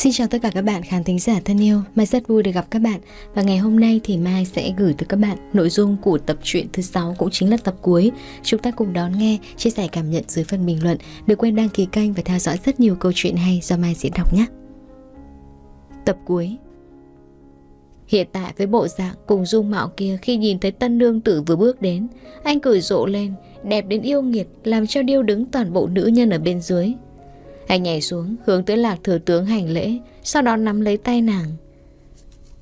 Xin chào tất cả các bạn khán thính giả thân yêu, Mai rất vui được gặp các bạn và ngày hôm nay thì Mai sẽ gửi tới các bạn nội dung của tập truyện thứ 6 cũng chính là tập cuối. Chúng ta cùng đón nghe, chia sẻ cảm nhận dưới phần bình luận. Đừng quên đăng ký kênh và theo dõi rất nhiều câu chuyện hay do Mai diễn đọc nhé. Tập cuối Hiện tại với bộ dạng cùng dung mạo kia khi nhìn thấy tân nương tử vừa bước đến, anh cười rộ lên, đẹp đến yêu nghiệt làm cho điêu đứng toàn bộ nữ nhân ở bên dưới. Anh nhảy xuống hướng tới lạc thừa tướng hành lễ Sau đó nắm lấy tay nàng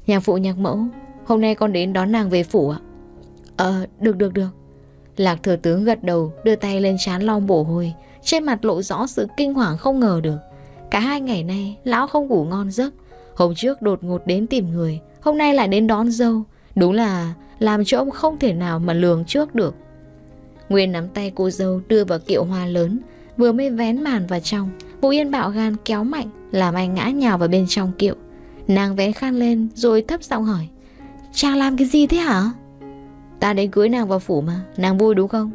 Nhạc phụ nhạc mẫu Hôm nay con đến đón nàng về phủ ạ Ờ được được được Lạc thừa tướng gật đầu đưa tay lên chán lo bổ hồi Trên mặt lộ rõ sự kinh hoàng không ngờ được Cả hai ngày nay lão không ngủ ngon giấc Hôm trước đột ngột đến tìm người Hôm nay lại đến đón dâu Đúng là làm cho ông không thể nào mà lường trước được Nguyên nắm tay cô dâu đưa vào kiệu hoa lớn Vừa mới vén màn vào trong Vũ Yên bạo gan kéo mạnh Làm anh ngã nhào vào bên trong kiệu Nàng vén khăn lên rồi thấp giọng hỏi Chàng làm cái gì thế hả Ta đến cưới nàng vào phủ mà Nàng vui đúng không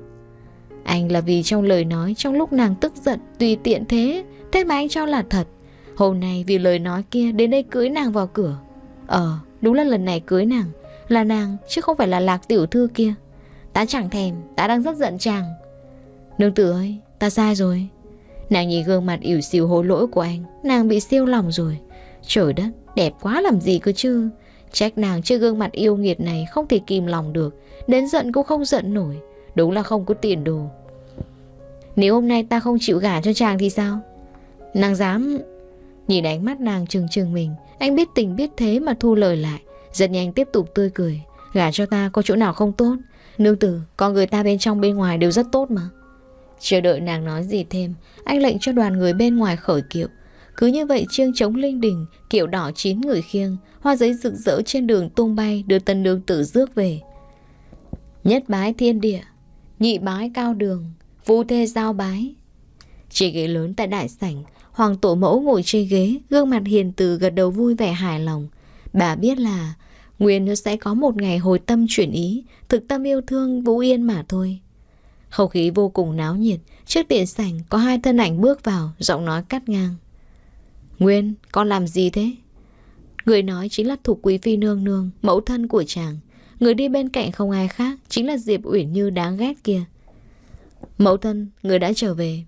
Anh là vì trong lời nói Trong lúc nàng tức giận Tùy tiện thế Thế mà anh cho là thật Hôm nay vì lời nói kia Đến đây cưới nàng vào cửa Ờ đúng là lần này cưới nàng Là nàng chứ không phải là lạc tiểu thư kia Ta chẳng thèm Ta đang rất giận chàng Nương tử ơi ta sai rồi Nàng nhìn gương mặt ỉu xìu hối lỗi của anh Nàng bị siêu lòng rồi Trời đất, đẹp quá làm gì cơ chứ Trách nàng chứ gương mặt yêu nghiệt này Không thể kìm lòng được Đến giận cũng không giận nổi Đúng là không có tiền đồ Nếu hôm nay ta không chịu gả cho chàng thì sao Nàng dám Nhìn ánh mắt nàng trừng trừng mình Anh biết tình biết thế mà thu lời lại Rất nhanh tiếp tục tươi cười Gả cho ta có chỗ nào không tốt Nương tử, con người ta bên trong bên ngoài đều rất tốt mà Chờ đợi nàng nói gì thêm Anh lệnh cho đoàn người bên ngoài khởi kiệu Cứ như vậy chiêng chống linh đình Kiệu đỏ chín người khiêng Hoa giấy rực rỡ trên đường tung bay Đưa tân nương tử rước về Nhất bái thiên địa Nhị bái cao đường Vu thê giao bái Trên ghế lớn tại đại sảnh Hoàng tổ mẫu ngồi trên ghế Gương mặt hiền từ gật đầu vui vẻ hài lòng Bà biết là Nguyên sẽ có một ngày hồi tâm chuyển ý Thực tâm yêu thương Vũ Yên mà thôi không khí vô cùng náo nhiệt, trước tiền sảnh có hai thân ảnh bước vào, giọng nói cắt ngang. Nguyên, con làm gì thế? Người nói chính là thuộc quý phi nương nương, mẫu thân của chàng. Người đi bên cạnh không ai khác, chính là Diệp Uyển Như đáng ghét kia. Mẫu thân, người đã trở về.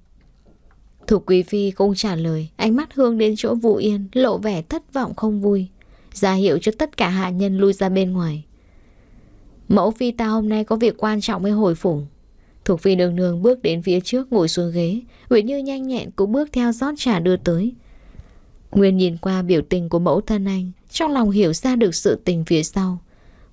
Thục quý phi không trả lời, ánh mắt hương đến chỗ Vũ Yên, lộ vẻ thất vọng không vui. ra hiệu cho tất cả hạ nhân lui ra bên ngoài. Mẫu phi ta hôm nay có việc quan trọng mới hồi phủ Thuộc phi nương nương bước đến phía trước ngồi xuống ghế, Nguyễn Như nhanh nhẹn cũng bước theo rót trà đưa tới. Nguyên nhìn qua biểu tình của mẫu thân anh, trong lòng hiểu ra được sự tình phía sau.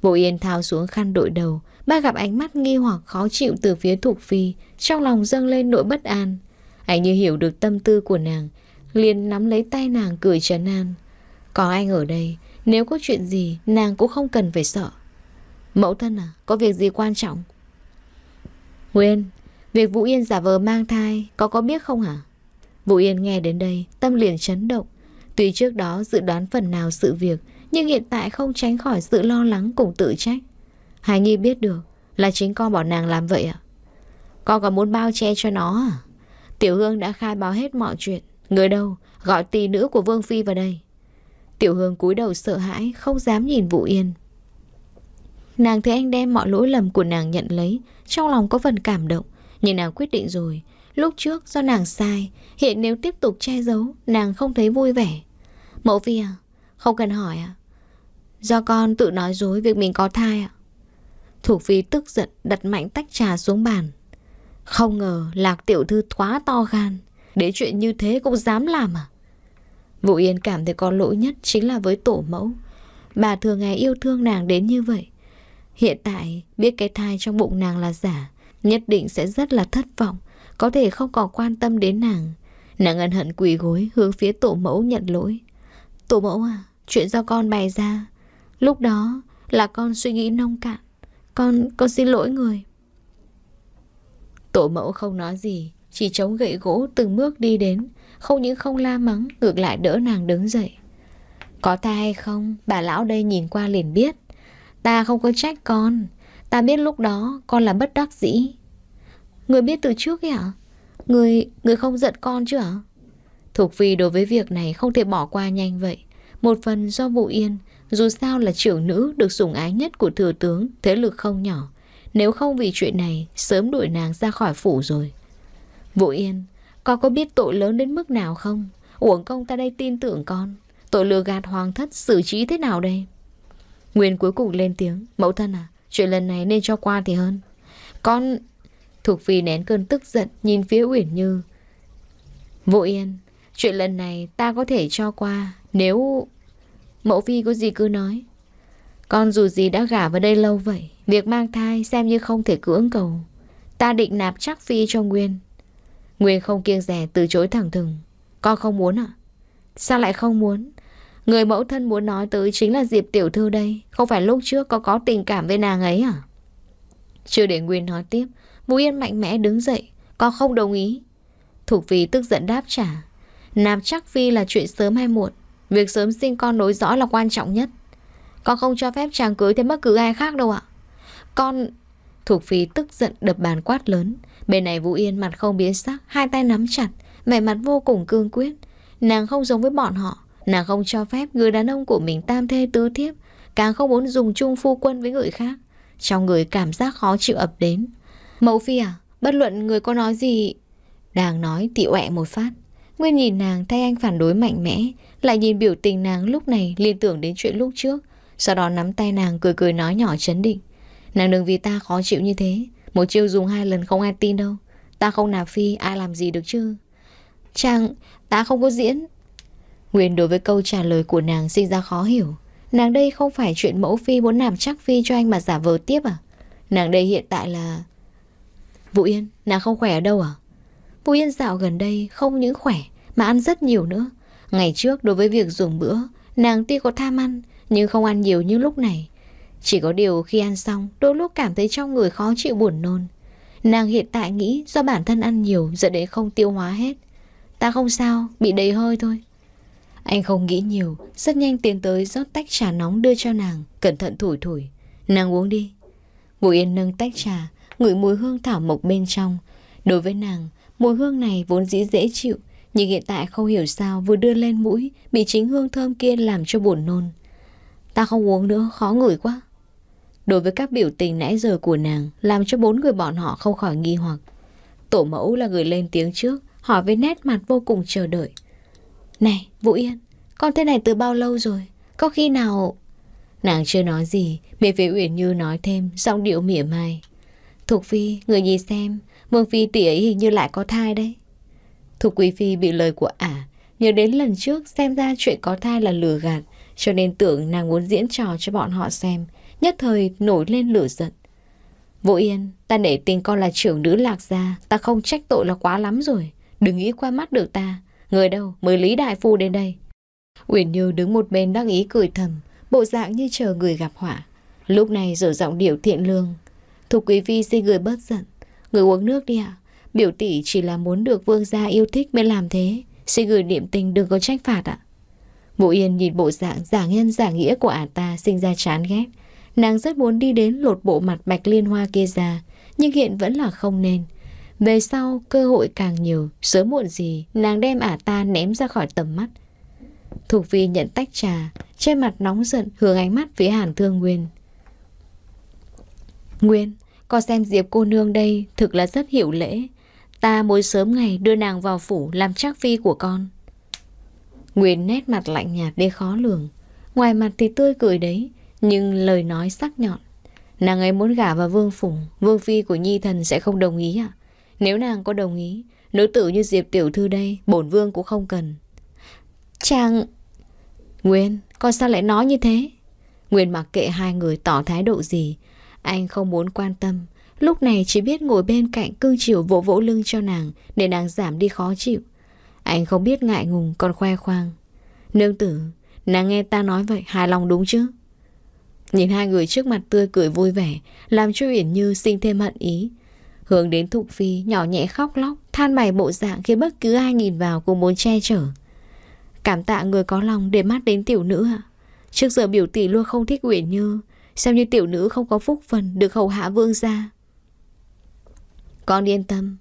Vô Yên thao xuống khăn đội đầu, ba gặp ánh mắt nghi hoặc khó chịu từ phía Thuộc Phi, trong lòng dâng lên nỗi bất an. Anh như hiểu được tâm tư của nàng, liền nắm lấy tay nàng cười trấn an. Có anh ở đây, nếu có chuyện gì nàng cũng không cần phải sợ. Mẫu thân à, có việc gì quan trọng? Nguyên, việc Vũ Yên giả vờ mang thai có có biết không hả? Vũ Yên nghe đến đây, tâm liền chấn động. Tuy trước đó dự đoán phần nào sự việc, nhưng hiện tại không tránh khỏi sự lo lắng cùng tự trách. Hải Nhi biết được là chính con bảo nàng làm vậy ạ. À? Con có muốn bao che cho nó à? Tiểu Hương đã khai báo hết mọi chuyện. Người đâu? Gọi tỷ nữ của Vương Phi vào đây. Tiểu Hương cúi đầu sợ hãi, không dám nhìn Vũ Yên. Nàng thấy anh đem mọi lỗi lầm của nàng nhận lấy Trong lòng có phần cảm động Nhưng nàng quyết định rồi Lúc trước do nàng sai Hiện nếu tiếp tục che giấu Nàng không thấy vui vẻ Mẫu phi à Không cần hỏi à Do con tự nói dối việc mình có thai ạ à? Thủ phi tức giận đặt mạnh tách trà xuống bàn Không ngờ lạc tiểu thư quá to gan Để chuyện như thế cũng dám làm à Vũ Yên cảm thấy có lỗi nhất chính là với tổ mẫu Bà thường ngày yêu thương nàng đến như vậy Hiện tại biết cái thai trong bụng nàng là giả Nhất định sẽ rất là thất vọng Có thể không còn quan tâm đến nàng Nàng ân hận quỳ gối hướng phía tổ mẫu nhận lỗi Tổ mẫu à Chuyện do con bày ra Lúc đó là con suy nghĩ nông cạn Con, con xin lỗi người Tổ mẫu không nói gì Chỉ chống gậy gỗ từng bước đi đến Không những không la mắng Ngược lại đỡ nàng đứng dậy Có thai hay không Bà lão đây nhìn qua liền biết Ta không có trách con Ta biết lúc đó con là bất đắc dĩ Người biết từ trước ấy hả? Người, người không giận con chứ hả? Thục Phi đối với việc này không thể bỏ qua nhanh vậy Một phần do Vũ Yên Dù sao là trưởng nữ được sủng ái nhất của thừa tướng Thế lực không nhỏ Nếu không vì chuyện này Sớm đuổi nàng ra khỏi phủ rồi Vũ Yên Con có biết tội lớn đến mức nào không? Uổng công ta đây tin tưởng con Tội lừa gạt hoàng thất xử trí thế nào đây? Nguyên cuối cùng lên tiếng Mẫu thân à Chuyện lần này nên cho qua thì hơn Con Thục Phi nén cơn tức giận Nhìn phía Uyển Như Vũ Yên Chuyện lần này ta có thể cho qua Nếu Mẫu Phi có gì cứ nói Con dù gì đã gả vào đây lâu vậy Việc mang thai xem như không thể cưỡng cầu Ta định nạp chắc Phi cho Nguyên Nguyên không kiêng rẻ từ chối thẳng thừng Con không muốn ạ à? Sao lại không muốn Người mẫu thân muốn nói tới chính là Diệp Tiểu Thư đây Không phải lúc trước có có tình cảm với nàng ấy à Chưa để Nguyên nói tiếp Vũ Yên mạnh mẽ đứng dậy Con không đồng ý Thục Phi tức giận đáp trả Nam chắc Phi là chuyện sớm hay muộn Việc sớm sinh con nối rõ là quan trọng nhất Con không cho phép chàng cưới thêm bất cứ ai khác đâu ạ Con Thục Phi tức giận đập bàn quát lớn Bên này Vũ Yên mặt không biến sắc Hai tay nắm chặt Vẻ mặt vô cùng cương quyết Nàng không giống với bọn họ Nàng không cho phép người đàn ông của mình tam thê tứ thiếp, càng không muốn dùng chung phu quân với người khác. Trong người cảm giác khó chịu ập đến. Mẫu phi à, bất luận người có nói gì... Nàng nói tị oẹ một phát. Nguyên nhìn nàng thay anh phản đối mạnh mẽ, lại nhìn biểu tình nàng lúc này liên tưởng đến chuyện lúc trước. Sau đó nắm tay nàng cười cười nói nhỏ chấn định. Nàng đừng vì ta khó chịu như thế. Một chiêu dùng hai lần không ai tin đâu. Ta không nạp phi, ai làm gì được chứ? Chàng, ta không có diễn, Nguyên đối với câu trả lời của nàng sinh ra khó hiểu. Nàng đây không phải chuyện mẫu phi muốn làm chắc phi cho anh mà giả vờ tiếp à? Nàng đây hiện tại là... Vũ Yên, nàng không khỏe ở đâu à? Vũ Yên dạo gần đây không những khỏe mà ăn rất nhiều nữa. Ngày trước đối với việc dùng bữa, nàng tuy có tham ăn nhưng không ăn nhiều như lúc này. Chỉ có điều khi ăn xong, đôi lúc cảm thấy trong người khó chịu buồn nôn. Nàng hiện tại nghĩ do bản thân ăn nhiều dẫn đến không tiêu hóa hết. Ta không sao, bị đầy hơi thôi. Anh không nghĩ nhiều, rất nhanh tiến tới rót tách trà nóng đưa cho nàng, cẩn thận thổi thổi. Nàng uống đi. vũ Yên nâng tách trà, ngửi mùi hương thảo mộc bên trong. Đối với nàng, mùi hương này vốn dĩ dễ chịu, nhưng hiện tại không hiểu sao vừa đưa lên mũi, bị chính hương thơm kia làm cho buồn nôn. Ta không uống nữa, khó ngửi quá. Đối với các biểu tình nãy giờ của nàng, làm cho bốn người bọn họ không khỏi nghi hoặc. Tổ mẫu là người lên tiếng trước, hỏi với nét mặt vô cùng chờ đợi. Này, Vũ Yên, con thế này từ bao lâu rồi? Có khi nào... Nàng chưa nói gì, mẹ phía Uyển Như nói thêm, giọng điệu mỉa mai. Thục Phi, người nhìn xem, Mương Phi tỷ ấy hình như lại có thai đấy. Thục Quý Phi bị lời của ả, nhớ đến lần trước xem ra chuyện có thai là lừa gạt, cho nên tưởng nàng muốn diễn trò cho bọn họ xem, nhất thời nổi lên lửa giận. Vũ Yên, ta để tình con là trưởng nữ lạc gia, ta không trách tội là quá lắm rồi, đừng nghĩ qua mắt được ta. Người đâu, mới Lý Đại Phu đến đây. Uyển Như đứng một bên đang ý cười thầm, bộ dạng như chờ người gặp họa. Lúc này rồi giọng điệu thiện lương. Thục quý vi xin người bớt giận. Người uống nước đi ạ. Biểu tỷ chỉ là muốn được vương gia yêu thích mới làm thế. Xin người niệm tình đừng có trách phạt ạ. Vũ Yên nhìn bộ dạng giả nhân giả nghĩa của ả ta sinh ra chán ghét. Nàng rất muốn đi đến lột bộ mặt bạch liên hoa kia ra, nhưng hiện vẫn là không nên. Về sau, cơ hội càng nhiều, sớm muộn gì, nàng đem ả ta ném ra khỏi tầm mắt. Thục Vi nhận tách trà, trên mặt nóng giận hướng ánh mắt phía Hàn Thương Nguyên. Nguyên, con xem Diệp cô nương đây thực là rất hiểu lễ. Ta mỗi sớm ngày đưa nàng vào phủ làm trác phi của con. Nguyên nét mặt lạnh nhạt đi khó lường. Ngoài mặt thì tươi cười đấy, nhưng lời nói sắc nhọn. Nàng ấy muốn gả vào vương phủ, vương phi của nhi thần sẽ không đồng ý ạ. À? Nếu nàng có đồng ý, nữ tử như Diệp Tiểu Thư đây, bổn vương cũng không cần. Chàng... Nguyên, con sao lại nói như thế? Nguyên mặc kệ hai người tỏ thái độ gì. Anh không muốn quan tâm. Lúc này chỉ biết ngồi bên cạnh cưng chiều vỗ vỗ lưng cho nàng để nàng giảm đi khó chịu. Anh không biết ngại ngùng còn khoe khoang. Nương tử, nàng nghe ta nói vậy hài lòng đúng chứ? Nhìn hai người trước mặt tươi cười vui vẻ, làm cho Uyển Như sinh thêm hận ý, Hướng đến Thục Phi nhỏ nhẹ khóc lóc Than mày bộ dạng khiến bất cứ ai nhìn vào cũng muốn che chở Cảm tạ người có lòng để mắt đến tiểu nữ ạ Trước giờ biểu tỷ luôn không thích Uyển Như Xem như tiểu nữ không có phúc phần được hầu hạ vương gia Con yên tâm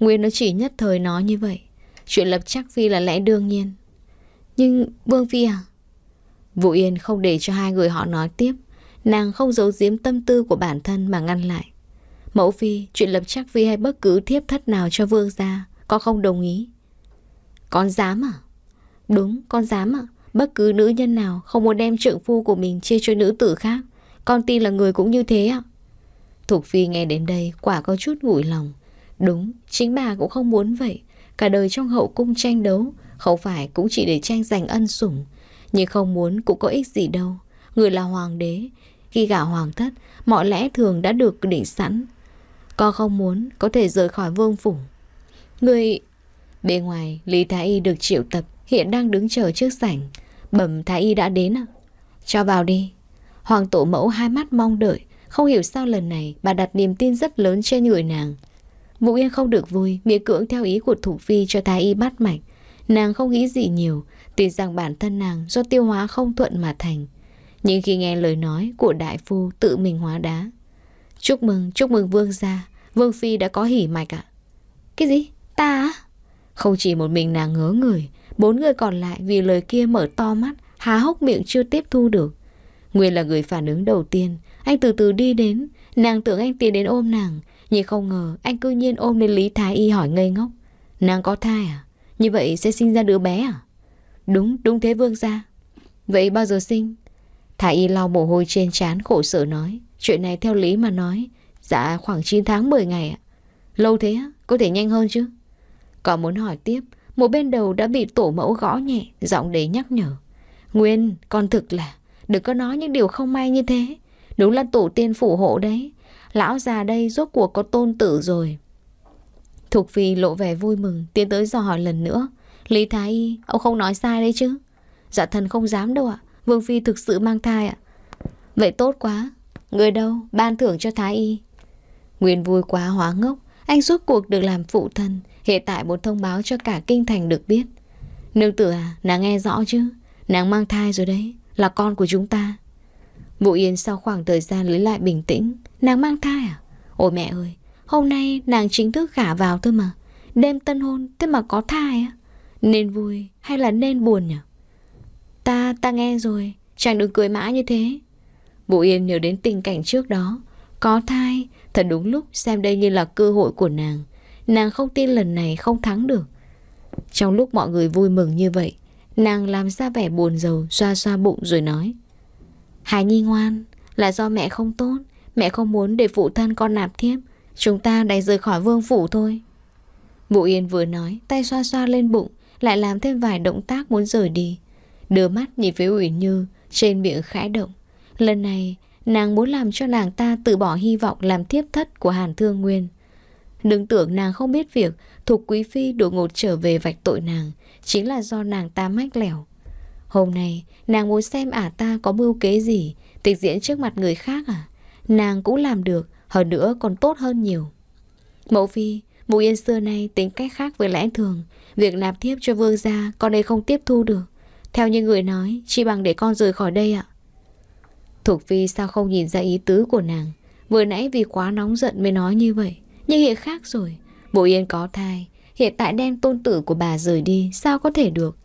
Nguyên nó chỉ nhất thời nói như vậy Chuyện lập chắc Phi là lẽ đương nhiên Nhưng Vương Phi à Vũ Yên không để cho hai người họ nói tiếp Nàng không giấu giếm tâm tư của bản thân mà ngăn lại Mẫu phi, chuyện lập chắc phi hay bất cứ thiếp thất nào cho vương gia, con không đồng ý. Con dám à? Đúng, con dám ạ. Bất cứ nữ nhân nào không muốn đem trượng phu của mình chia cho nữ tử khác. Con tin là người cũng như thế ạ. À? Thục phi nghe đến đây quả có chút ngủi lòng. Đúng, chính bà cũng không muốn vậy. Cả đời trong hậu cung tranh đấu, không phải cũng chỉ để tranh giành ân sủng. Nhưng không muốn cũng có ích gì đâu. Người là hoàng đế. Khi gả hoàng thất, mọi lẽ thường đã được định sẵn. Con không muốn có thể rời khỏi vương phủ Người... Bên ngoài, Lý Thái Y được triệu tập Hiện đang đứng chờ trước sảnh Bẩm Thái Y đã đến à? Cho vào đi Hoàng tổ mẫu hai mắt mong đợi Không hiểu sao lần này bà đặt niềm tin rất lớn trên người nàng Vũ Yên không được vui Miễn cưỡng theo ý của thủ phi cho Thái Y bắt mạch Nàng không nghĩ gì nhiều Tin rằng bản thân nàng do tiêu hóa không thuận mà thành Nhưng khi nghe lời nói của đại phu tự mình hóa đá Chúc mừng, chúc mừng vương gia Vương Phi đã có hỉ mạch ạ. À? Cái gì? Ta Không chỉ một mình nàng ngớ người, bốn người còn lại vì lời kia mở to mắt, há hốc miệng chưa tiếp thu được. Nguyên là người phản ứng đầu tiên, anh từ từ đi đến, nàng tưởng anh tiến đến ôm nàng, nhưng không ngờ anh cư nhiên ôm lên Lý Thái Y hỏi ngây ngốc. Nàng có thai à? Như vậy sẽ sinh ra đứa bé à? Đúng, đúng thế vương gia. Vậy bao giờ sinh? Thái Y lau mồ hôi trên trán khổ sở nói. Chuyện này theo lý mà nói Dạ khoảng 9 tháng 10 ngày ạ. Lâu thế có thể nhanh hơn chứ? Còn muốn hỏi tiếp, một bên đầu đã bị tổ mẫu gõ nhẹ, giọng đấy nhắc nhở. Nguyên, con thực là, đừng có nói những điều không may như thế. Đúng là tổ tiên phù hộ đấy. Lão già đây rốt cuộc có tôn tử rồi. Thục Phi lộ vẻ vui mừng, tiến tới dò hỏi lần nữa. Lý Thái Y, ông không nói sai đấy chứ? Dạ thần không dám đâu ạ, Vương Phi thực sự mang thai ạ. Vậy tốt quá, người đâu, ban thưởng cho Thái Y. Nguyên vui quá hóa ngốc, anh rốt cuộc được làm phụ thân, hiện tại muốn thông báo cho cả kinh thành được biết. Nương tử à, nàng nghe rõ chứ, nàng mang thai rồi đấy, là con của chúng ta. Vũ Yên sau khoảng thời gian lấy lại bình tĩnh, nàng mang thai à? Ôi mẹ ơi, hôm nay nàng chính thức khả vào thôi mà, đêm tân hôn thế mà có thai á. Nên vui hay là nên buồn nhỉ? Ta, ta nghe rồi, chàng đừng cười mãi như thế. Vũ Yên nhớ đến tình cảnh trước đó, có thai Thật đúng lúc xem đây như là cơ hội của nàng Nàng không tin lần này không thắng được Trong lúc mọi người vui mừng như vậy Nàng làm ra vẻ buồn rầu Xoa xoa bụng rồi nói Hải Nhi ngoan Là do mẹ không tốt Mẹ không muốn để phụ thân con nạp thiếp Chúng ta đành rời khỏi vương phủ thôi Vũ Yên vừa nói Tay xoa xoa lên bụng Lại làm thêm vài động tác muốn rời đi Đưa mắt nhìn phía Uyển Như Trên miệng khẽ động Lần này Nàng muốn làm cho nàng ta tự bỏ hy vọng làm thiếp thất của Hàn Thương Nguyên. Đừng tưởng nàng không biết việc Thục Quý Phi đột ngột trở về vạch tội nàng Chính là do nàng ta mách lẻo Hôm nay nàng muốn xem ả ta có mưu kế gì Tịch diễn trước mặt người khác à Nàng cũng làm được Hơn nữa còn tốt hơn nhiều Mẫu Phi Mụ Yên xưa nay tính cách khác với lẽ thường Việc nạp thiếp cho vương gia Con đây không tiếp thu được Theo như người nói Chỉ bằng để con rời khỏi đây ạ Thục Phi sao không nhìn ra ý tứ của nàng Vừa nãy vì quá nóng giận mới nói như vậy Nhưng hiện khác rồi Bộ Yên có thai Hiện tại đem tôn tử của bà rời đi Sao có thể được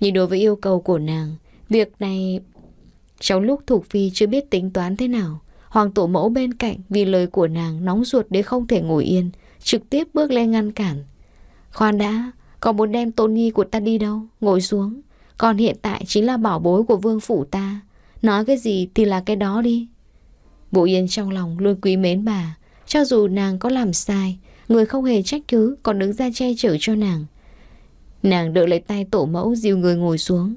Nhưng đối với yêu cầu của nàng Việc này Trong lúc Thục Phi chưa biết tính toán thế nào Hoàng tổ mẫu bên cạnh vì lời của nàng nóng ruột đến không thể ngồi yên Trực tiếp bước lên ngăn cản Khoan đã Còn muốn đem tôn nhi của ta đi đâu Ngồi xuống Còn hiện tại chính là bảo bối của vương phủ ta Nói cái gì thì là cái đó đi Vũ Yên trong lòng luôn quý mến bà Cho dù nàng có làm sai Người không hề trách cứ Còn đứng ra che chở cho nàng Nàng đỡ lấy tay tổ mẫu dìu người ngồi xuống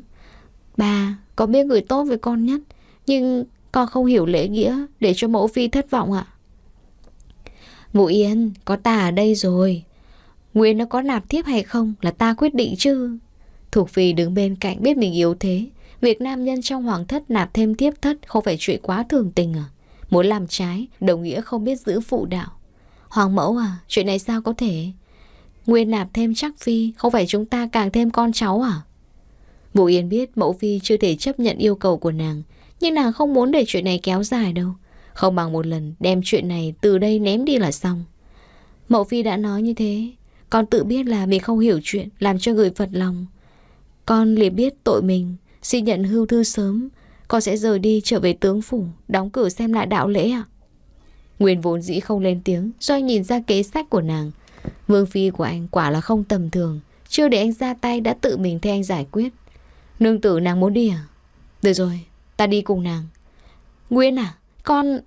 Bà có biết người tốt với con nhất Nhưng con không hiểu lễ nghĩa Để cho mẫu phi thất vọng ạ Ngụ Yên Có ta ở đây rồi Nguyên nó có nạp tiếp hay không Là ta quyết định chứ Thục phi đứng bên cạnh biết mình yếu thế Việc nam nhân trong hoàng thất nạp thêm tiếp thất không phải chuyện quá thường tình à? Muốn làm trái, đồng nghĩa không biết giữ phụ đạo. Hoàng mẫu à, chuyện này sao có thể? Nguyên nạp thêm chắc phi, không phải chúng ta càng thêm con cháu à? Vũ Yên biết mẫu phi chưa thể chấp nhận yêu cầu của nàng, nhưng nàng không muốn để chuyện này kéo dài đâu. Không bằng một lần đem chuyện này từ đây ném đi là xong. Mẫu phi đã nói như thế, con tự biết là mình không hiểu chuyện, làm cho người phật lòng. Con liền biết tội mình, Xin nhận hưu thư sớm Con sẽ rời đi trở về tướng phủ Đóng cửa xem lại đạo lễ à Nguyên vốn dĩ không lên tiếng Do anh nhìn ra kế sách của nàng Vương phi của anh quả là không tầm thường Chưa để anh ra tay đã tự mình thay anh giải quyết Nương tử nàng muốn đi à Được rồi ta đi cùng nàng Nguyên à con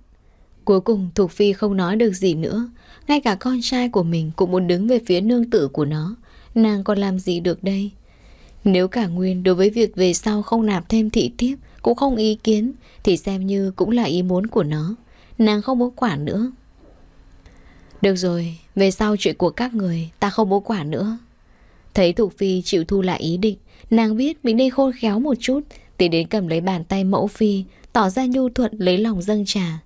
Cuối cùng Thục Phi không nói được gì nữa Ngay cả con trai của mình cũng muốn đứng về phía nương tử của nó Nàng còn làm gì được đây nếu cả Nguyên đối với việc về sau không nạp thêm thị tiếp Cũng không ý kiến Thì xem như cũng là ý muốn của nó Nàng không muốn quản nữa Được rồi Về sau chuyện của các người Ta không muốn quản nữa Thấy Thục Phi chịu thu lại ý định Nàng biết mình nên khôn khéo một chút Tiến đến cầm lấy bàn tay mẫu Phi Tỏ ra nhu thuận lấy lòng dâng trà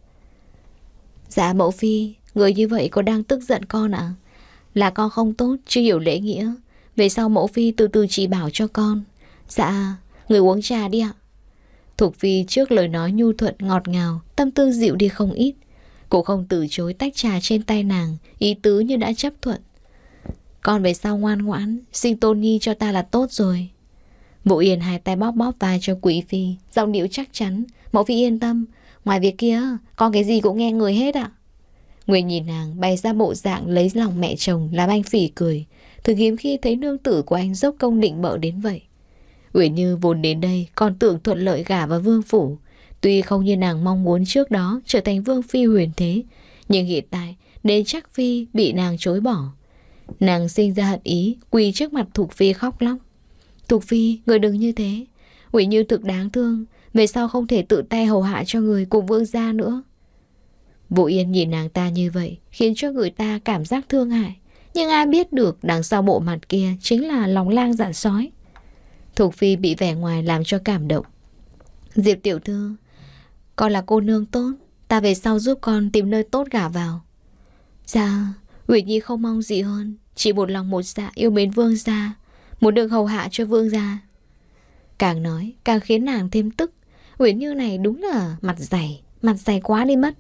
Dạ mẫu Phi Người như vậy có đang tức giận con ạ à? Là con không tốt chứ hiểu lễ nghĩa về sau mẫu phi từ từ chỉ bảo cho con Dạ Người uống trà đi ạ Thục phi trước lời nói nhu thuận ngọt ngào Tâm tư dịu đi không ít Cô không từ chối tách trà trên tay nàng Ý tứ như đã chấp thuận Con về sau ngoan ngoãn Sinh tôn nhi cho ta là tốt rồi Vũ Yên hai tay bóp bóp vai cho Quý Phi Giọng điệu chắc chắn Mẫu Phi yên tâm Ngoài việc kia Con cái gì cũng nghe người hết ạ à? Nguyên nhìn nàng bày ra bộ dạng lấy lòng mẹ chồng Làm anh phỉ cười Thực hiếm khi thấy nương tử của anh dốc công định mợ đến vậy. Uyển Như vốn đến đây còn tưởng thuận lợi gả vào vương phủ. Tuy không như nàng mong muốn trước đó trở thành vương phi huyền thế, nhưng hiện tại đến chắc phi bị nàng chối bỏ. Nàng sinh ra hận ý, quỳ trước mặt Thục Phi khóc lóc. Thục Phi, người đừng như thế. Uyển Như thực đáng thương, về sau không thể tự tay hầu hạ cho người cùng vương gia nữa. Vũ Yên nhìn nàng ta như vậy khiến cho người ta cảm giác thương hại. Nhưng ai biết được đằng sau bộ mặt kia chính là lòng lang dạ sói. Thục Phi bị vẻ ngoài làm cho cảm động. Diệp tiểu thư, con là cô nương tốt, ta về sau giúp con tìm nơi tốt gả vào. Dạ, Uyển Nhi không mong gì hơn, chỉ một lòng một dạ yêu mến vương gia, muốn được hầu hạ cho vương gia. Càng nói, càng khiến nàng thêm tức. Uyển Như này đúng là mặt dày, mặt dày quá đi mất,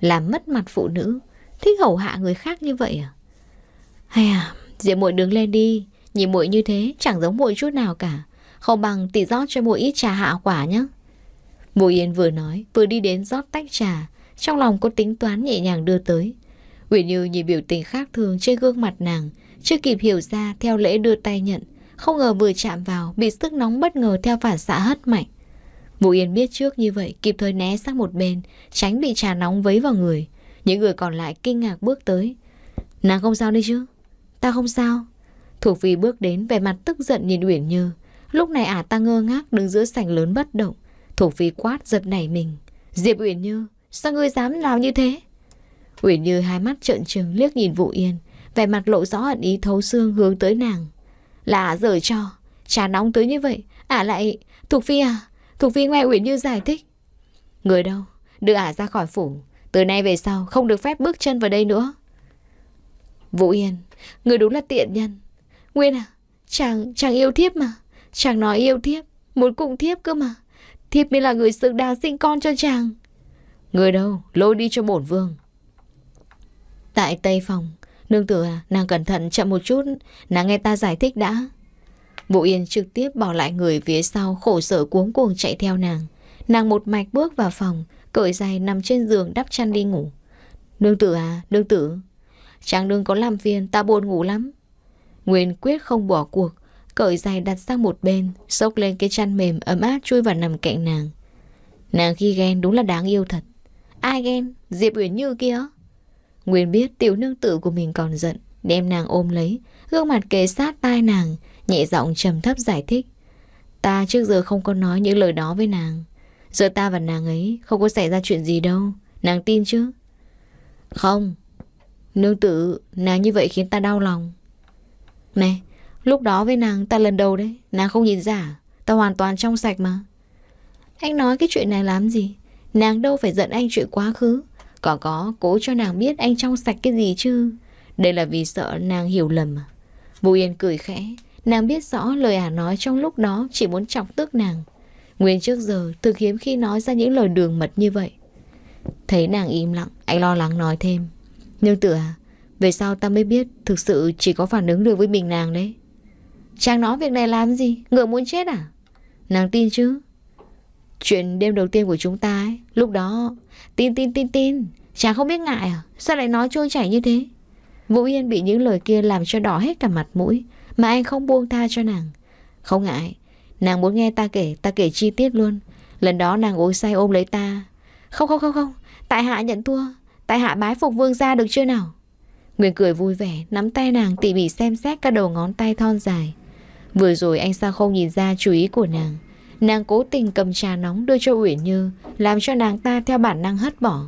làm mất mặt phụ nữ, thích hầu hạ người khác như vậy à? Hay à, Diệp muội đứng lên đi, nhìn muội như thế chẳng giống muội chút nào cả, không bằng tỷ rót cho muội ít trà hạ quả nhé. Mộ Yên vừa nói, vừa đi đến rót tách trà, trong lòng có tính toán nhẹ nhàng đưa tới. Uyển Như nhìn biểu tình khác thường trên gương mặt nàng, chưa kịp hiểu ra theo lễ đưa tay nhận, không ngờ vừa chạm vào bị sức nóng bất ngờ theo phản xạ hất mạnh. Mộ Yên biết trước như vậy, kịp thời né sang một bên, tránh bị trà nóng vấy vào người. Những người còn lại kinh ngạc bước tới. Nàng không sao đây chứ? Ta không sao. Thuộc Phi bước đến vẻ mặt tức giận nhìn Uyển Như. Lúc này ả à ta ngơ ngác đứng giữa sảnh lớn bất động. Thuộc Phi quát giật nảy mình. Diệp Uyển Như, sao ngươi dám làm như thế? Uyển Như hai mắt trợn trừng liếc nhìn Vũ Yên. Vẻ mặt lộ rõ hận ý thấu xương hướng tới nàng. Là ả dở cho. Trà nóng tới như vậy. Ả lại... Thuộc Phi à? Thuộc Phi nghe Uyển Như giải thích. Người đâu? Đưa ả ra khỏi phủ. Từ nay về sau không được phép bước chân vào đây nữa. Vũ Yên, người đúng là tiện nhân. Nguyên à, chàng, chàng yêu thiếp mà. Chàng nói yêu thiếp, muốn cùng thiếp cơ mà. Thiếp mới là người xứng đáng sinh con cho chàng. Người đâu, lôi đi cho bổn vương. Tại Tây Phòng, nương tử à, nàng cẩn thận chậm một chút, nàng nghe ta giải thích đã. Vũ Yên trực tiếp bỏ lại người phía sau khổ sở cuống cuồng chạy theo nàng. Nàng một mạch bước vào phòng, cởi giày nằm trên giường đắp chăn đi ngủ. Nương tử à, nương tử, Chàng đừng có làm phiền ta buồn ngủ lắm Nguyên quyết không bỏ cuộc Cởi giày đặt sang một bên Xốc lên cái chăn mềm ấm áp chui vào nằm cạnh nàng Nàng khi ghen đúng là đáng yêu thật Ai ghen? Diệp Uyển Như kia Nguyên biết tiểu nương tử của mình còn giận Đem nàng ôm lấy Gương mặt kề sát tai nàng Nhẹ giọng trầm thấp giải thích Ta trước giờ không có nói những lời đó với nàng Giờ ta và nàng ấy không có xảy ra chuyện gì đâu Nàng tin chứ Không Nương tự nàng như vậy khiến ta đau lòng. này lúc đó với nàng ta lần đầu đấy, nàng không nhìn giả, ta hoàn toàn trong sạch mà. Anh nói cái chuyện này làm gì? Nàng đâu phải giận anh chuyện quá khứ. có có, cố cho nàng biết anh trong sạch cái gì chứ. Đây là vì sợ nàng hiểu lầm mà. Vũ Yên cười khẽ, nàng biết rõ lời ả nói trong lúc đó chỉ muốn chọc tức nàng. Nguyên trước giờ thực hiếm khi nói ra những lời đường mật như vậy. Thấy nàng im lặng, anh lo lắng nói thêm nhưng tựa Về sau ta mới biết Thực sự chỉ có phản ứng được với mình nàng đấy Chàng nói việc này làm gì Ngựa muốn chết à Nàng tin chứ Chuyện đêm đầu tiên của chúng ta ấy Lúc đó Tin tin tin tin Chàng không biết ngại à Sao lại nói trôi chảy như thế Vũ Yên bị những lời kia làm cho đỏ hết cả mặt mũi Mà anh không buông tha cho nàng Không ngại Nàng muốn nghe ta kể Ta kể chi tiết luôn Lần đó nàng uống say ôm lấy ta Không không không không Tại hạ nhận thua Tại hạ bái phục vương gia được chưa nào? Nguyên cười vui vẻ, nắm tay nàng tỉ mỉ xem xét các đầu ngón tay thon dài. Vừa rồi anh sao không nhìn ra chú ý của nàng. Nàng cố tình cầm trà nóng đưa cho Uyển Như, làm cho nàng ta theo bản năng hất bỏ.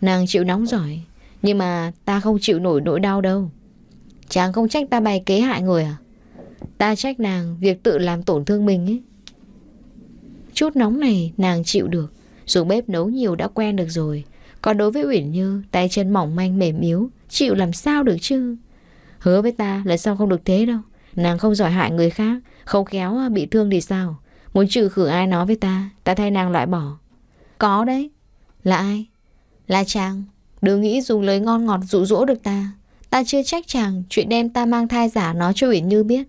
Nàng chịu nóng giỏi, nhưng mà ta không chịu nổi nỗi đau đâu. Chàng không trách ta bày kế hại người à? Ta trách nàng việc tự làm tổn thương mình ấy. Chút nóng này nàng chịu được, dù bếp nấu nhiều đã quen được rồi. Còn đối với Uyển Như, tay chân mỏng manh mềm yếu, chịu làm sao được chứ? Hứa với ta là sao không được thế đâu. Nàng không giỏi hại người khác, không khéo à, bị thương thì sao? Muốn trừ khử ai nói với ta, ta thay nàng loại bỏ. Có đấy. Là ai? Là chàng. Đừng nghĩ dùng lời ngon ngọt dụ dỗ được ta. Ta chưa trách chàng chuyện đem ta mang thai giả nói cho Uyển Như biết.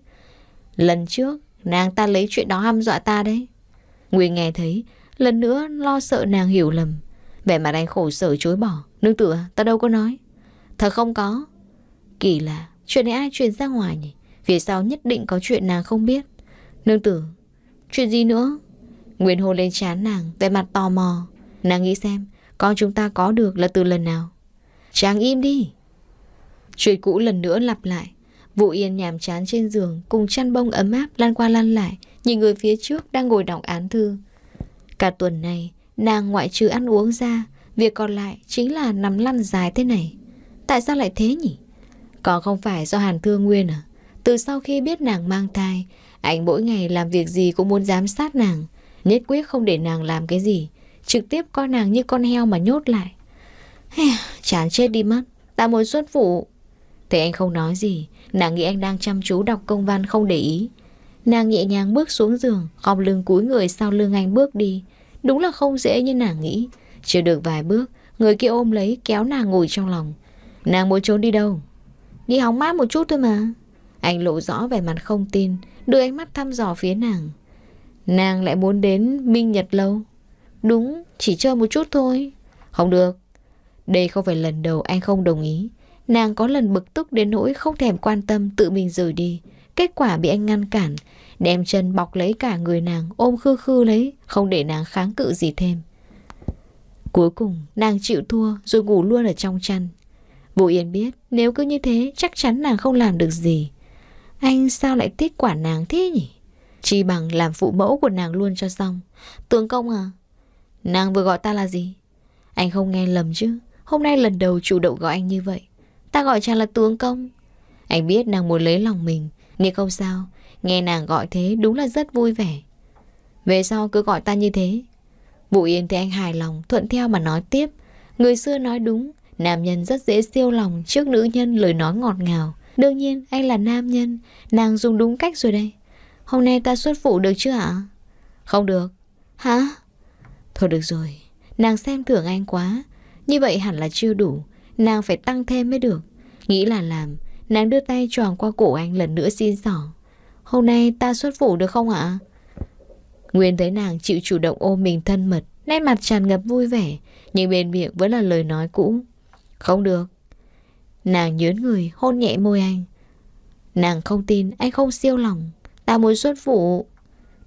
Lần trước, nàng ta lấy chuyện đó hăm dọa ta đấy. Nguyên nghe thấy, lần nữa lo sợ nàng hiểu lầm. Vẻ mặt anh khổ sở chối bỏ Nương tử à, ta đâu có nói Thật không có Kỳ lạ, chuyện này ai truyền ra ngoài nhỉ Phía sau nhất định có chuyện nàng không biết Nương tử, chuyện gì nữa Nguyên hôn lên chán nàng, về mặt tò mò Nàng nghĩ xem, con chúng ta có được là từ lần nào Chàng im đi Chuyện cũ lần nữa lặp lại Vũ Yên nhàm chán trên giường Cùng chăn bông ấm áp lan qua lan lại Nhìn người phía trước đang ngồi đọc án thư Cả tuần này Nàng ngoại trừ ăn uống ra Việc còn lại chính là nằm lăn dài thế này Tại sao lại thế nhỉ Còn không phải do Hàn Thương Nguyên à Từ sau khi biết nàng mang thai Anh mỗi ngày làm việc gì cũng muốn giám sát nàng Nhất quyết không để nàng làm cái gì Trực tiếp coi nàng như con heo mà nhốt lại Chán chết đi mất Ta muốn xuất vụ Thế anh không nói gì Nàng nghĩ anh đang chăm chú đọc công văn không để ý Nàng nhẹ nhàng bước xuống giường Khom lưng cúi người sau lưng anh bước đi Đúng là không dễ như nàng nghĩ. Chưa được vài bước, người kia ôm lấy kéo nàng ngồi trong lòng. Nàng muốn trốn đi đâu? Đi hóng mát một chút thôi mà. Anh lộ rõ vẻ mặt không tin, đưa ánh mắt thăm dò phía nàng. Nàng lại muốn đến Minh Nhật Lâu. Đúng, chỉ chơi một chút thôi. Không được. Đây không phải lần đầu anh không đồng ý. Nàng có lần bực tức đến nỗi không thèm quan tâm tự mình rời đi. Kết quả bị anh ngăn cản. Đem chân bọc lấy cả người nàng Ôm khư khư lấy Không để nàng kháng cự gì thêm Cuối cùng nàng chịu thua Rồi ngủ luôn ở trong chăn Vũ Yên biết nếu cứ như thế Chắc chắn nàng không làm được gì Anh sao lại tiết quả nàng thế nhỉ Chỉ bằng làm phụ mẫu của nàng luôn cho xong Tướng công à Nàng vừa gọi ta là gì Anh không nghe lầm chứ Hôm nay lần đầu chủ động gọi anh như vậy Ta gọi chàng là tướng công Anh biết nàng muốn lấy lòng mình Nhưng không sao Nghe nàng gọi thế đúng là rất vui vẻ Về sau cứ gọi ta như thế Vũ Yên thì anh hài lòng Thuận theo mà nói tiếp Người xưa nói đúng Nam nhân rất dễ siêu lòng trước nữ nhân lời nói ngọt ngào Đương nhiên anh là nam nhân Nàng dùng đúng cách rồi đây Hôm nay ta xuất phụ được chưa ạ Không được Hả Thôi được rồi Nàng xem thưởng anh quá Như vậy hẳn là chưa đủ Nàng phải tăng thêm mới được Nghĩ là làm Nàng đưa tay tròn qua cổ anh lần nữa xin xỏ Hôm nay ta xuất vụ được không ạ? Nguyên thấy nàng chịu chủ động ôm mình thân mật Nét mặt tràn ngập vui vẻ Nhưng bên miệng vẫn là lời nói cũ Không được Nàng nhớn người hôn nhẹ môi anh Nàng không tin anh không siêu lòng Ta muốn xuất vụ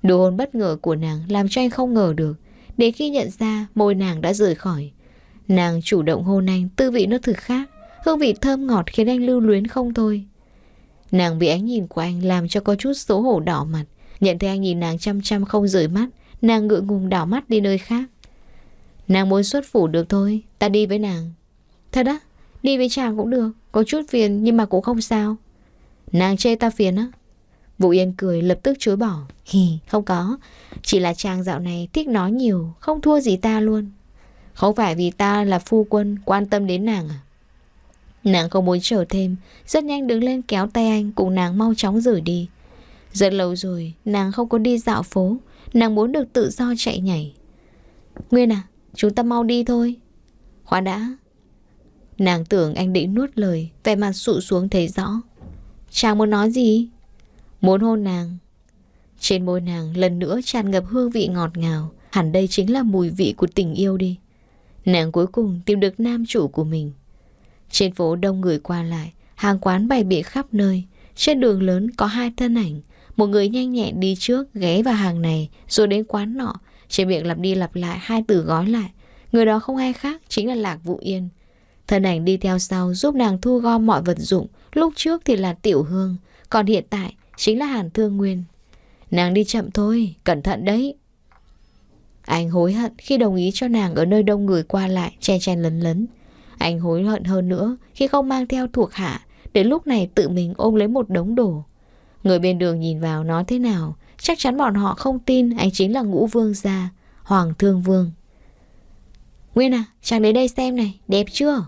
Đồ hôn bất ngờ của nàng làm cho anh không ngờ được Đến khi nhận ra môi nàng đã rời khỏi Nàng chủ động hôn anh Tư vị nó thực khác Hương vị thơm ngọt khiến anh lưu luyến không thôi Nàng bị ánh nhìn của anh làm cho có chút xấu hổ đỏ mặt. Nhận thấy anh nhìn nàng chăm chăm không rời mắt, nàng ngựa ngùng đảo mắt đi nơi khác. Nàng muốn xuất phủ được thôi, ta đi với nàng. Thật á, đi với chàng cũng được, có chút phiền nhưng mà cũng không sao. Nàng chê ta phiền á. Vũ Yên cười lập tức chối bỏ. Hì, không có, chỉ là chàng dạo này thích nói nhiều, không thua gì ta luôn. Không phải vì ta là phu quân quan tâm đến nàng à? Nàng không muốn chờ thêm Rất nhanh đứng lên kéo tay anh Cùng nàng mau chóng rời đi Rất lâu rồi nàng không có đi dạo phố Nàng muốn được tự do chạy nhảy Nguyên à Chúng ta mau đi thôi Khoan đã Nàng tưởng anh định nuốt lời Về mặt sụ xuống thấy rõ Chàng muốn nói gì Muốn hôn nàng Trên môi nàng lần nữa tràn ngập hương vị ngọt ngào Hẳn đây chính là mùi vị của tình yêu đi Nàng cuối cùng tìm được nam chủ của mình trên phố đông người qua lại, hàng quán bày biện khắp nơi. Trên đường lớn có hai thân ảnh, một người nhanh nhẹn đi trước ghé vào hàng này rồi đến quán nọ, trên miệng lặp đi lặp lại hai từ gói lại. Người đó không ai khác, chính là Lạc Vũ Yên. Thân ảnh đi theo sau giúp nàng thu gom mọi vật dụng, lúc trước thì là Tiểu Hương, còn hiện tại chính là Hàn Thương Nguyên. Nàng đi chậm thôi, cẩn thận đấy. Anh hối hận khi đồng ý cho nàng ở nơi đông người qua lại, chen chen lấn lấn. Anh hối hận hơn nữa khi không mang theo thuộc hạ, đến lúc này tự mình ôm lấy một đống đồ. Người bên đường nhìn vào nó thế nào, chắc chắn bọn họ không tin anh chính là ngũ vương gia, hoàng thương vương. Nguyên à, chàng đến đây xem này, đẹp chưa?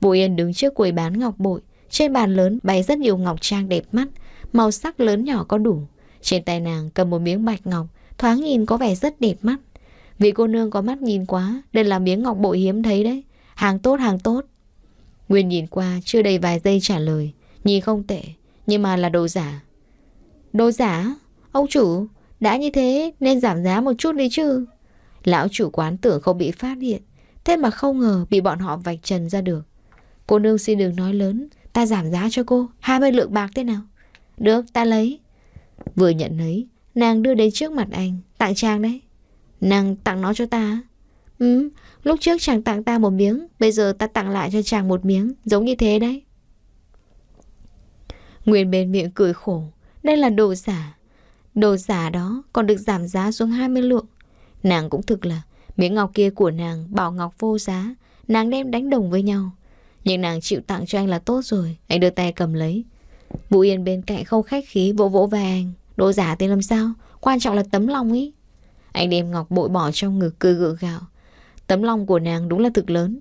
Vũ Yên đứng trước quầy bán ngọc bội, trên bàn lớn bày rất nhiều ngọc trang đẹp mắt, màu sắc lớn nhỏ có đủ. Trên tay nàng cầm một miếng bạch ngọc, thoáng nhìn có vẻ rất đẹp mắt. Vì cô nương có mắt nhìn quá, đây là miếng ngọc bội hiếm thấy đấy. Hàng tốt hàng tốt Nguyên nhìn qua chưa đầy vài giây trả lời Nhìn không tệ Nhưng mà là đồ giả Đồ giả? Ông chủ Đã như thế nên giảm giá một chút đi chứ Lão chủ quán tưởng không bị phát hiện Thế mà không ngờ bị bọn họ vạch trần ra được Cô nương xin đừng nói lớn Ta giảm giá cho cô hai mươi lượng bạc thế nào Được ta lấy Vừa nhận lấy Nàng đưa đến trước mặt anh Tặng trang đấy Nàng tặng nó cho ta Ừ Lúc trước chàng tặng ta một miếng Bây giờ ta tặng lại cho chàng một miếng Giống như thế đấy Nguyên bên miệng cười khổ Đây là đồ giả Đồ giả đó còn được giảm giá xuống 20 lượng Nàng cũng thực là Miếng ngọc kia của nàng bảo ngọc vô giá Nàng đem đánh đồng với nhau Nhưng nàng chịu tặng cho anh là tốt rồi Anh đưa tay cầm lấy Vũ Yên bên cạnh không khách khí vỗ vỗ về anh Đồ giả thì làm sao Quan trọng là tấm lòng ý Anh đem ngọc bội bỏ trong ngực cười gượng gạo Tấm lòng của nàng đúng là thực lớn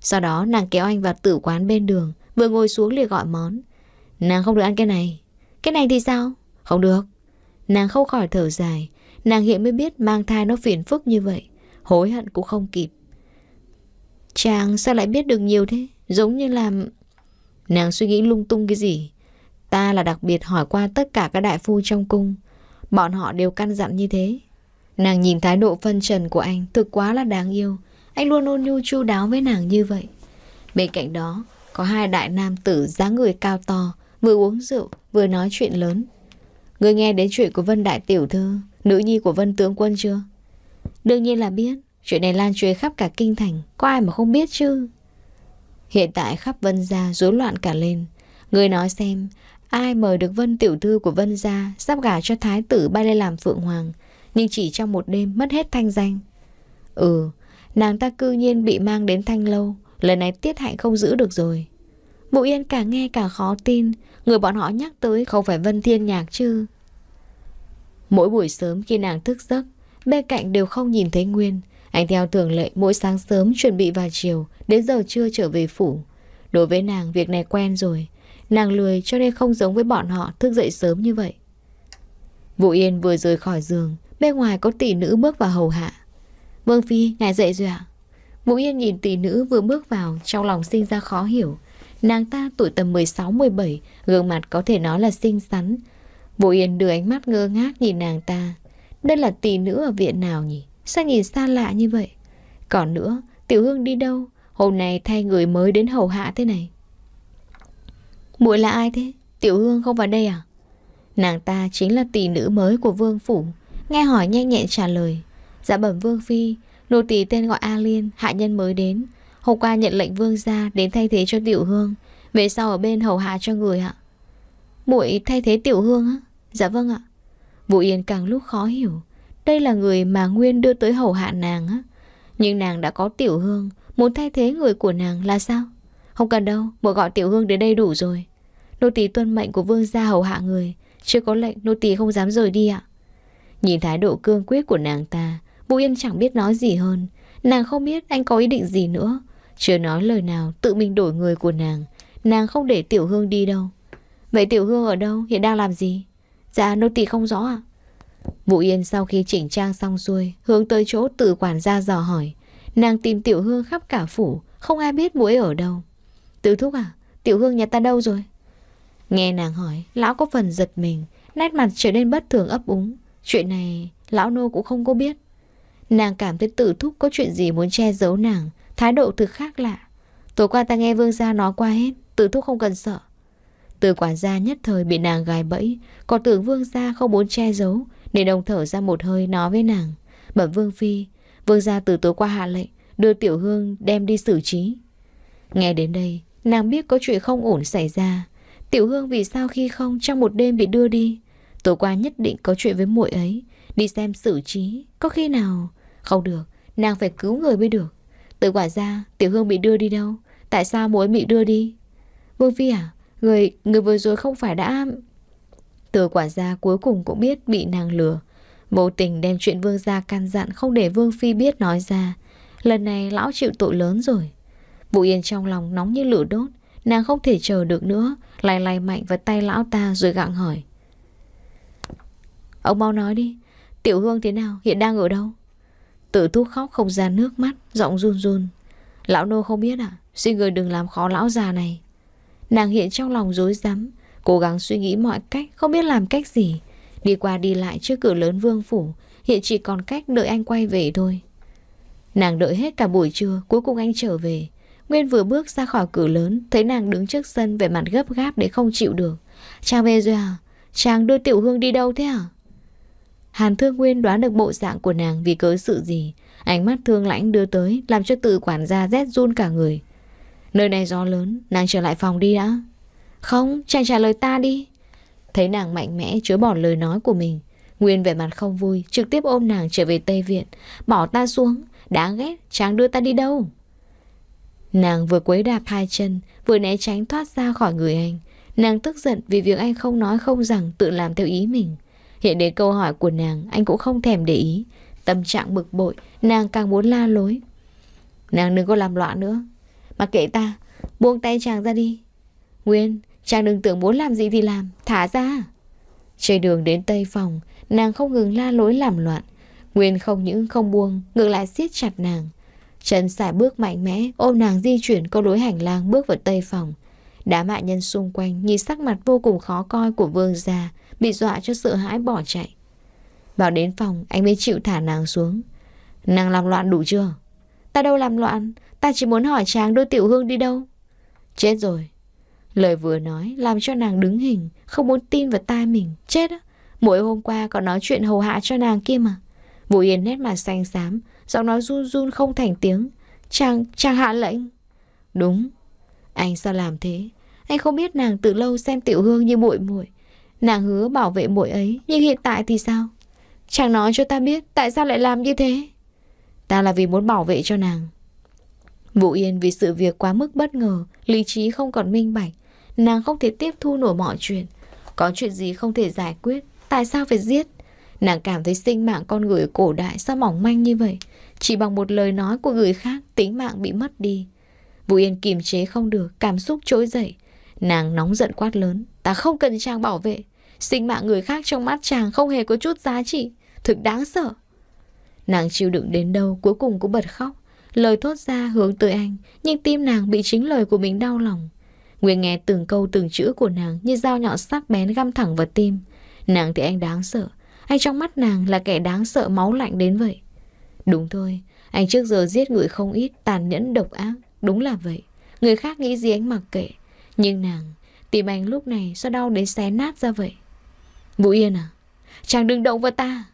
Sau đó nàng kéo anh vào tử quán bên đường Vừa ngồi xuống liền gọi món Nàng không được ăn cái này Cái này thì sao? Không được Nàng không khỏi thở dài Nàng hiện mới biết mang thai nó phiền phức như vậy Hối hận cũng không kịp Chàng sao lại biết được nhiều thế Giống như là Nàng suy nghĩ lung tung cái gì Ta là đặc biệt hỏi qua tất cả các đại phu trong cung Bọn họ đều căn dặn như thế Nàng nhìn thái độ phân trần của anh Thực quá là đáng yêu anh luôn ôn nhu chu đáo với nàng như vậy Bên cạnh đó Có hai đại nam tử dáng người cao to Vừa uống rượu vừa nói chuyện lớn Người nghe đến chuyện của Vân Đại Tiểu Thư Nữ nhi của Vân Tướng Quân chưa Đương nhiên là biết Chuyện này lan truyền khắp cả kinh thành Có ai mà không biết chứ Hiện tại khắp Vân Gia rối loạn cả lên Người nói xem Ai mời được Vân Tiểu Thư của Vân Gia Sắp gả cho Thái tử bay lên làm Phượng Hoàng Nhưng chỉ trong một đêm mất hết thanh danh Ừ Nàng ta cư nhiên bị mang đến thanh lâu Lần này tiết hạnh không giữ được rồi vũ Yên càng nghe càng khó tin Người bọn họ nhắc tới không phải Vân Thiên Nhạc chứ Mỗi buổi sớm khi nàng thức giấc Bên cạnh đều không nhìn thấy Nguyên Anh theo thường lệ mỗi sáng sớm chuẩn bị vào chiều Đến giờ chưa trở về phủ Đối với nàng việc này quen rồi Nàng lười cho nên không giống với bọn họ thức dậy sớm như vậy Vũ Yên vừa rời khỏi giường Bên ngoài có tỷ nữ bước vào hầu hạ Vương Phi, ngài dậy rồi ạ. Vũ Yên nhìn tỷ nữ vừa bước vào, trong lòng sinh ra khó hiểu. Nàng ta tuổi tầm 16-17, gương mặt có thể nói là xinh xắn. Vũ Yên đưa ánh mắt ngơ ngác nhìn nàng ta. Đây là tỷ nữ ở viện nào nhỉ? Sao nhìn xa lạ như vậy? Còn nữa, Tiểu Hương đi đâu? Hôm nay thay người mới đến hầu hạ thế này. Muội là ai thế? Tiểu Hương không vào đây à? Nàng ta chính là tỷ nữ mới của Vương Phủ. Nghe hỏi nhanh nhẹn trả lời. Dạ bẩm Vương Phi Nô tỳ tên gọi A Liên Hạ nhân mới đến Hôm qua nhận lệnh Vương ra Đến thay thế cho Tiểu Hương Về sau ở bên hầu hạ cho người ạ muội thay thế Tiểu Hương á Dạ vâng ạ Vũ Yên càng lúc khó hiểu Đây là người mà Nguyên đưa tới hầu hạ nàng á Nhưng nàng đã có Tiểu Hương Muốn thay thế người của nàng là sao Không cần đâu muội gọi Tiểu Hương đến đây đủ rồi Nô tỳ tuân mệnh của Vương gia hầu hạ người Chưa có lệnh nô tỳ không dám rời đi ạ Nhìn thái độ cương quyết của nàng ta Vũ Yên chẳng biết nói gì hơn Nàng không biết anh có ý định gì nữa Chưa nói lời nào tự mình đổi người của nàng Nàng không để Tiểu Hương đi đâu Vậy Tiểu Hương ở đâu hiện đang làm gì Dạ nô tỳ không rõ ạ Vũ Yên sau khi chỉnh trang xong xuôi Hướng tới chỗ Tử quản gia dò hỏi Nàng tìm Tiểu Hương khắp cả phủ Không ai biết muối ở đâu Từ thúc à Tiểu Hương nhà ta đâu rồi Nghe nàng hỏi Lão có phần giật mình Nét mặt trở nên bất thường ấp úng Chuyện này lão nô cũng không có biết Nàng cảm thấy tử thúc có chuyện gì muốn che giấu nàng Thái độ từ khác lạ Tối qua ta nghe vương gia nói qua hết Tử thúc không cần sợ Từ quản gia nhất thời bị nàng gài bẫy Còn tưởng vương gia không muốn che giấu Để đồng thở ra một hơi nói với nàng Bẩm vương phi Vương gia từ tối qua hạ lệnh Đưa tiểu hương đem đi xử trí Nghe đến đây Nàng biết có chuyện không ổn xảy ra Tiểu hương vì sao khi không trong một đêm bị đưa đi Tối qua nhất định có chuyện với muội ấy Đi xem xử trí Có khi nào không được, nàng phải cứu người mới được Tự quả ra, Tiểu Hương bị đưa đi đâu Tại sao mối bị đưa đi Vương Phi à, người, người vừa rồi không phải đã tự quả ra cuối cùng cũng biết bị nàng lừa Vô tình đem chuyện vương gia can dặn Không để Vương Phi biết nói ra Lần này lão chịu tội lớn rồi Vũ Yên trong lòng nóng như lửa đốt Nàng không thể chờ được nữa Lại lay mạnh vào tay lão ta rồi gặng hỏi Ông mau nói đi Tiểu Hương thế nào, hiện đang ở đâu Tự thu khóc không ra nước mắt Giọng run run Lão nô không biết à Xin người đừng làm khó lão già này Nàng hiện trong lòng rối rắm Cố gắng suy nghĩ mọi cách Không biết làm cách gì Đi qua đi lại trước cửa lớn vương phủ Hiện chỉ còn cách đợi anh quay về thôi Nàng đợi hết cả buổi trưa Cuối cùng anh trở về Nguyên vừa bước ra khỏi cửa lớn Thấy nàng đứng trước sân về mặt gấp gáp để không chịu được Chàng về rồi à Chàng đưa tiểu hương đi đâu thế à Hàn Thương Nguyên đoán được bộ dạng của nàng vì cớ sự gì. Ánh mắt thương lãnh đưa tới làm cho tự quản gia rét run cả người. Nơi này gió lớn, nàng trở lại phòng đi đã. Không, chàng trả lời ta đi. Thấy nàng mạnh mẽ chối bỏ lời nói của mình. Nguyên vẻ mặt không vui, trực tiếp ôm nàng trở về Tây Viện. Bỏ ta xuống, đáng ghét, chàng đưa ta đi đâu. Nàng vừa quấy đạp hai chân, vừa né tránh thoát ra khỏi người anh. Nàng tức giận vì việc anh không nói không rằng tự làm theo ý mình. Hiện đến câu hỏi của nàng Anh cũng không thèm để ý Tâm trạng bực bội Nàng càng muốn la lối Nàng đừng có làm loạn nữa Mà kệ ta Buông tay chàng ra đi Nguyên Chàng đừng tưởng muốn làm gì thì làm Thả ra Trên đường đến tây phòng Nàng không ngừng la lối làm loạn Nguyên không những không buông Ngược lại siết chặt nàng Trần xài bước mạnh mẽ Ôm nàng di chuyển câu lối hành lang bước vào tây phòng Đám hạ nhân xung quanh Nhìn sắc mặt vô cùng khó coi của vương gia bị dọa cho sợ hãi bỏ chạy. Vào đến phòng, anh mới chịu thả nàng xuống. Nàng làm loạn đủ chưa? Ta đâu làm loạn, ta chỉ muốn hỏi chàng đưa tiểu hương đi đâu. Chết rồi. Lời vừa nói làm cho nàng đứng hình, không muốn tin vào tai mình. Chết á, mỗi hôm qua còn nói chuyện hầu hạ cho nàng kia mà. Vũ Yên nét mặt xanh xám, giọng nói run run không thành tiếng. Chàng, chàng hạ lệnh. Đúng. Anh sao làm thế? Anh không biết nàng từ lâu xem tiểu hương như muội muội Nàng hứa bảo vệ muội ấy, nhưng hiện tại thì sao? Chàng nói cho ta biết tại sao lại làm như thế. Ta là vì muốn bảo vệ cho nàng. Vũ Yên vì sự việc quá mức bất ngờ, lý trí không còn minh bạch. Nàng không thể tiếp thu nổi mọi chuyện. Có chuyện gì không thể giải quyết, tại sao phải giết? Nàng cảm thấy sinh mạng con người cổ đại sao mỏng manh như vậy. Chỉ bằng một lời nói của người khác, tính mạng bị mất đi. Vũ Yên kiềm chế không được, cảm xúc trỗi dậy. Nàng nóng giận quát lớn, ta không cần chàng bảo vệ, Sinh mạng người khác trong mắt chàng không hề có chút giá trị, thực đáng sợ. Nàng chịu đựng đến đâu cuối cùng cũng bật khóc. Lời thốt ra hướng tới anh, nhưng tim nàng bị chính lời của mình đau lòng. Nguyên nghe từng câu từng chữ của nàng như dao nhọn sắc bén găm thẳng vào tim. Nàng thì anh đáng sợ, anh trong mắt nàng là kẻ đáng sợ máu lạnh đến vậy. Đúng thôi, anh trước giờ giết người không ít, tàn nhẫn độc ác, đúng là vậy. Người khác nghĩ gì anh mặc kệ, nhưng nàng, tim anh lúc này sao đau đến xé nát ra vậy. Vũ Yên à Chàng đừng động vào ta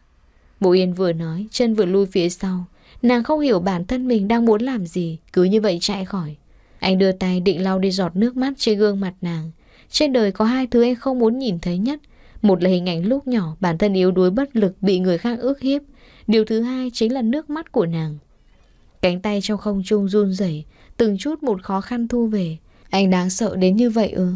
Vũ Yên vừa nói chân vừa lui phía sau Nàng không hiểu bản thân mình đang muốn làm gì Cứ như vậy chạy khỏi Anh đưa tay định lau đi giọt nước mắt trên gương mặt nàng Trên đời có hai thứ anh không muốn nhìn thấy nhất Một là hình ảnh lúc nhỏ Bản thân yếu đuối bất lực bị người khác ước hiếp Điều thứ hai chính là nước mắt của nàng Cánh tay trong không trung run rẩy Từng chút một khó khăn thu về Anh đáng sợ đến như vậy ư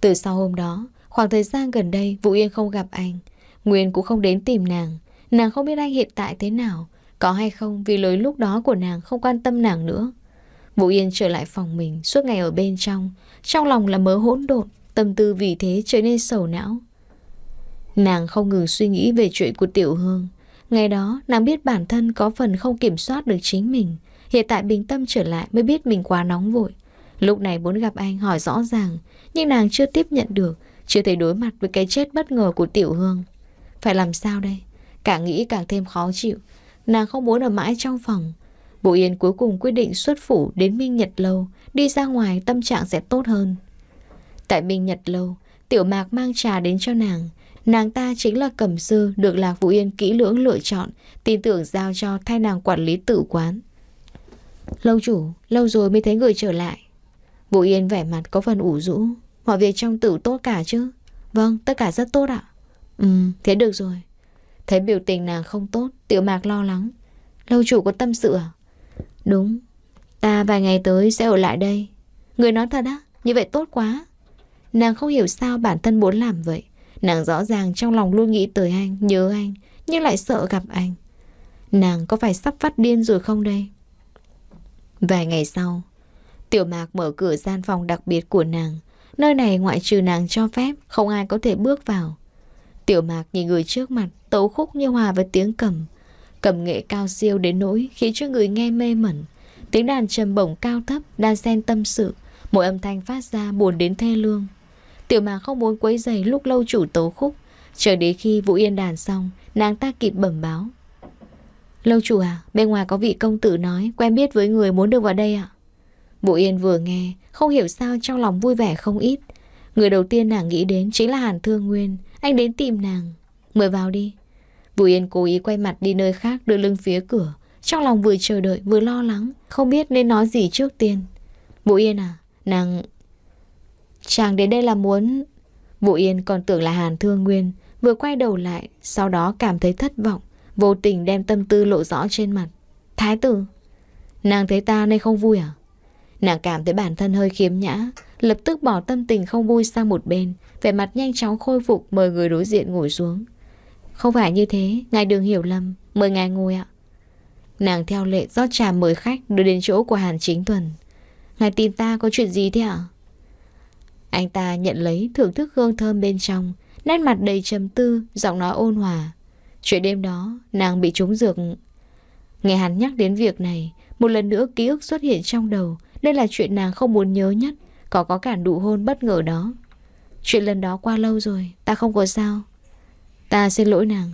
Từ sau hôm đó Khoảng thời gian gần đây Vũ Yên không gặp anh Nguyên cũng không đến tìm nàng Nàng không biết anh hiện tại thế nào Có hay không vì lối lúc đó của nàng không quan tâm nàng nữa Vũ Yên trở lại phòng mình Suốt ngày ở bên trong Trong lòng là mớ hỗn độn Tâm tư vì thế trở nên sầu não Nàng không ngừng suy nghĩ về chuyện của Tiểu Hương Ngày đó nàng biết bản thân có phần không kiểm soát được chính mình Hiện tại bình tâm trở lại mới biết mình quá nóng vội Lúc này muốn gặp anh hỏi rõ ràng Nhưng nàng chưa tiếp nhận được chưa thấy đối mặt với cái chết bất ngờ của Tiểu Hương Phải làm sao đây Càng nghĩ càng thêm khó chịu Nàng không muốn ở mãi trong phòng Bộ Yên cuối cùng quyết định xuất phủ đến Minh Nhật Lâu Đi ra ngoài tâm trạng sẽ tốt hơn Tại Minh Nhật Lâu Tiểu Mạc mang trà đến cho nàng Nàng ta chính là cẩm sư được Lạc Vũ Yên kỹ lưỡng lựa chọn, tin tưởng giao cho thay nàng quản lý tự quán. Lâu chủ, lâu rồi mới thấy người trở lại. Vũ Yên vẻ mặt có phần ủ rũ. Mọi việc trong tử tốt cả chứ Vâng tất cả rất tốt ạ Ừ thế được rồi Thấy biểu tình nàng không tốt Tiểu mạc lo lắng Lâu chủ có tâm sự à Đúng Ta vài ngày tới sẽ ở lại đây Người nói thật á Như vậy tốt quá Nàng không hiểu sao bản thân muốn làm vậy Nàng rõ ràng trong lòng luôn nghĩ tới anh Nhớ anh Nhưng lại sợ gặp anh Nàng có phải sắp phát điên rồi không đây Vài ngày sau Tiểu mạc mở cửa gian phòng đặc biệt của nàng Nơi này ngoại trừ nàng cho phép, không ai có thể bước vào. Tiểu mạc nhìn người trước mặt, tấu khúc như hòa với tiếng cầm. Cầm nghệ cao siêu đến nỗi khiến cho người nghe mê mẩn. Tiếng đàn trầm bổng cao thấp, đan xen tâm sự, mỗi âm thanh phát ra buồn đến thê lương. Tiểu mạc không muốn quấy giày lúc lâu chủ tấu khúc, chờ đến khi Vũ Yên đàn xong, nàng ta kịp bẩm báo. Lâu chủ à, bên ngoài có vị công tử nói quen biết với người muốn được vào đây ạ. Vũ Yên vừa nghe, không hiểu sao trong lòng vui vẻ không ít Người đầu tiên nàng nghĩ đến chính là Hàn Thương Nguyên Anh đến tìm nàng Mời vào đi Vũ Yên cố ý quay mặt đi nơi khác đưa lưng phía cửa Trong lòng vừa chờ đợi vừa lo lắng Không biết nên nói gì trước tiên Vũ Yên à Nàng Chàng đến đây là muốn Vũ Yên còn tưởng là Hàn Thương Nguyên Vừa quay đầu lại Sau đó cảm thấy thất vọng Vô tình đem tâm tư lộ rõ trên mặt Thái tử Nàng thấy ta nên không vui à Nàng cảm thấy bản thân hơi khiếm nhã, lập tức bỏ tâm tình không vui sang một bên, vẻ mặt nhanh chóng khôi phục mời người đối diện ngồi xuống. Không phải như thế, ngài đừng hiểu lầm, mời ngài ngồi ạ. Nàng theo lệ rót trà mời khách đưa đến chỗ của Hàn Chính Tuần. Ngài tìm ta có chuyện gì thế ạ? Anh ta nhận lấy thưởng thức hương thơm bên trong, nét mặt đầy trầm tư, giọng nói ôn hòa. Chuyện đêm đó, nàng bị trúng dược. Nghe hắn nhắc đến việc này, một lần nữa ký ức xuất hiện trong đầu, đây là chuyện nàng không muốn nhớ nhất Có có cả nụ hôn bất ngờ đó Chuyện lần đó qua lâu rồi Ta không có sao Ta xin lỗi nàng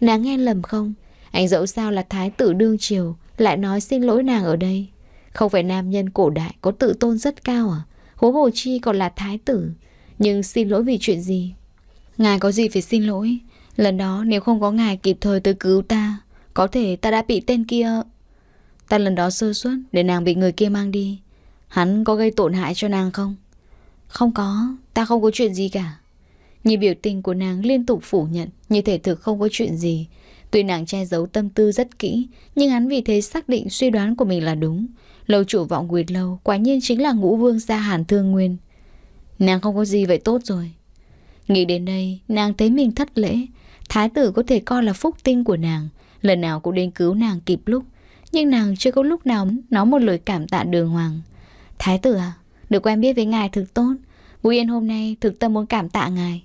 Nàng nghe lầm không Anh dẫu sao là thái tử đương triều Lại nói xin lỗi nàng ở đây Không phải nam nhân cổ đại có tự tôn rất cao à Hố hồ chi còn là thái tử Nhưng xin lỗi vì chuyện gì Ngài có gì phải xin lỗi Lần đó nếu không có ngài kịp thời tới cứu ta Có thể ta đã bị tên kia Ta lần đó sơ suất để nàng bị người kia mang đi Hắn có gây tổn hại cho nàng không? Không có, ta không có chuyện gì cả Nhìn biểu tình của nàng liên tục phủ nhận Như thể thực không có chuyện gì Tuy nàng che giấu tâm tư rất kỹ Nhưng hắn vì thế xác định suy đoán của mình là đúng Lâu chủ vọng quyệt lâu Quả nhiên chính là ngũ vương gia hàn thương nguyên Nàng không có gì vậy tốt rồi Nghĩ đến đây Nàng thấy mình thất lễ Thái tử có thể coi là phúc tinh của nàng Lần nào cũng đến cứu nàng kịp lúc nhưng nàng chưa có lúc nào nói một lời cảm tạ đường hoàng Thái tử à Được quen biết với ngài thực tốt Vui Yên hôm nay thực tâm muốn cảm tạ ngài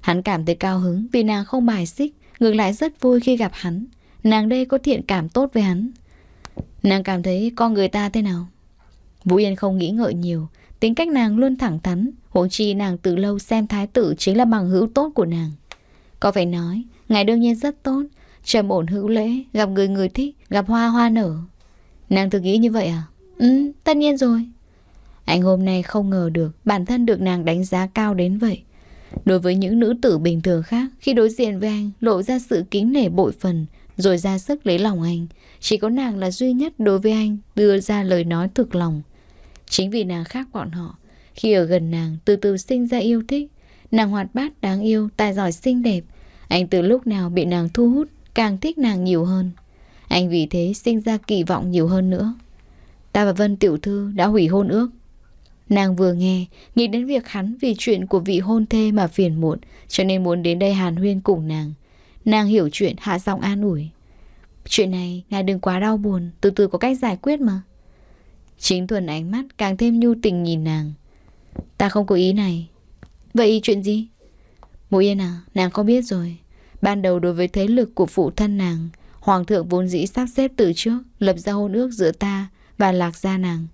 Hắn cảm thấy cao hứng vì nàng không bài xích Ngược lại rất vui khi gặp hắn Nàng đây có thiện cảm tốt với hắn Nàng cảm thấy con người ta thế nào Vũ Yên không nghĩ ngợi nhiều Tính cách nàng luôn thẳng thắn Huống chi nàng từ lâu xem thái tử chính là bằng hữu tốt của nàng Có phải nói Ngài đương nhiên rất tốt trầm ổn hữu lễ gặp người người thích gặp hoa hoa nở nàng tự nghĩ như vậy à ừ tất nhiên rồi anh hôm nay không ngờ được bản thân được nàng đánh giá cao đến vậy đối với những nữ tử bình thường khác khi đối diện với anh lộ ra sự kính nể bội phần rồi ra sức lấy lòng anh chỉ có nàng là duy nhất đối với anh đưa ra lời nói thực lòng chính vì nàng khác bọn họ khi ở gần nàng từ từ sinh ra yêu thích nàng hoạt bát đáng yêu tài giỏi xinh đẹp anh từ lúc nào bị nàng thu hút càng thích nàng nhiều hơn. Anh vì thế sinh ra kỳ vọng nhiều hơn nữa. Ta và Vân Tiểu Thư đã hủy hôn ước. Nàng vừa nghe, nghĩ đến việc hắn vì chuyện của vị hôn thê mà phiền muộn, cho nên muốn đến đây hàn huyên cùng nàng. Nàng hiểu chuyện hạ giọng an ủi. Chuyện này, ngài đừng quá đau buồn, từ từ có cách giải quyết mà. Chính thuần ánh mắt càng thêm nhu tình nhìn nàng. Ta không có ý này. Vậy chuyện gì? Mụ yên à, nàng không biết rồi. Ban đầu đối với thế lực của phụ thân nàng, Hoàng thượng vốn dĩ sắp xếp từ trước, lập ra hôn ước giữa ta và lạc gia nàng.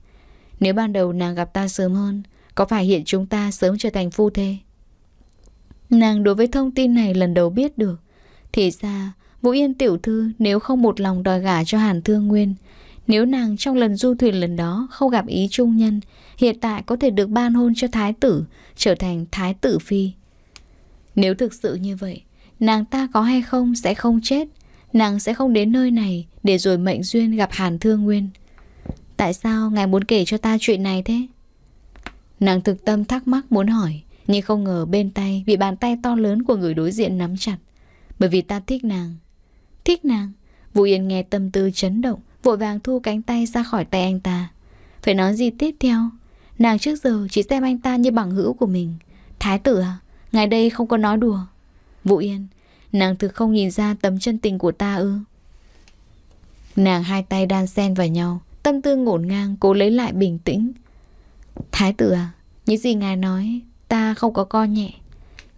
Nếu ban đầu nàng gặp ta sớm hơn, có phải hiện chúng ta sớm trở thành phu thê? Nàng đối với thông tin này lần đầu biết được. Thì ra, Vũ Yên tiểu thư nếu không một lòng đòi gả cho Hàn Thương Nguyên, nếu nàng trong lần du thuyền lần đó không gặp ý trung nhân, hiện tại có thể được ban hôn cho thái tử, trở thành thái tử phi. Nếu thực sự như vậy, nàng ta có hay không sẽ không chết, nàng sẽ không đến nơi này để rồi mệnh duyên gặp Hàn Thương Nguyên. Tại sao ngài muốn kể cho ta chuyện này thế? Nàng thực tâm thắc mắc muốn hỏi, nhưng không ngờ bên tay bị bàn tay to lớn của người đối diện nắm chặt. Bởi vì ta thích nàng. Thích nàng? Vũ Yên nghe tâm tư chấn động, vội vàng thu cánh tay ra khỏi tay anh ta. Phải nói gì tiếp theo? Nàng trước giờ chỉ xem anh ta như bằng hữu của mình. Thái tử à? Ngài đây không có nói đùa. Vũ Yên, nàng thực không nhìn ra tấm chân tình của ta ư. Nàng hai tay đan xen vào nhau, tâm tư ngổn ngang, cố lấy lại bình tĩnh. Thái tử à, những gì ngài nói, ta không có co nhẹ.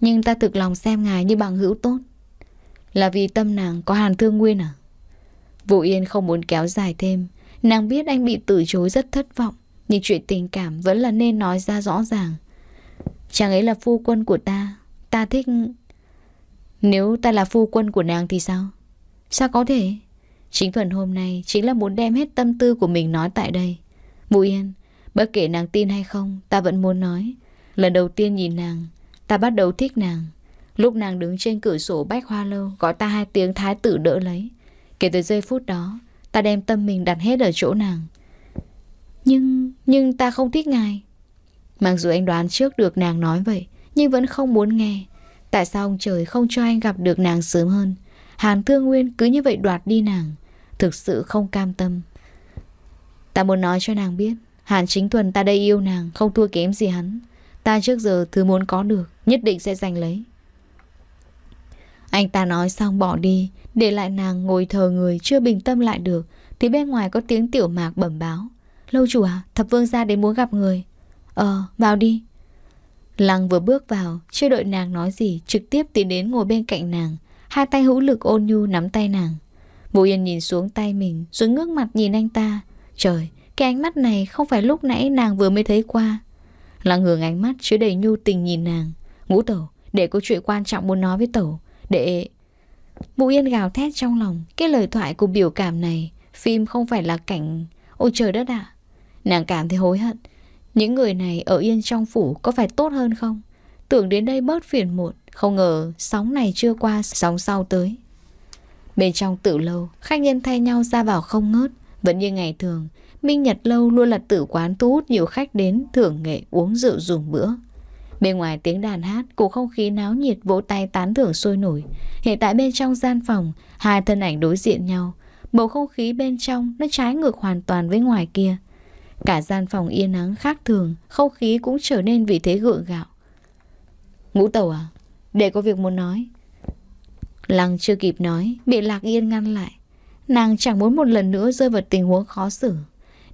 Nhưng ta thực lòng xem ngài như bằng hữu tốt. Là vì tâm nàng có hàn thương nguyên à? Vũ Yên không muốn kéo dài thêm. Nàng biết anh bị từ chối rất thất vọng. Nhưng chuyện tình cảm vẫn là nên nói ra rõ ràng. Chàng ấy là phu quân của ta. Ta thích... Nếu ta là phu quân của nàng thì sao? Sao có thể? Chính thuần hôm nay chính là muốn đem hết tâm tư của mình nói tại đây. Mụ Yên, bất kể nàng tin hay không, ta vẫn muốn nói. Lần đầu tiên nhìn nàng, ta bắt đầu thích nàng. Lúc nàng đứng trên cửa sổ bách hoa lâu gọi ta hai tiếng thái tử đỡ lấy. Kể từ giây phút đó, ta đem tâm mình đặt hết ở chỗ nàng. Nhưng, nhưng ta không thích ngài. Mặc dù anh đoán trước được nàng nói vậy, nhưng vẫn không muốn nghe. Tại sao ông trời không cho anh gặp được nàng sớm hơn Hàn Thương Nguyên cứ như vậy đoạt đi nàng Thực sự không cam tâm Ta muốn nói cho nàng biết Hàn Chính Thuần ta đây yêu nàng Không thua kém gì hắn Ta trước giờ thứ muốn có được Nhất định sẽ giành lấy Anh ta nói xong bỏ đi Để lại nàng ngồi thờ người chưa bình tâm lại được Thì bên ngoài có tiếng tiểu mạc bẩm báo Lâu chủ à Thập vương ra đến muốn gặp người Ờ vào đi Lăng vừa bước vào, chưa đợi nàng nói gì, trực tiếp tiến đến ngồi bên cạnh nàng, hai tay hữu lực ôn nhu nắm tay nàng. Vũ Yên nhìn xuống tay mình, rồi ngước mặt nhìn anh ta. Trời, cái ánh mắt này không phải lúc nãy nàng vừa mới thấy qua. Lăng hưởng ánh mắt chứa đầy nhu tình nhìn nàng. Ngũ tẩu, để có chuyện quan trọng muốn nói với tẩu, để... Vũ Yên gào thét trong lòng, cái lời thoại cùng biểu cảm này, phim không phải là cảnh... Ôi trời đất ạ! Nàng cảm thấy hối hận, những người này ở yên trong phủ có phải tốt hơn không? Tưởng đến đây bớt phiền muộn, không ngờ sóng này chưa qua, sóng sau tới. Bên trong tử lâu, khách nhân thay nhau ra vào không ngớt, vẫn như ngày thường. Minh Nhật Lâu luôn là tử quán thu hút nhiều khách đến thưởng nghệ uống rượu dùng bữa. Bên ngoài tiếng đàn hát cùng không khí náo nhiệt vỗ tay tán thưởng sôi nổi. Hiện tại bên trong gian phòng, hai thân ảnh đối diện nhau. Bầu không khí bên trong nó trái ngược hoàn toàn với ngoài kia. Cả gian phòng yên nắng khác thường, không khí cũng trở nên vị thế gượng gạo. Ngũ tẩu à, để có việc muốn nói. Lăng chưa kịp nói, bị Lạc Yên ngăn lại. Nàng chẳng muốn một lần nữa rơi vào tình huống khó xử.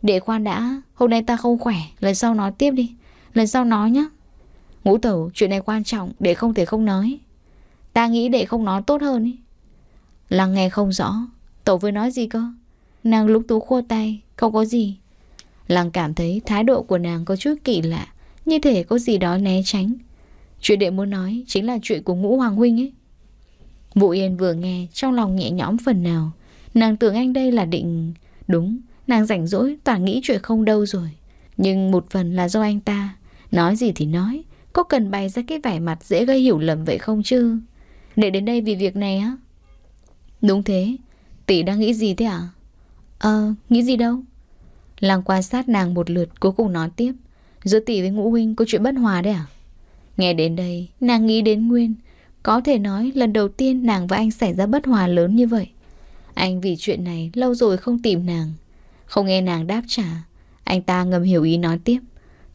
Để khoan đã, hôm nay ta không khỏe, lần sau nói tiếp đi. Lần sau nói nhá. Ngũ tẩu, chuyện này quan trọng, để không thể không nói. Ta nghĩ để không nói tốt hơn ý. Lăng nghe không rõ, tổ vừa nói gì cơ? Nàng lúc tú khua tay, không có gì, Lăng cảm thấy thái độ của nàng có chút kỳ lạ Như thể có gì đó né tránh Chuyện đệ muốn nói chính là chuyện của ngũ hoàng huynh ấy Vũ Yên vừa nghe trong lòng nhẹ nhõm phần nào Nàng tưởng anh đây là định Đúng, nàng rảnh rỗi toàn nghĩ chuyện không đâu rồi Nhưng một phần là do anh ta Nói gì thì nói Có cần bày ra cái vẻ mặt dễ gây hiểu lầm vậy không chứ Để đến đây vì việc này á Đúng thế Tỷ đang nghĩ gì thế ạ Ờ, nghĩ gì đâu Lăng quan sát nàng một lượt cuối cùng nói tiếp Giữa tỷ với ngũ huynh có chuyện bất hòa đấy à Nghe đến đây Nàng nghĩ đến Nguyên Có thể nói lần đầu tiên nàng và anh xảy ra bất hòa lớn như vậy Anh vì chuyện này lâu rồi không tìm nàng Không nghe nàng đáp trả Anh ta ngầm hiểu ý nói tiếp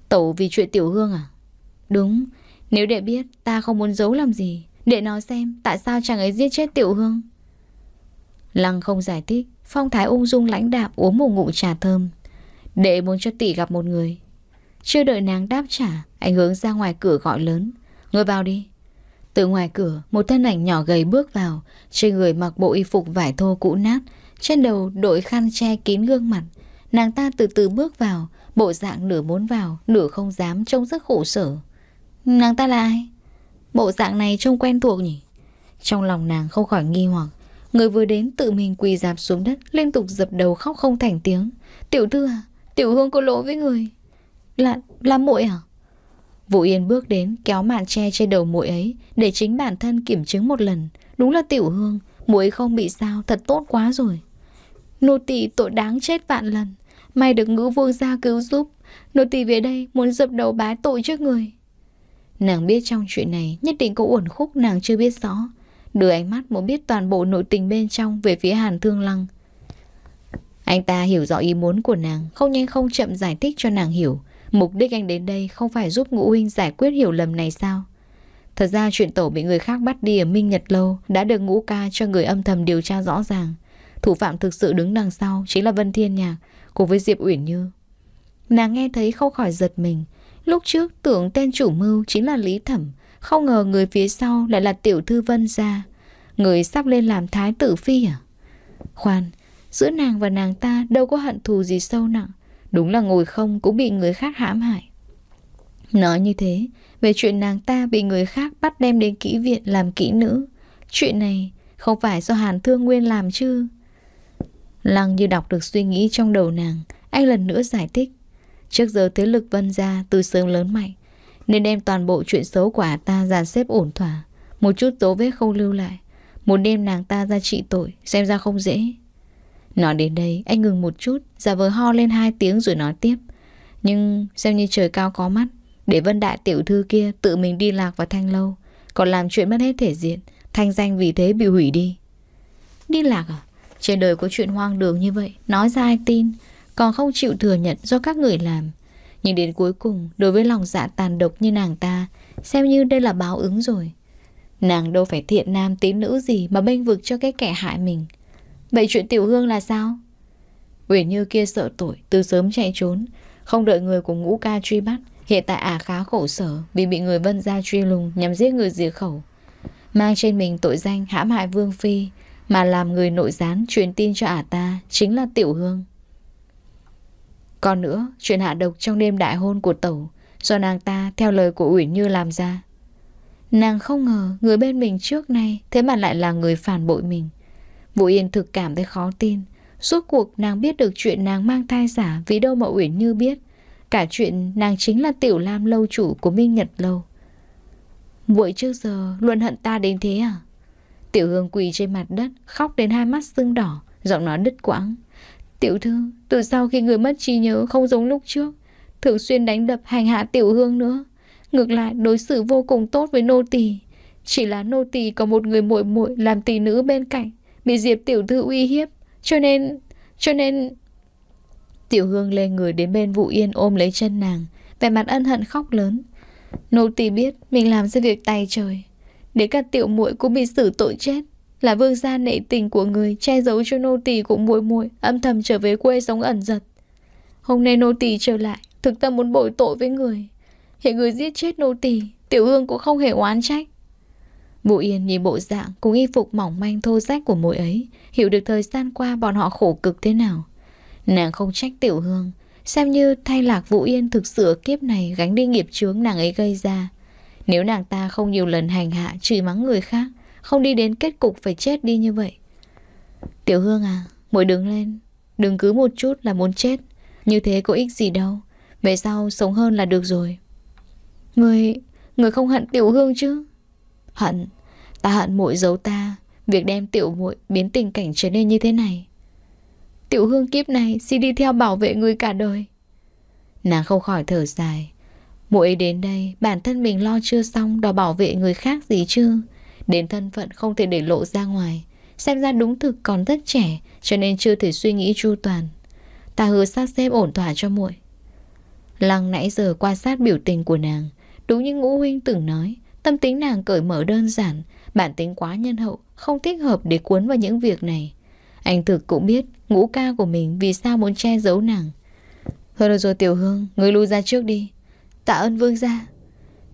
Tẩu vì chuyện tiểu hương à Đúng Nếu đệ biết ta không muốn giấu làm gì Đệ nói xem tại sao chàng ấy giết chết tiểu hương Lăng không giải thích Phong thái ung dung lãnh đạm uống một ngụm trà thơm Đệ muốn cho tỷ gặp một người Chưa đợi nàng đáp trả Anh hướng ra ngoài cửa gọi lớn Ngồi vào đi Từ ngoài cửa một thân ảnh nhỏ gầy bước vào Trên người mặc bộ y phục vải thô cũ nát Trên đầu đội khăn che kín gương mặt Nàng ta từ từ bước vào Bộ dạng nửa muốn vào Nửa không dám trông rất khổ sở Nàng ta là ai? Bộ dạng này trông quen thuộc nhỉ? Trong lòng nàng không khỏi nghi hoặc Người vừa đến tự mình quỳ dạp xuống đất Liên tục dập đầu khóc không thành tiếng Tiểu thư à Tiểu hương có lỗi với người Là, là muội à Vũ Yên bước đến kéo màn che trên đầu muội ấy Để chính bản thân kiểm chứng một lần Đúng là tiểu hương muội không bị sao thật tốt quá rồi Nô tỳ tội đáng chết vạn lần May được ngữ vương gia cứu giúp Nô tỳ về đây muốn dập đầu bái tội trước người Nàng biết trong chuyện này Nhất định có uẩn khúc nàng chưa biết rõ Đưa ánh mắt muốn biết toàn bộ nội tình bên trong Về phía hàn thương lăng anh ta hiểu rõ ý muốn của nàng, không nhanh không chậm giải thích cho nàng hiểu. Mục đích anh đến đây không phải giúp ngũ huynh giải quyết hiểu lầm này sao? Thật ra chuyện tổ bị người khác bắt đi ở Minh Nhật Lâu đã được ngũ ca cho người âm thầm điều tra rõ ràng. Thủ phạm thực sự đứng đằng sau chính là Vân Thiên Nhạc cùng với Diệp Uyển Như. Nàng nghe thấy không khỏi giật mình. Lúc trước tưởng tên chủ mưu chính là Lý Thẩm, không ngờ người phía sau lại là tiểu thư Vân gia. Người sắp lên làm thái tử phi à? Khoan, Giữa nàng và nàng ta đâu có hận thù gì sâu nặng Đúng là ngồi không cũng bị người khác hãm hại Nói như thế Về chuyện nàng ta bị người khác bắt đem đến kỹ viện làm kỹ nữ Chuyện này không phải do Hàn Thương Nguyên làm chứ Lăng như đọc được suy nghĩ trong đầu nàng Anh lần nữa giải thích Trước giờ thế lực vân ra từ sớm lớn mạnh Nên đem toàn bộ chuyện xấu của ta dàn xếp ổn thỏa Một chút dấu vết không lưu lại Muốn đem nàng ta ra trị tội Xem ra không dễ Nói đến đây, anh ngừng một chút, giả vờ ho lên hai tiếng rồi nói tiếp. Nhưng xem như trời cao có mắt, để vân đại tiểu thư kia tự mình đi lạc vào thanh lâu, còn làm chuyện mất hết thể diện, thanh danh vì thế bị hủy đi. Đi lạc à? Trên đời có chuyện hoang đường như vậy, nói ra ai tin, còn không chịu thừa nhận do các người làm. Nhưng đến cuối cùng, đối với lòng dạ tàn độc như nàng ta, xem như đây là báo ứng rồi. Nàng đâu phải thiện nam tín nữ gì mà bênh vực cho cái kẻ hại mình. Vậy chuyện Tiểu Hương là sao? Uyển Như kia sợ tội, từ sớm chạy trốn, không đợi người của ngũ ca truy bắt. Hiện tại ả à khá khổ sở vì bị người vân ra truy lùng nhằm giết người diệt khẩu. Mang trên mình tội danh hãm hại Vương Phi, mà làm người nội gián truyền tin cho ả à ta chính là Tiểu Hương. Còn nữa, chuyện hạ độc trong đêm đại hôn của Tẩu do nàng ta theo lời của Uyển Như làm ra. Nàng không ngờ người bên mình trước nay thế mà lại là người phản bội mình. Vũ Yên thực cảm thấy khó tin. Suốt cuộc nàng biết được chuyện nàng mang thai giả vì đâu mà Uyển Như biết. Cả chuyện nàng chính là tiểu lam lâu chủ của Minh Nhật Lâu. Muội trước giờ luôn hận ta đến thế à? Tiểu hương quỳ trên mặt đất, khóc đến hai mắt sưng đỏ, giọng nói đứt quãng. Tiểu thư, từ sau khi người mất trí nhớ không giống lúc trước, thường xuyên đánh đập hành hạ tiểu hương nữa. Ngược lại, đối xử vô cùng tốt với nô tỳ. Chỉ là nô tỳ có một người muội muội làm tỳ nữ bên cạnh, bị Diệp tiểu thư uy hiếp, cho nên, cho nên... Tiểu Hương lên người đến bên Vũ Yên ôm lấy chân nàng, vẻ mặt ân hận khóc lớn. Nô tỳ biết mình làm ra việc tay trời, để cả tiểu muội cũng bị xử tội chết, là vương gia nệ tình của người che giấu cho nô tỳ cũng muội muội âm thầm trở về quê sống ẩn giật. Hôm nay nô tỳ trở lại, thực tâm muốn bồi tội với người. Hiện người giết chết nô tỳ, tiểu hương cũng không hề oán trách. Mụ Yên nhìn bộ dạng cùng y phục mỏng manh thô rách của mụ ấy, hiểu được thời gian qua bọn họ khổ cực thế nào. Nàng không trách Tiểu Hương, xem như thay lạc Vũ Yên thực sự kiếp này gánh đi nghiệp chướng nàng ấy gây ra. Nếu nàng ta không nhiều lần hành hạ chửi mắng người khác, không đi đến kết cục phải chết đi như vậy. Tiểu Hương à, mỗi đứng lên, đừng cứ một chút là muốn chết, như thế có ích gì đâu, về sau sống hơn là được rồi. Người, người không hận Tiểu Hương chứ? Hận, Ta hận muội giấu ta Việc đem tiểu muội biến tình cảnh trở nên như thế này Tiểu hương kiếp này xin đi theo bảo vệ người cả đời Nàng không khỏi thở dài Muội đến đây bản thân mình lo chưa xong Đòi bảo vệ người khác gì chứ Đến thân phận không thể để lộ ra ngoài Xem ra đúng thực còn rất trẻ Cho nên chưa thể suy nghĩ chu toàn Ta hứa sát xếp ổn thỏa cho muội Lăng nãy giờ quan sát biểu tình của nàng Đúng như ngũ huynh từng nói Tâm tính nàng cởi mở đơn giản Bản tính quá nhân hậu, không thích hợp để cuốn vào những việc này. Anh thực cũng biết ngũ ca của mình vì sao muốn che giấu nàng. Thôi rồi Tiểu Hương, người lui ra trước đi. Tạ ơn vương gia.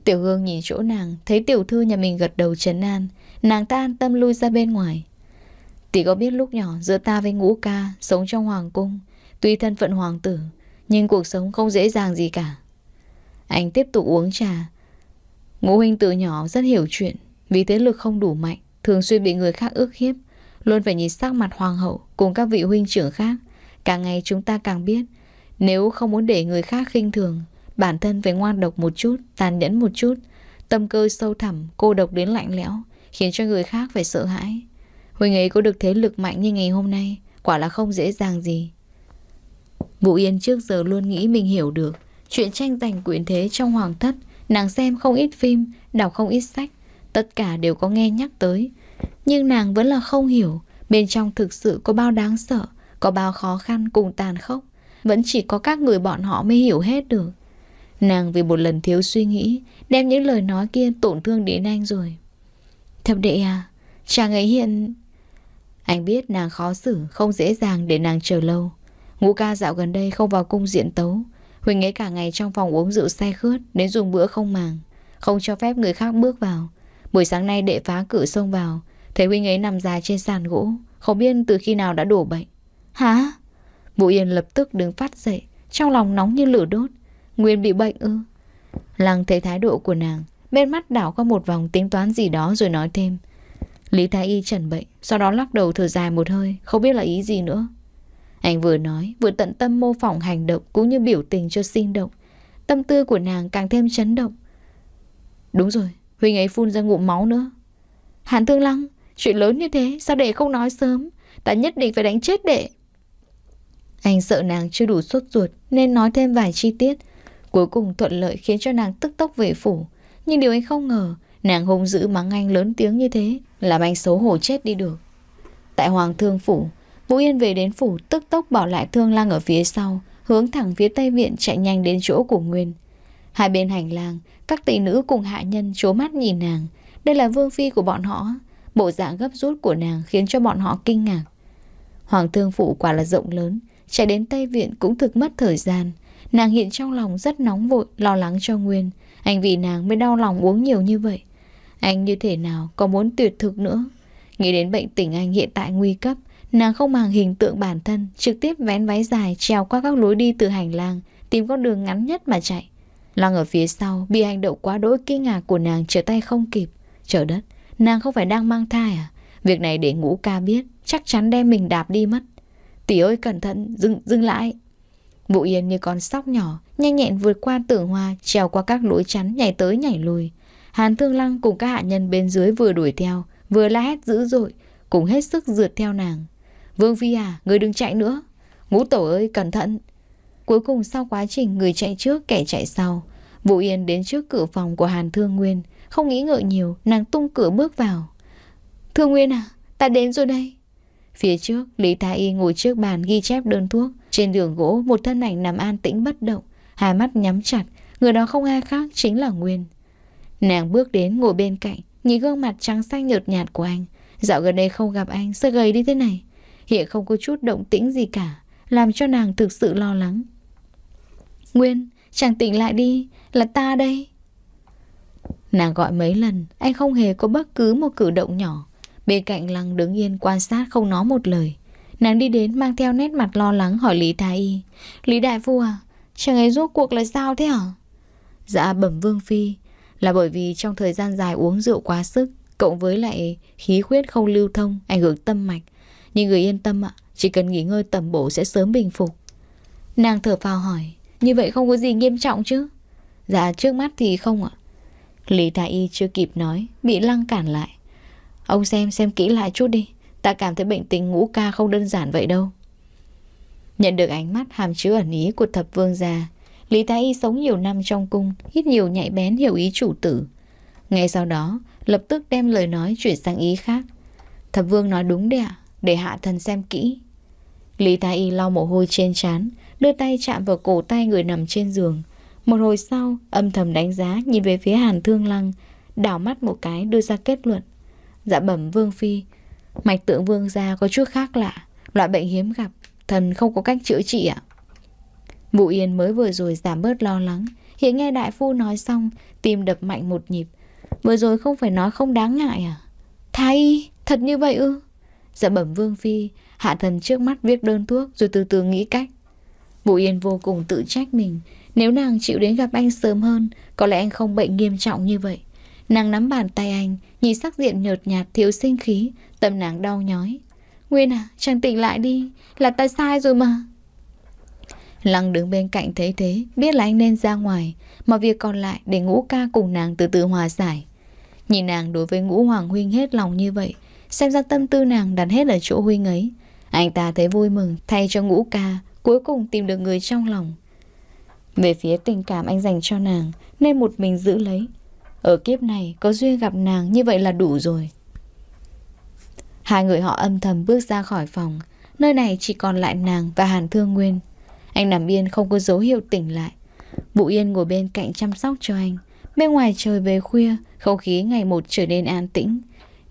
Tiểu Hương nhìn chỗ nàng, thấy tiểu thư nhà mình gật đầu chấn an, nàng ta an tâm lui ra bên ngoài. Tỷ có biết lúc nhỏ giữa ta với ngũ ca sống trong hoàng cung, tuy thân phận hoàng tử, nhưng cuộc sống không dễ dàng gì cả. Anh tiếp tục uống trà. Ngũ huynh từ nhỏ rất hiểu chuyện, vì thế lực không đủ mạnh, thường xuyên bị người khác ước hiếp, luôn phải nhìn sắc mặt hoàng hậu cùng các vị huynh trưởng khác. Càng ngày chúng ta càng biết, nếu không muốn để người khác khinh thường, bản thân phải ngoan độc một chút, tàn nhẫn một chút, tâm cơ sâu thẳm, cô độc đến lạnh lẽo, khiến cho người khác phải sợ hãi. Huynh ấy có được thế lực mạnh như ngày hôm nay, quả là không dễ dàng gì. Vũ Yên trước giờ luôn nghĩ mình hiểu được chuyện tranh giành quyền thế trong hoàng thất, nàng xem không ít phim, đọc không ít sách, Tất cả đều có nghe nhắc tới Nhưng nàng vẫn là không hiểu Bên trong thực sự có bao đáng sợ Có bao khó khăn cùng tàn khốc Vẫn chỉ có các người bọn họ mới hiểu hết được Nàng vì một lần thiếu suy nghĩ Đem những lời nói kia tổn thương đến anh rồi Thập đệ à Chàng ấy hiện Anh biết nàng khó xử Không dễ dàng để nàng chờ lâu Ngũ ca dạo gần đây không vào cung diện tấu Huỳnh ấy cả ngày trong phòng uống rượu say khướt Đến dùng bữa không màng Không cho phép người khác bước vào Buổi sáng nay đệ phá cửa xông vào Thấy huynh ấy nằm dài trên sàn gỗ Không biết từ khi nào đã đổ bệnh Hả? Vũ Yên lập tức đứng phát dậy Trong lòng nóng như lửa đốt Nguyên bị bệnh ư Lăng thấy thái độ của nàng Bên mắt đảo qua một vòng tính toán gì đó rồi nói thêm Lý Thái Y chẩn bệnh Sau đó lắc đầu thở dài một hơi Không biết là ý gì nữa Anh vừa nói vừa tận tâm mô phỏng hành động Cũng như biểu tình cho sinh động Tâm tư của nàng càng thêm chấn động Đúng rồi Huynh ấy phun ra ngụm máu nữa Hàn Thương Lăng Chuyện lớn như thế sao đệ không nói sớm Ta nhất định phải đánh chết đệ Anh sợ nàng chưa đủ sốt ruột Nên nói thêm vài chi tiết Cuối cùng thuận lợi khiến cho nàng tức tốc về phủ Nhưng điều anh không ngờ Nàng hung dữ mắng anh lớn tiếng như thế Làm anh xấu hổ chết đi được Tại Hoàng Thương Phủ Vũ Yên về đến phủ tức tốc bỏ lại Thương Lăng ở phía sau Hướng thẳng phía Tây Viện chạy nhanh đến chỗ của Nguyên Hai bên hành lang, các tỷ nữ cùng hạ nhân chố mắt nhìn nàng. Đây là vương phi của bọn họ. Bộ dạng gấp rút của nàng khiến cho bọn họ kinh ngạc. Hoàng thương phụ quả là rộng lớn, chạy đến Tây Viện cũng thực mất thời gian. Nàng hiện trong lòng rất nóng vội, lo lắng cho Nguyên. Anh vì nàng mới đau lòng uống nhiều như vậy. Anh như thế nào có muốn tuyệt thực nữa. Nghĩ đến bệnh tình anh hiện tại nguy cấp, nàng không màng hình tượng bản thân, trực tiếp vén váy dài trèo qua các lối đi từ hành lang, tìm con đường ngắn nhất mà chạy. Lăng ở phía sau bị hành động quá đỗi kinh ngạc của nàng trở tay không kịp. Trời đất, nàng không phải đang mang thai à? Việc này để ngũ ca biết, chắc chắn đem mình đạp đi mất. Tỷ ơi cẩn thận, dừng, dừng lại. Vũ Yên như con sóc nhỏ, nhanh nhẹn vượt qua tử hoa, trèo qua các lối chắn, nhảy tới nhảy lùi. Hàn Thương Lăng cùng các hạ nhân bên dưới vừa đuổi theo, vừa la hét dữ dội, cùng hết sức rượt theo nàng. Vương Phi à, người đừng chạy nữa. Ngũ Tổ ơi, cẩn thận. Cuối cùng sau quá trình người chạy trước kẻ chạy sau Vũ Yên đến trước cửa phòng của Hàn Thương Nguyên Không nghĩ ngợi nhiều Nàng tung cửa bước vào Thương Nguyên à ta đến rồi đây Phía trước Lý Thái Y ngồi trước bàn ghi chép đơn thuốc Trên đường gỗ một thân ảnh nằm an tĩnh bất động Hai mắt nhắm chặt Người đó không ai khác chính là Nguyên Nàng bước đến ngồi bên cạnh Nhìn gương mặt trắng xanh nhợt nhạt của anh Dạo gần đây không gặp anh sơ gầy đi thế này Hiện không có chút động tĩnh gì cả Làm cho nàng thực sự lo lắng Nguyên, chàng tỉnh lại đi, là ta đây. Nàng gọi mấy lần, anh không hề có bất cứ một cử động nhỏ. Bên cạnh Lăng đứng yên quan sát không nói một lời. Nàng đi đến mang theo nét mặt lo lắng hỏi Lý Thái Y. Lý Đại Phu à, chàng ấy rốt cuộc là sao thế hả? Dạ bẩm Vương Phi, là bởi vì trong thời gian dài uống rượu quá sức, cộng với lại khí huyết không lưu thông, ảnh hưởng tâm mạch. Nhưng người yên tâm ạ, chỉ cần nghỉ ngơi tầm bổ sẽ sớm bình phục. Nàng thở phào hỏi, như vậy không có gì nghiêm trọng chứ Dạ trước mắt thì không ạ Lý Thái Y chưa kịp nói Bị lăng cản lại Ông xem xem kỹ lại chút đi Ta cảm thấy bệnh tình ngũ ca không đơn giản vậy đâu Nhận được ánh mắt hàm chứa ẩn ý của thập vương gia Lý Thái Y sống nhiều năm trong cung ít nhiều nhạy bén hiểu ý chủ tử Ngay sau đó Lập tức đem lời nói chuyển sang ý khác Thập vương nói đúng đấy ạ Để hạ thần xem kỹ Lý Thái Y lau mồ hôi trên trán đưa tay chạm vào cổ tay người nằm trên giường. Một hồi sau, âm thầm đánh giá nhìn về phía Hàn Thương Lăng, đảo mắt một cái đưa ra kết luận. Dạ bẩm Vương Phi, mạch tượng Vương gia có chút khác lạ, loại bệnh hiếm gặp, thần không có cách chữa trị ạ. Vũ Yên mới vừa rồi giảm bớt lo lắng, hiện nghe đại phu nói xong, tim đập mạnh một nhịp. Vừa rồi không phải nói không đáng ngại à? thái y thật như vậy ư? Dạ bẩm Vương Phi, hạ thần trước mắt viết đơn thuốc rồi từ từ nghĩ cách. Vũ Yên vô cùng tự trách mình Nếu nàng chịu đến gặp anh sớm hơn Có lẽ anh không bệnh nghiêm trọng như vậy Nàng nắm bàn tay anh Nhìn sắc diện nhợt nhạt thiếu sinh khí Tâm nàng đau nhói Nguyên à chàng tỉnh lại đi Là ta sai rồi mà Lăng đứng bên cạnh thấy thế Biết là anh nên ra ngoài Mà việc còn lại để ngũ ca cùng nàng từ từ hòa giải Nhìn nàng đối với ngũ hoàng huynh hết lòng như vậy Xem ra tâm tư nàng đặt hết ở chỗ huynh ấy Anh ta thấy vui mừng Thay cho ngũ ca Cuối cùng tìm được người trong lòng Về phía tình cảm anh dành cho nàng Nên một mình giữ lấy Ở kiếp này có duyên gặp nàng như vậy là đủ rồi Hai người họ âm thầm bước ra khỏi phòng Nơi này chỉ còn lại nàng và Hàn Thương Nguyên Anh nằm yên không có dấu hiệu tỉnh lại Vũ Yên ngồi bên cạnh chăm sóc cho anh Bên ngoài trời về khuya Không khí ngày một trở nên an tĩnh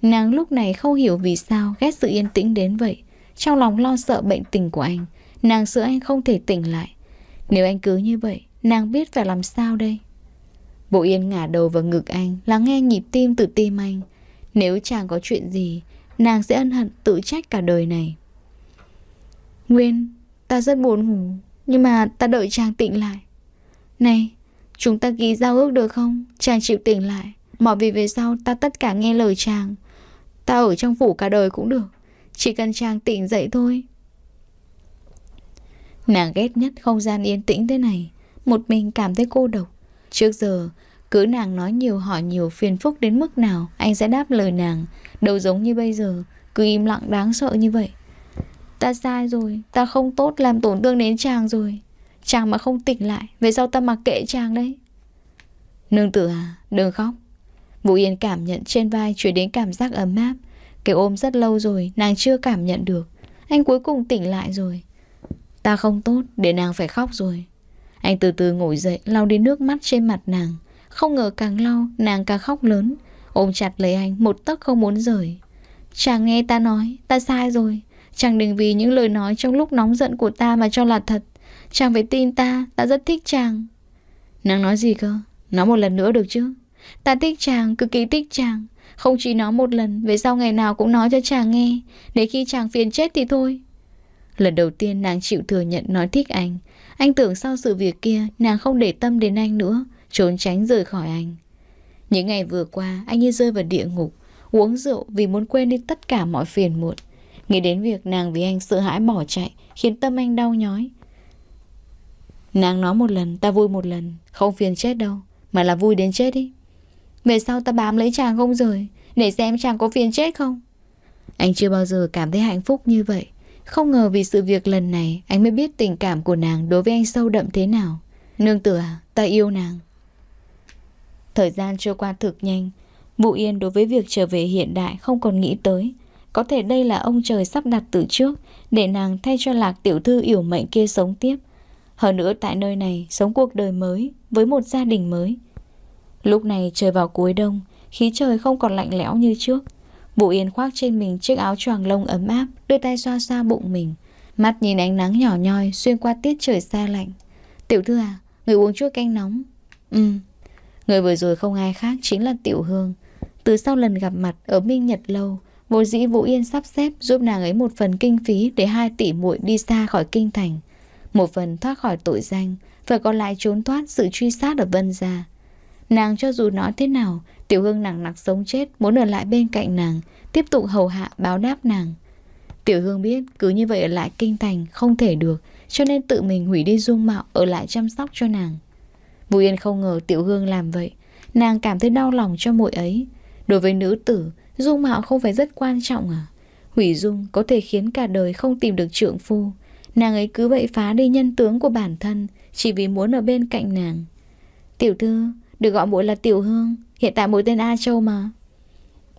Nàng lúc này không hiểu vì sao ghét sự yên tĩnh đến vậy Trong lòng lo sợ bệnh tình của anh Nàng sợ anh không thể tỉnh lại Nếu anh cứ như vậy Nàng biết phải làm sao đây Bộ Yên ngả đầu vào ngực anh Lắng nghe nhịp tim từ tim anh Nếu chàng có chuyện gì Nàng sẽ ân hận tự trách cả đời này Nguyên Ta rất buồn ngủ Nhưng mà ta đợi chàng tỉnh lại Này Chúng ta ký giao ước được không Chàng chịu tỉnh lại Mọi việc về sau ta tất cả nghe lời chàng Ta ở trong phủ cả đời cũng được Chỉ cần chàng tỉnh dậy thôi Nàng ghét nhất không gian yên tĩnh thế này Một mình cảm thấy cô độc Trước giờ cứ nàng nói nhiều hỏi nhiều phiền phức đến mức nào Anh sẽ đáp lời nàng Đâu giống như bây giờ Cứ im lặng đáng sợ như vậy Ta sai rồi Ta không tốt làm tổn thương đến chàng rồi Chàng mà không tỉnh lại Về sau ta mặc kệ chàng đấy Nương tử à đừng khóc Vũ Yên cảm nhận trên vai chuyển đến cảm giác ấm áp Cái ôm rất lâu rồi Nàng chưa cảm nhận được Anh cuối cùng tỉnh lại rồi Ta không tốt để nàng phải khóc rồi Anh từ từ ngồi dậy lau đi nước mắt trên mặt nàng Không ngờ càng lau nàng càng khóc lớn Ôm chặt lấy anh một tấc không muốn rời Chàng nghe ta nói Ta sai rồi Chàng đừng vì những lời nói trong lúc nóng giận của ta mà cho là thật Chàng phải tin ta Ta rất thích chàng Nàng nói gì cơ Nói một lần nữa được chứ Ta thích chàng cực kỳ thích chàng Không chỉ nói một lần Về sau ngày nào cũng nói cho chàng nghe Để khi chàng phiền chết thì thôi Lần đầu tiên nàng chịu thừa nhận nói thích anh Anh tưởng sau sự việc kia Nàng không để tâm đến anh nữa Trốn tránh rời khỏi anh Những ngày vừa qua anh như rơi vào địa ngục Uống rượu vì muốn quên đi tất cả mọi phiền muộn Nghĩ đến việc nàng vì anh sợ hãi bỏ chạy Khiến tâm anh đau nhói Nàng nói một lần ta vui một lần Không phiền chết đâu Mà là vui đến chết đi Về sau ta bám lấy chàng không rời, Để xem chàng có phiền chết không Anh chưa bao giờ cảm thấy hạnh phúc như vậy không ngờ vì sự việc lần này Anh mới biết tình cảm của nàng đối với anh sâu đậm thế nào Nương tử à, ta yêu nàng Thời gian trôi qua thực nhanh Vũ Yên đối với việc trở về hiện đại không còn nghĩ tới Có thể đây là ông trời sắp đặt từ trước Để nàng thay cho lạc tiểu thư yểu mệnh kia sống tiếp Hơn nữa tại nơi này sống cuộc đời mới Với một gia đình mới Lúc này trời vào cuối đông Khí trời không còn lạnh lẽo như trước Vũ Yên khoác trên mình chiếc áo choàng lông ấm áp, đưa tay xoa xoa bụng mình. Mắt nhìn ánh nắng nhỏ nhoi xuyên qua tiết trời xa lạnh. Tiểu thư à, người uống chút canh nóng. Ừ, người vừa rồi không ai khác chính là Tiểu Hương. Từ sau lần gặp mặt ở Minh Nhật Lâu, vô dĩ Vũ Yên sắp xếp giúp nàng ấy một phần kinh phí để hai tỷ muội đi xa khỏi kinh thành. Một phần thoát khỏi tội danh, phải còn lại trốn thoát sự truy sát ở Vân Gia. Nàng cho dù nói thế nào Tiểu Hương nặng nặc sống chết Muốn ở lại bên cạnh nàng Tiếp tục hầu hạ báo đáp nàng Tiểu Hương biết cứ như vậy ở lại kinh thành Không thể được Cho nên tự mình hủy đi dung mạo Ở lại chăm sóc cho nàng Vũ Yên không ngờ Tiểu Hương làm vậy Nàng cảm thấy đau lòng cho muội ấy Đối với nữ tử Dung mạo không phải rất quan trọng à Hủy dung có thể khiến cả đời không tìm được trượng phu Nàng ấy cứ vậy phá đi nhân tướng của bản thân Chỉ vì muốn ở bên cạnh nàng Tiểu thư được gọi mũi là Tiểu Hương Hiện tại mũi tên A Châu mà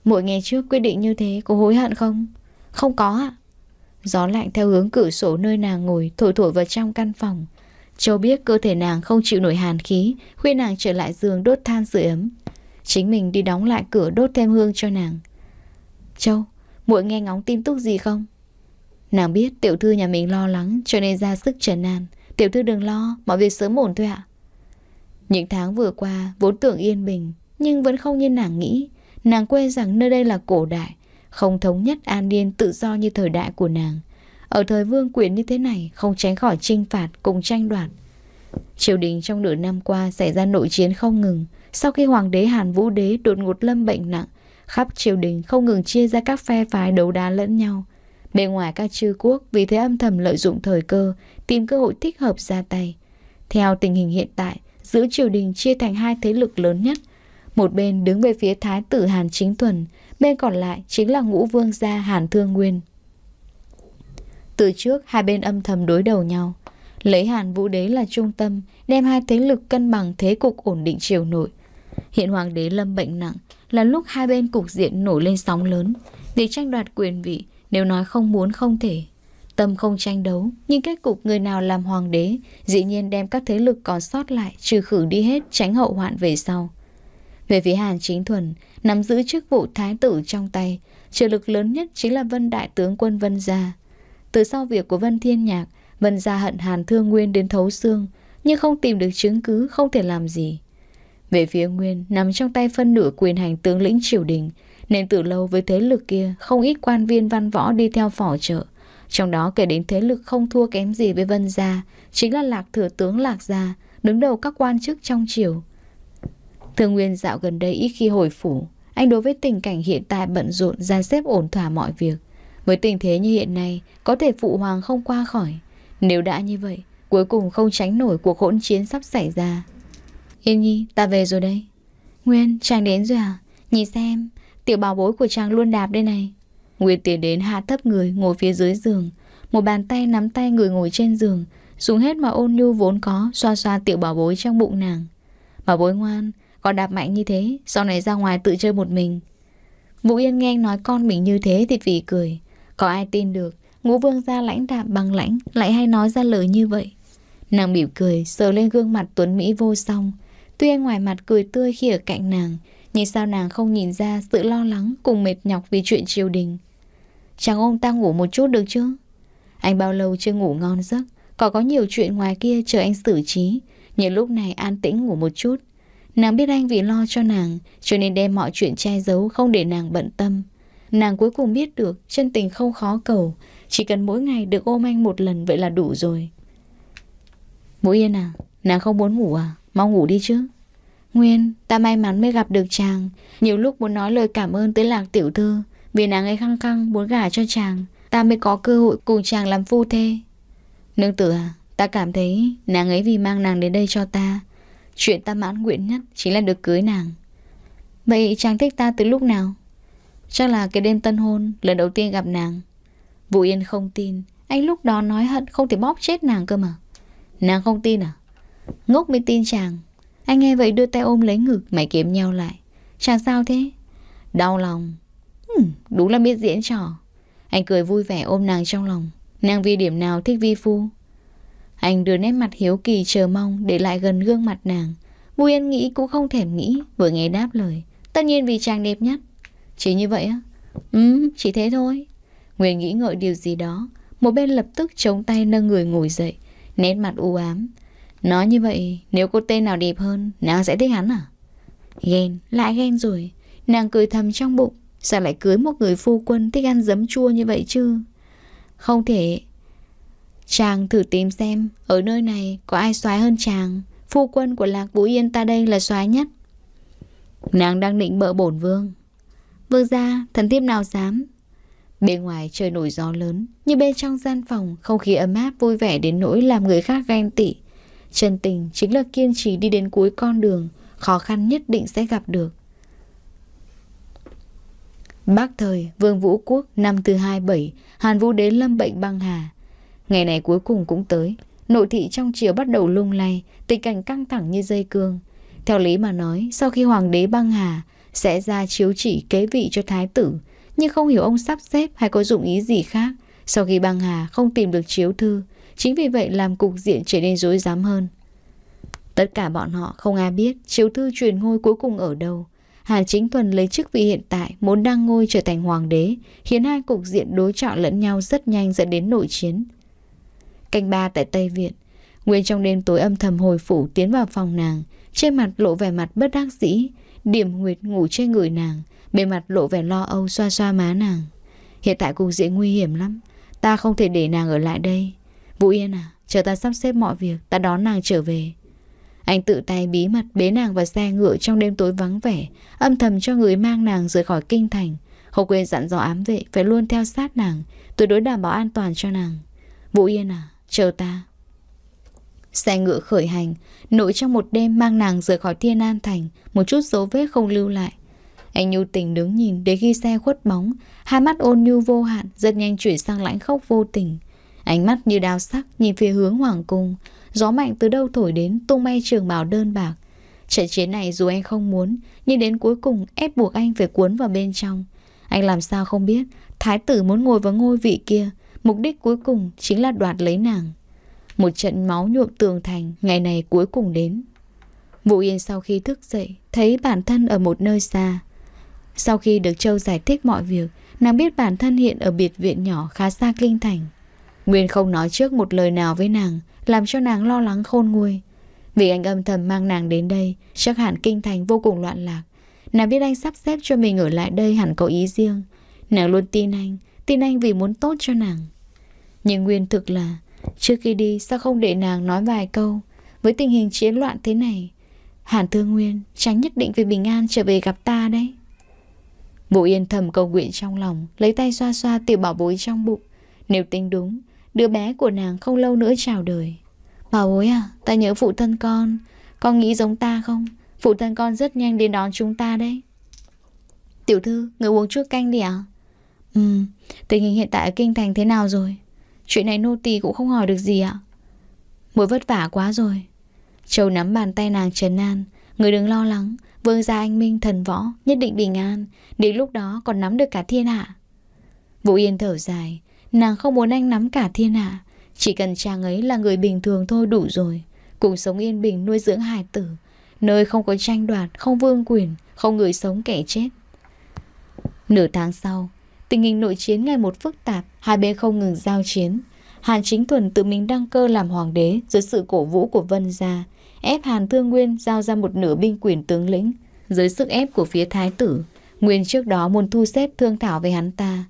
Mũi nghe trước quyết định như thế Có hối hận không? Không có ạ Gió lạnh theo hướng cửa sổ nơi nàng ngồi Thổi thổi vào trong căn phòng Châu biết cơ thể nàng không chịu nổi hàn khí Khuyên nàng trở lại giường đốt than sưởi ấm Chính mình đi đóng lại cửa đốt thêm hương cho nàng Châu muội nghe ngóng tin tức gì không? Nàng biết tiểu thư nhà mình lo lắng cho nên ra sức trần an. Tiểu thư đừng lo, mọi việc sớm ổn thôi ạ. À. Những tháng vừa qua vốn tưởng yên bình Nhưng vẫn không như nàng nghĩ Nàng quên rằng nơi đây là cổ đại Không thống nhất an yên tự do như thời đại của nàng Ở thời vương quyền như thế này Không tránh khỏi trinh phạt cùng tranh đoạt Triều đình trong nửa năm qua xảy ra nội chiến không ngừng Sau khi hoàng đế Hàn Vũ Đế đột ngột lâm bệnh nặng Khắp triều đình không ngừng chia ra các phe phái đấu đá lẫn nhau Bên ngoài các chư quốc vì thế âm thầm lợi dụng thời cơ Tìm cơ hội thích hợp ra tay Theo tình hình hiện tại giữ triều đình chia thành hai thế lực lớn nhất. Một bên đứng về phía thái tử Hàn Chính Thuần, bên còn lại chính là ngũ vương gia Hàn Thương Nguyên. Từ trước, hai bên âm thầm đối đầu nhau. Lấy Hàn Vũ Đế là trung tâm, đem hai thế lực cân bằng thế cục ổn định triều nội. Hiện Hoàng đế lâm bệnh nặng là lúc hai bên cục diện nổi lên sóng lớn. Việc tranh đoạt quyền vị, nếu nói không muốn không thể, Tâm không tranh đấu, nhưng kết cục người nào làm hoàng đế dĩ nhiên đem các thế lực còn sót lại trừ khử đi hết tránh hậu hoạn về sau. Về phía Hàn Chính Thuần, nắm giữ chức vụ thái tử trong tay, trợ lực lớn nhất chính là Vân Đại tướng quân Vân Gia. Từ sau việc của Vân Thiên Nhạc, Vân Gia hận Hàn Thương Nguyên đến thấu xương, nhưng không tìm được chứng cứ không thể làm gì. Về phía Nguyên, nằm trong tay phân nửa quyền hành tướng lĩnh triều đình, nên từ lâu với thế lực kia không ít quan viên văn võ đi theo phỏ trợ trong đó kể đến thế lực không thua kém gì với Vân Gia, chính là Lạc Thừa Tướng Lạc Gia, đứng đầu các quan chức trong triều. Thường Nguyên dạo gần đây ít khi hồi phủ, anh đối với tình cảnh hiện tại bận rộn ra xếp ổn thỏa mọi việc. Với tình thế như hiện nay, có thể phụ hoàng không qua khỏi. Nếu đã như vậy, cuối cùng không tránh nổi cuộc hỗn chiến sắp xảy ra. Yên Nhi, ta về rồi đây. Nguyên, chàng đến rồi à? Nhìn xem, tiểu bảo bối của chàng luôn đạp đây này. Nguyệt tiến đến hạ thấp người ngồi phía dưới giường Một bàn tay nắm tay người ngồi trên giường Dùng hết mà ôn nhu vốn có Xoa xoa tiểu bảo bối trong bụng nàng Bảo bối ngoan Con đạp mạnh như thế Sau này ra ngoài tự chơi một mình Vũ Yên nghe nói con mình như thế thì phỉ cười Có ai tin được Ngũ vương gia lãnh đạm bằng lãnh Lại hay nói ra lời như vậy Nàng mỉm cười sờ lên gương mặt tuấn Mỹ vô song Tuy anh ngoài mặt cười tươi khi ở cạnh nàng nhưng sao nàng không nhìn ra sự lo lắng cùng mệt nhọc vì chuyện triều đình Chàng ôm ta ngủ một chút được chứ Anh bao lâu chưa ngủ ngon giấc có có nhiều chuyện ngoài kia chờ anh xử trí Nhưng lúc này an tĩnh ngủ một chút Nàng biết anh vì lo cho nàng Cho nên đem mọi chuyện che giấu không để nàng bận tâm Nàng cuối cùng biết được chân tình không khó cầu Chỉ cần mỗi ngày được ôm anh một lần vậy là đủ rồi Mũi yên à Nàng không muốn ngủ à Mau ngủ đi chứ Nguyên, ta may mắn mới gặp được chàng. Nhiều lúc muốn nói lời cảm ơn tới lạc tiểu thư, vì nàng ấy khăng khăng muốn gả cho chàng. Ta mới có cơ hội cùng chàng làm phu thê. Nương tử à, ta cảm thấy nàng ấy vì mang nàng đến đây cho ta. Chuyện ta mãn nguyện nhất chính là được cưới nàng. Vậy chàng thích ta từ lúc nào? Chắc là cái đêm tân hôn, lần đầu tiên gặp nàng. Vũ Yên không tin, anh lúc đó nói hận không thể bóp chết nàng cơ mà. Nàng không tin à? Ngốc mới tin chàng anh nghe vậy đưa tay ôm lấy ngực Mày kiếm nhau lại Chàng sao thế Đau lòng hmm, Đúng là biết diễn trò Anh cười vui vẻ ôm nàng trong lòng Nàng vi điểm nào thích vi phu Anh đưa nét mặt hiếu kỳ chờ mong Để lại gần gương mặt nàng Vui Yên nghĩ cũng không thèm nghĩ Vừa nghe đáp lời Tất nhiên vì chàng đẹp nhất Chỉ như vậy á Ừ chỉ thế thôi Nguyên nghĩ ngợi điều gì đó một bên lập tức chống tay nâng người ngồi dậy Nét mặt u ám Nói như vậy Nếu cô tên nào đẹp hơn Nàng sẽ thích hắn à Ghen Lại ghen rồi Nàng cười thầm trong bụng Sao lại cưới một người phu quân Thích ăn giấm chua như vậy chứ Không thể Chàng thử tìm xem Ở nơi này có ai xoái hơn chàng Phu quân của Lạc Vũ Yên ta đây là xoái nhất Nàng đang định bợ bổn vương Vương ra thần thiếp nào dám Bên ngoài trời nổi gió lớn Nhưng bên trong gian phòng Không khí ấm áp vui vẻ đến nỗi Làm người khác ganh tị Chân tình chính là kiên trì đi đến cuối con đường, khó khăn nhất định sẽ gặp được. Bác thời, Vương Vũ Quốc năm thứ 27, Hàn Vũ đến lâm bệnh băng hà. Ngày này cuối cùng cũng tới, nội thị trong chiều bắt đầu lung lay, tình cảnh căng thẳng như dây cương. Theo lý mà nói, sau khi Hoàng đế băng hà, sẽ ra chiếu chỉ kế vị cho thái tử, nhưng không hiểu ông sắp xếp hay có dụng ý gì khác. Sau khi băng hà không tìm được chiếu thư, Chính vì vậy làm cục diện trở nên rối rắm hơn. Tất cả bọn họ không ai biết chiếu thư truyền ngôi cuối cùng ở đâu. Hà Chính Thuần lấy chức vị hiện tại muốn đăng ngôi trở thành hoàng đế, khiến hai cục diện đối chọi lẫn nhau rất nhanh dẫn đến nội chiến. Canh ba tại Tây Viện, Nguyên trong đêm tối âm thầm hồi phủ tiến vào phòng nàng, trên mặt lộ vẻ mặt bất đắc dĩ, điểm nguyệt ngủ trên người nàng, bề mặt lộ vẻ lo âu xoa xoa má nàng. Hiện tại cục diện nguy hiểm lắm, ta không thể để nàng ở lại đây. Vũ Yên à, chờ ta sắp xếp mọi việc, ta đón nàng trở về. Anh tự tay bí mật bế nàng vào xe ngựa trong đêm tối vắng vẻ, âm thầm cho người mang nàng rời khỏi kinh thành. Không quên dặn dò ám vệ phải luôn theo sát nàng, tuyệt đối đảm bảo an toàn cho nàng. Vũ Yên à, chờ ta. Xe ngựa khởi hành, nội trong một đêm mang nàng rời khỏi Thiên An Thành, một chút dấu vết không lưu lại. Anh nhu tình đứng nhìn để khi xe khuất bóng, hai mắt ôn nhu vô hạn, rất nhanh chuyển sang lãnh khóc vô tình. Ánh mắt như đao sắc nhìn phía hướng hoàng cung Gió mạnh từ đâu thổi đến tung bay trường bào đơn bạc Trận chiến này dù anh không muốn Nhưng đến cuối cùng ép buộc anh phải cuốn vào bên trong Anh làm sao không biết Thái tử muốn ngồi vào ngôi vị kia Mục đích cuối cùng chính là đoạt lấy nàng Một trận máu nhuộm tường thành Ngày này cuối cùng đến Vũ Yên sau khi thức dậy Thấy bản thân ở một nơi xa Sau khi được Châu giải thích mọi việc Nàng biết bản thân hiện ở biệt viện nhỏ khá xa Kinh Thành Nguyên không nói trước một lời nào với nàng, làm cho nàng lo lắng khôn nguôi. Vì anh âm thầm mang nàng đến đây, chắc hẳn kinh thành vô cùng loạn lạc. Nàng biết anh sắp xếp cho mình ở lại đây hẳn có ý riêng. Nàng luôn tin anh, tin anh vì muốn tốt cho nàng. Nhưng Nguyên thực là, trước khi đi sao không để nàng nói vài câu với tình hình chiến loạn thế này. Hàn Thương Nguyên, tránh nhất định về bình an trở về gặp ta đấy. Vũ Yên thầm cầu nguyện trong lòng, lấy tay xoa xoa tiểu bảo bối trong bụng. Nếu tính đúng, Đứa bé của nàng không lâu nữa chào đời Bảo bối à Ta nhớ phụ thân con Con nghĩ giống ta không Phụ thân con rất nhanh đến đón chúng ta đấy Tiểu thư Người uống chút canh đi ạ Ừ Tình hình hiện tại ở Kinh Thành thế nào rồi Chuyện này nô tỳ cũng không hỏi được gì ạ à? Mỗi vất vả quá rồi Châu nắm bàn tay nàng trấn an Người đừng lo lắng Vương gia anh minh thần võ Nhất định bình an Đến lúc đó còn nắm được cả thiên hạ Vũ Yên thở dài Nàng không muốn anh nắm cả thiên hạ Chỉ cần chàng ấy là người bình thường thôi đủ rồi Cùng sống yên bình nuôi dưỡng hài tử Nơi không có tranh đoạt Không vương quyền Không người sống kẻ chết Nửa tháng sau Tình hình nội chiến ngày một phức tạp Hai bên không ngừng giao chiến Hàn Chính Thuần tự mình đăng cơ làm hoàng đế dưới sự cổ vũ của Vân Gia, ép Hàn Thương Nguyên giao ra một nửa binh quyền tướng lĩnh. Dưới sức ép của phía thái tử, Nguyên trước đó muốn thu xếp thương thảo với hắn ta,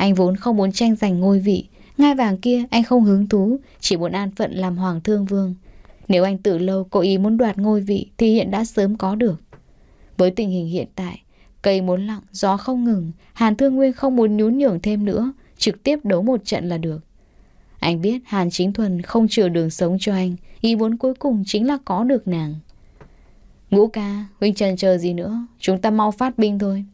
anh vốn không muốn tranh giành ngôi vị, ngai vàng kia anh không hứng thú, chỉ muốn an phận làm hoàng thương vương. Nếu anh tự lâu cố ý muốn đoạt ngôi vị thì hiện đã sớm có được. Với tình hình hiện tại, cây muốn lặng, gió không ngừng, Hàn Thương Nguyên không muốn nhún nhường thêm nữa, trực tiếp đấu một trận là được. Anh biết Hàn Chính Thuần không chừa đường sống cho anh, ý muốn cuối cùng chính là có được nàng. Ngũ ca, huynh trần chờ gì nữa, chúng ta mau phát binh thôi.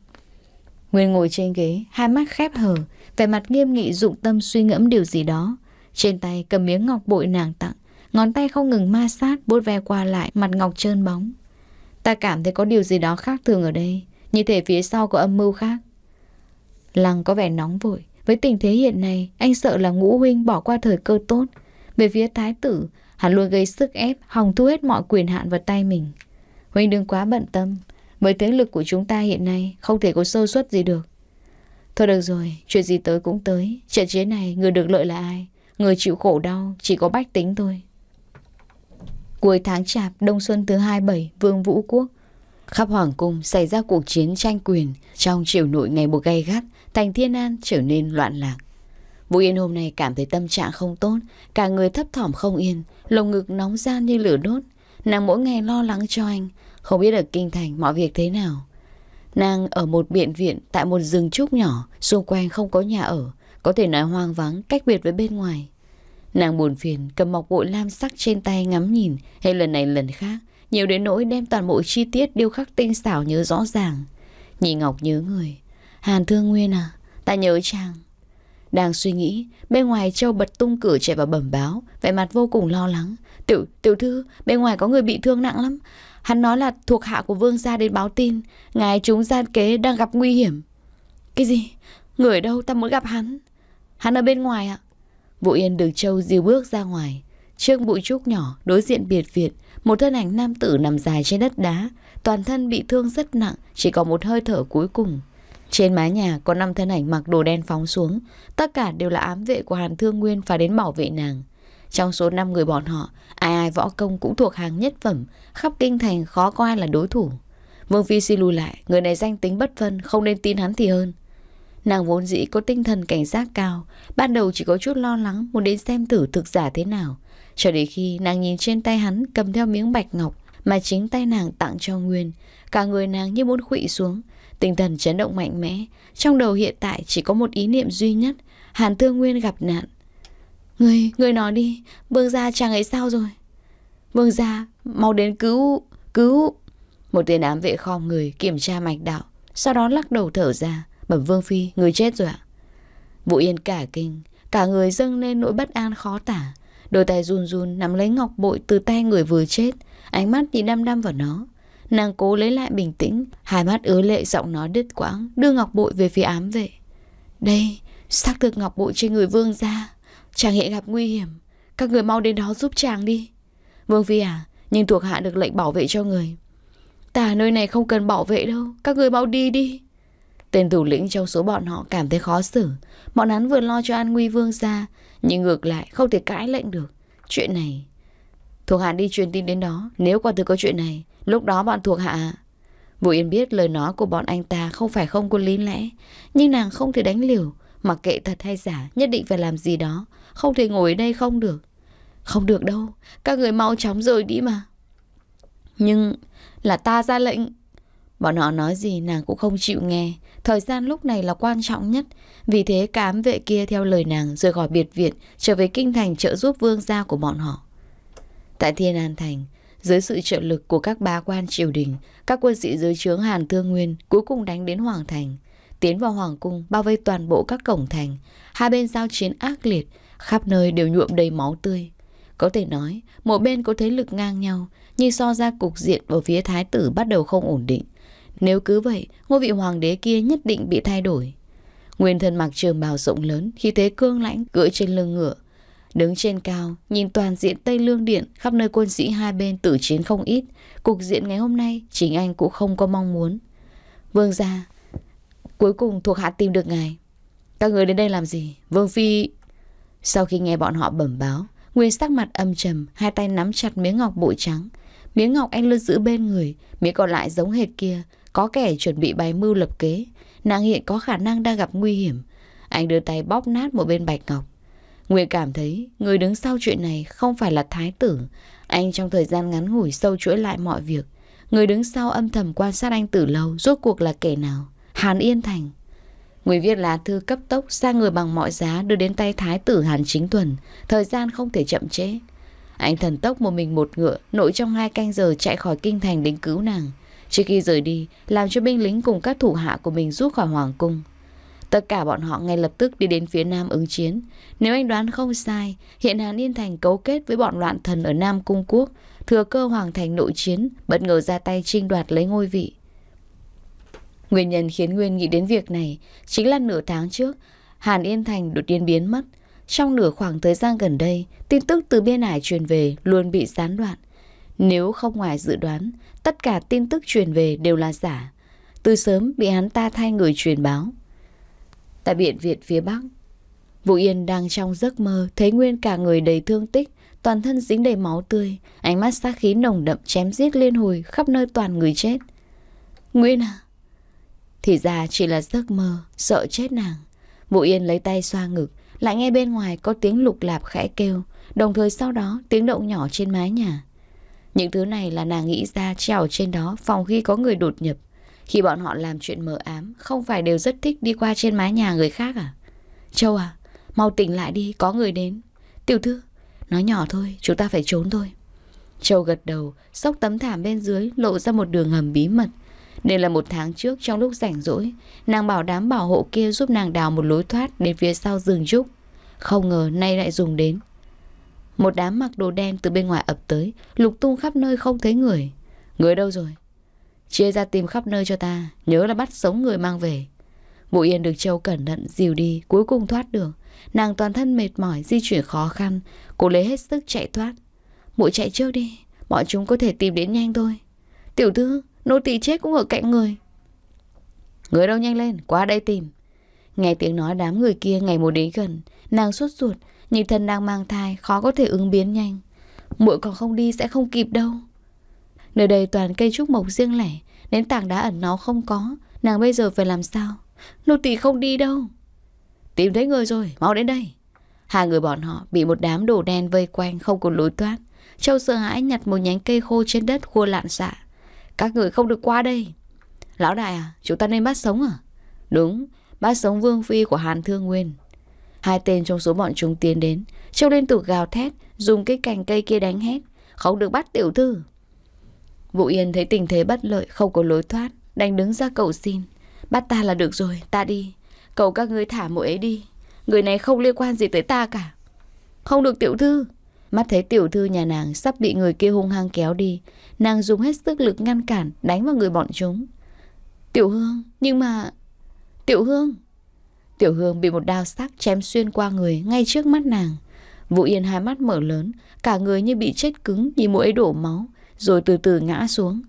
Nguyên ngồi trên ghế, hai mắt khép hờ, vẻ mặt nghiêm nghị dụng tâm suy ngẫm điều gì đó. Trên tay cầm miếng ngọc bội nàng tặng, ngón tay không ngừng ma sát bốt ve qua lại mặt ngọc trơn bóng. Ta cảm thấy có điều gì đó khác thường ở đây, như thể phía sau có âm mưu khác. Lăng có vẻ nóng vội, với tình thế hiện nay, anh sợ là ngũ huynh bỏ qua thời cơ tốt. Về phía thái tử, hắn luôn gây sức ép, hòng thu hết mọi quyền hạn vào tay mình. Huynh đừng quá bận tâm, với thế lực của chúng ta hiện nay Không thể có sơ suất gì được Thôi được rồi, chuyện gì tới cũng tới Trận chiến này người được lợi là ai Người chịu khổ đau chỉ có bách tính thôi Cuối tháng chạp Đông Xuân thứ 27 Vương Vũ Quốc Khắp Hoàng Cung xảy ra cuộc chiến tranh quyền Trong triều nội ngày một gay gắt Thành Thiên An trở nên loạn lạc Vũ Yên hôm nay cảm thấy tâm trạng không tốt Cả người thấp thỏm không yên Lồng ngực nóng ra như lửa đốt Nàng mỗi ngày lo lắng cho anh không biết ở Kinh Thành mọi việc thế nào Nàng ở một biện viện Tại một rừng trúc nhỏ Xung quanh không có nhà ở Có thể nói hoang vắng cách biệt với bên ngoài Nàng buồn phiền cầm mọc bội lam sắc trên tay ngắm nhìn Hay lần này lần khác Nhiều đến nỗi đem toàn bộ chi tiết điêu khắc tinh xảo nhớ rõ ràng Nhìn Ngọc nhớ người Hàn thương nguyên à Ta nhớ chàng Đang suy nghĩ Bên ngoài Châu bật tung cửa chạy vào bẩm báo Vẻ mặt vô cùng lo lắng Tiểu, tiểu thư Bên ngoài có người bị thương nặng lắm Hắn nói là thuộc hạ của vương gia đến báo tin Ngài chúng gian kế đang gặp nguy hiểm Cái gì? Người đâu ta muốn gặp hắn Hắn ở bên ngoài ạ Vũ Yên được Châu dìu bước ra ngoài Trước bụi trúc nhỏ đối diện biệt viện Một thân ảnh nam tử nằm dài trên đất đá Toàn thân bị thương rất nặng Chỉ có một hơi thở cuối cùng Trên mái nhà có năm thân ảnh mặc đồ đen phóng xuống Tất cả đều là ám vệ của Hàn Thương Nguyên Phải đến bảo vệ nàng trong số 5 người bọn họ, ai ai võ công cũng thuộc hàng nhất phẩm, khắp kinh thành khó có ai là đối thủ. Vương Phi suy lùi lại, người này danh tính bất phân, không nên tin hắn thì hơn. Nàng vốn dĩ có tinh thần cảnh giác cao, ban đầu chỉ có chút lo lắng muốn đến xem thử thực giả thế nào. Cho đến khi nàng nhìn trên tay hắn cầm theo miếng bạch ngọc mà chính tay nàng tặng cho Nguyên, cả người nàng như muốn khụy xuống, tinh thần chấn động mạnh mẽ. Trong đầu hiện tại chỉ có một ý niệm duy nhất, Hàn Thương Nguyên gặp nạn, Người, người nói đi, vương gia chàng ấy sao rồi? Vương gia, mau đến cứu, cứu. Một tên ám vệ khom người kiểm tra mạch đạo, sau đó lắc đầu thở ra. Bẩm vương phi, người chết rồi ạ. Vũ Yên cả kinh, cả người dâng lên nỗi bất an khó tả. Đôi tay run run nắm lấy ngọc bội từ tay người vừa chết, ánh mắt nhìn đăm đăm vào nó. Nàng cố lấy lại bình tĩnh, hai mắt ứa lệ giọng nó đứt quãng, đưa ngọc bội về phía ám vệ. Đây, xác thực ngọc bội trên người vương gia Chàng hiện gặp nguy hiểm Các người mau đến đó giúp chàng đi Vương Phi à Nhưng thuộc hạ được lệnh bảo vệ cho người ta nơi này không cần bảo vệ đâu Các người mau đi đi Tên thủ lĩnh trong số bọn họ cảm thấy khó xử Bọn hắn vừa lo cho an nguy vương ra Nhưng ngược lại không thể cãi lệnh được Chuyện này Thuộc hạ đi truyền tin đến đó Nếu quả thực có chuyện này Lúc đó bọn thuộc hạ Vũ Yên biết lời nói của bọn anh ta không phải không có lý lẽ Nhưng nàng không thể đánh liều Mặc kệ thật hay giả, nhất định phải làm gì đó. Không thể ngồi ở đây không được. Không được đâu, các người mau chóng rời đi mà. Nhưng là ta ra lệnh. Bọn họ nói gì nàng cũng không chịu nghe. Thời gian lúc này là quan trọng nhất. Vì thế cám vệ kia theo lời nàng rời khỏi biệt viện, trở về kinh thành trợ giúp vương gia của bọn họ. Tại Thiên An Thành, dưới sự trợ lực của các bá quan triều đình, các quân sĩ dưới trướng Hàn Thương Nguyên cuối cùng đánh đến Hoàng Thành tiến vào hoàng cung bao vây toàn bộ các cổng thành. Hai bên giao chiến ác liệt, khắp nơi đều nhuộm đầy máu tươi. Có thể nói, mỗi bên có thế lực ngang nhau, nhưng so ra cục diện ở phía thái tử bắt đầu không ổn định. Nếu cứ vậy, ngôi vị hoàng đế kia nhất định bị thay đổi. Nguyên thân mặc trường bào rộng lớn, khi thế cương lãnh cưỡi trên lưng ngựa. Đứng trên cao, nhìn toàn diện Tây Lương Điện, khắp nơi quân sĩ hai bên tử chiến không ít. Cục diện ngày hôm nay, chính anh cũng không có mong muốn. Vương gia, Cuối cùng thuộc hạ tìm được ngài Các người đến đây làm gì Vương Phi Sau khi nghe bọn họ bẩm báo Nguyên sắc mặt âm trầm Hai tay nắm chặt miếng ngọc bụi trắng Miếng ngọc anh luôn giữ bên người Miếng còn lại giống hệt kia Có kẻ chuẩn bị bày mưu lập kế Nàng hiện có khả năng đang gặp nguy hiểm Anh đưa tay bóp nát một bên bạch ngọc Nguyên cảm thấy người đứng sau chuyện này không phải là thái tử. Anh trong thời gian ngắn ngủi sâu chuỗi lại mọi việc. Người đứng sau âm thầm quan sát anh từ lâu rốt cuộc là kẻ nào. Hàn Yên Thành. Người viết lá thư cấp tốc ra người bằng mọi giá đưa đến tay thái tử Hàn Chính Tuần. Thời gian không thể chậm trễ. Anh thần tốc một mình một ngựa, nội trong hai canh giờ chạy khỏi kinh thành đến cứu nàng. Trước khi rời đi, làm cho binh lính cùng các thủ hạ của mình rút khỏi hoàng cung. Tất cả bọn họ ngay lập tức đi đến phía Nam ứng chiến. Nếu anh đoán không sai, hiện Hàn Yên Thành cấu kết với bọn loạn thần ở Nam Cung Quốc, thừa cơ hoàng thành nội chiến, bất ngờ ra tay trinh đoạt lấy ngôi vị. Nguyên nhân khiến Nguyên nghĩ đến việc này chính là nửa tháng trước, Hàn Yên Thành đột nhiên biến mất. Trong nửa khoảng thời gian gần đây, tin tức từ biên hải truyền về luôn bị gián đoạn. Nếu không ngoài dự đoán, tất cả tin tức truyền về đều là giả. Từ sớm bị hắn ta thay người truyền báo. Tại Biện Viện phía Bắc, Vũ Yên đang trong giấc mơ, thấy Nguyên cả người đầy thương tích, toàn thân dính đầy máu tươi, ánh mắt sát khí nồng đậm chém giết liên hồi khắp nơi toàn người chết. Nguyên à, thì ra chỉ là giấc mơ, sợ chết nàng. Mụ Yên lấy tay xoa ngực, lại nghe bên ngoài có tiếng lục lạp khẽ kêu, đồng thời sau đó tiếng động nhỏ trên mái nhà. Những thứ này là nàng nghĩ ra trèo trên đó phòng khi có người đột nhập. Khi bọn họ làm chuyện mờ ám, không phải đều rất thích đi qua trên mái nhà người khác à? Châu à, mau tỉnh lại đi, có người đến. Tiểu thư, nói nhỏ thôi, chúng ta phải trốn thôi. Châu gật đầu, xốc tấm thảm bên dưới lộ ra một đường hầm bí mật đây là một tháng trước trong lúc rảnh rỗi, nàng bảo đám bảo hộ kia giúp nàng đào một lối thoát đến phía sau rừng trúc. Không ngờ nay lại dùng đến. Một đám mặc đồ đen từ bên ngoài ập tới, lục tung khắp nơi không thấy người. Người đâu rồi? Chia ra tìm khắp nơi cho ta, nhớ là bắt sống người mang về. Vũ Yên được Châu cẩn thận dìu đi, cuối cùng thoát được. Nàng toàn thân mệt mỏi, di chuyển khó khăn, cố lấy hết sức chạy thoát. Mụ chạy trước đi, bọn chúng có thể tìm đến nhanh thôi. Tiểu thư, Nô tỳ chết cũng ở cạnh người Người đâu nhanh lên Qua đây tìm Nghe tiếng nói đám người kia ngày một đến gần Nàng suốt ruột Nhìn thân đang mang thai Khó có thể ứng biến nhanh muội còn không đi sẽ không kịp đâu Nơi đây toàn cây trúc mộc riêng lẻ Đến tảng đá ẩn nó không có Nàng bây giờ phải làm sao Nô tỳ không đi đâu Tìm thấy người rồi, mau đến đây Hai người bọn họ bị một đám đồ đen vây quanh Không còn lối thoát Châu sợ hãi nhặt một nhánh cây khô trên đất khua lạn xạ các người không được qua đây Lão đại à chúng ta nên bắt sống à Đúng bắt sống vương phi của Hàn Thương Nguyên Hai tên trong số bọn chúng tiến đến châu liên tục gào thét Dùng cái cành cây kia đánh hết Không được bắt tiểu thư Vũ Yên thấy tình thế bất lợi Không có lối thoát Đành đứng ra cầu xin Bắt ta là được rồi ta đi Cầu các ngươi thả mụ ấy đi Người này không liên quan gì tới ta cả Không được tiểu thư Mắt thấy tiểu thư nhà nàng sắp bị người kia hung hăng kéo đi Nàng dùng hết sức lực ngăn cản Đánh vào người bọn chúng Tiểu hương nhưng mà Tiểu hương Tiểu hương bị một đao sắc chém xuyên qua người Ngay trước mắt nàng Vũ Yên hai mắt mở lớn Cả người như bị chết cứng như mũi đổ máu Rồi từ từ ngã xuống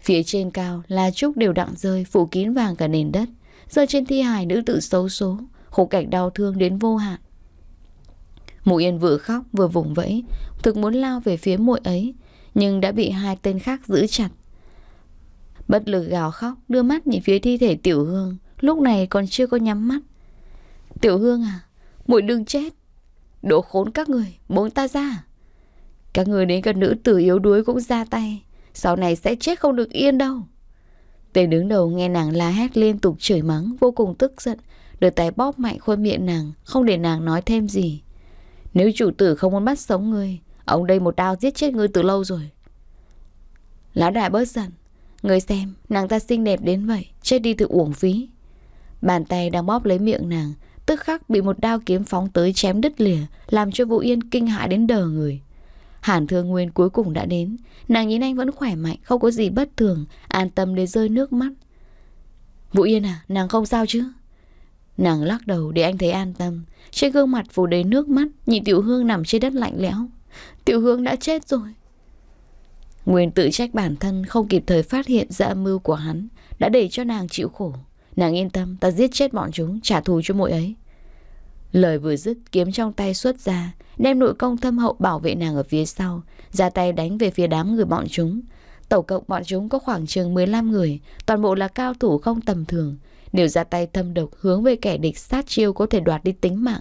Phía trên cao là trúc đều đặng rơi Phủ kín vàng cả nền đất Rơi trên thi hài nữ tử xấu số Khổ cảnh đau thương đến vô hạn Mụ Yên vừa khóc vừa vùng vẫy, thực muốn lao về phía muội ấy, nhưng đã bị hai tên khác giữ chặt. Bất lực gào khóc, đưa mắt nhìn phía thi thể Tiểu Hương, lúc này còn chưa có nhắm mắt. "Tiểu Hương à, muội đừng chết. đồ khốn các người, muốn ta ra." Các người đến gần nữ tử yếu đuối cũng ra tay, sau này sẽ chết không được yên đâu. Tên đứng đầu nghe nàng la hét liên tục chửi mắng, vô cùng tức giận, đưa tay bóp mạnh khuôn miệng nàng, không để nàng nói thêm gì. Nếu chủ tử không muốn bắt sống ngươi Ông đây một đao giết chết ngươi từ lâu rồi Lão đại bớt giận Ngươi xem nàng ta xinh đẹp đến vậy Chết đi thì uổng phí Bàn tay đang bóp lấy miệng nàng Tức khắc bị một đao kiếm phóng tới chém đứt lìa Làm cho Vũ Yên kinh hãi đến đờ người Hàn thương nguyên cuối cùng đã đến Nàng nhìn anh vẫn khỏe mạnh Không có gì bất thường An tâm để rơi nước mắt Vũ Yên à nàng không sao chứ Nàng lắc đầu để anh thấy an tâm Trên gương mặt phủ đầy nước mắt Nhìn Tiểu Hương nằm trên đất lạnh lẽo Tiểu Hương đã chết rồi Nguyên tự trách bản thân Không kịp thời phát hiện ra âm mưu của hắn Đã để cho nàng chịu khổ Nàng yên tâm ta giết chết bọn chúng Trả thù cho mỗi ấy Lời vừa dứt kiếm trong tay xuất ra Đem nội công thâm hậu bảo vệ nàng ở phía sau Ra tay đánh về phía đám người bọn chúng Tổng cộng bọn chúng có khoảng chừng 15 người Toàn bộ là cao thủ không tầm thường đều ra tay thâm độc hướng về kẻ địch sát chiêu có thể đoạt đi tính mạng.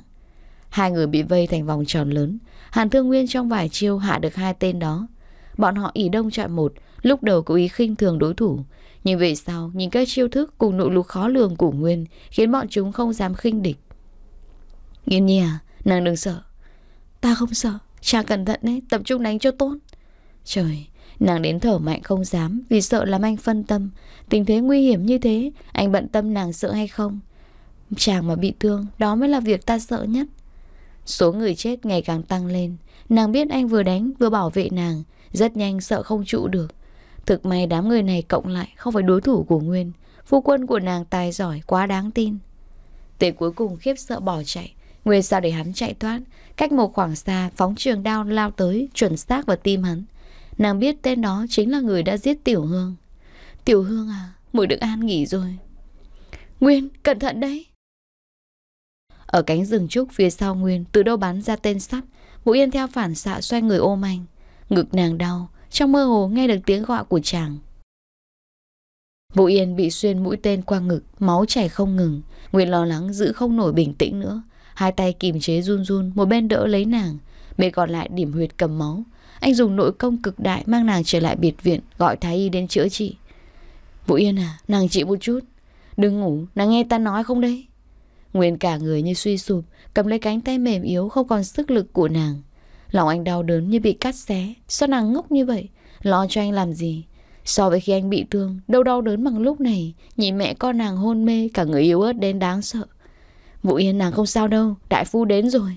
Hai người bị vây thành vòng tròn lớn, Hàn Thương Nguyên trong vài chiêu hạ được hai tên đó. Bọn họ ỉ đông chọi một, lúc đầu cố ý khinh thường đối thủ, nhưng về sau nhìn cái chiêu thức cùng nội lục khó lường của Nguyên khiến bọn chúng không dám khinh địch. Nghiên nhi à, nàng đừng sợ. Ta không sợ, cha cẩn thận đấy, tập trung đánh cho tốt. Trời, nàng đến thở mạnh không dám vì sợ làm anh phân tâm, Tình thế nguy hiểm như thế Anh bận tâm nàng sợ hay không Chàng mà bị thương Đó mới là việc ta sợ nhất Số người chết ngày càng tăng lên Nàng biết anh vừa đánh vừa bảo vệ nàng Rất nhanh sợ không trụ được Thực may đám người này cộng lại Không phải đối thủ của Nguyên Phu quân của nàng tài giỏi quá đáng tin Tới cuối cùng khiếp sợ bỏ chạy Nguyên sao để hắn chạy thoát Cách một khoảng xa phóng trường đao lao tới Chuẩn xác vào tim hắn Nàng biết tên đó chính là người đã giết Tiểu Hương Tiểu Hương à Mùi được An nghỉ rồi Nguyên cẩn thận đấy Ở cánh rừng trúc phía sau Nguyên Từ đâu bắn ra tên sắt Vũ Yên theo phản xạ xoay người ôm anh Ngực nàng đau Trong mơ hồ nghe được tiếng gọi của chàng Vũ Yên bị xuyên mũi tên qua ngực Máu chảy không ngừng Nguyên lo lắng giữ không nổi bình tĩnh nữa Hai tay kìm chế run run Một bên đỡ lấy nàng Bên còn lại điểm huyệt cầm máu Anh dùng nội công cực đại Mang nàng trở lại biệt viện Gọi thái y đến chữa trị Vũ Yên à, nàng chịu một chút. Đừng ngủ, nàng nghe ta nói không đấy. Nguyên cả người như suy sụp, cầm lấy cánh tay mềm yếu không còn sức lực của nàng. Lòng anh đau đớn như bị cắt xé. Sao nàng ngốc như vậy? Lo cho anh làm gì? So với khi anh bị thương, đâu đau đớn bằng lúc này. Nhìn mẹ con nàng hôn mê, cả người yếu ớt đến đáng sợ. Vũ Yên nàng không sao đâu, đại phu đến rồi.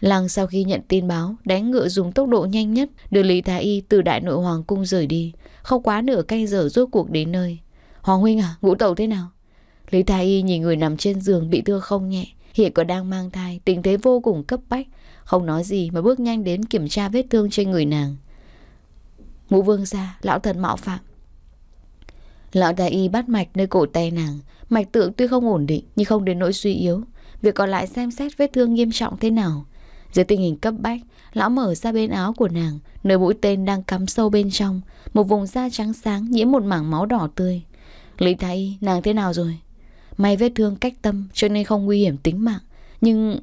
Lăng sau khi nhận tin báo, đánh ngựa dùng tốc độ nhanh nhất đưa Lý Thái Y từ đại nội hoàng cung rời đi. Không quá nửa canh giờ rốt cuộc đến nơi. Hoàng huynh à, ngũ tẩu thế nào? Lý Thái Y nhìn người nằm trên giường bị thương không nhẹ, hiện còn đang mang thai, tình thế vô cùng cấp bách. Không nói gì mà bước nhanh đến kiểm tra vết thương trên người nàng. Ngũ vương ra, lão thần mạo phạm. Lão Thái Y bắt mạch nơi cổ tay nàng, mạch tượng tuy không ổn định nhưng không đến nỗi suy yếu. Việc còn lại xem xét vết thương nghiêm trọng thế nào dưới tình hình cấp bách, lão mở ra bên áo của nàng, nơi mũi tên đang cắm sâu bên trong, một vùng da trắng sáng nhiễm một mảng máu đỏ tươi. Lý Thái y nàng thế nào rồi? May vết thương cách tâm cho nên không nguy hiểm tính mạng, nhưng...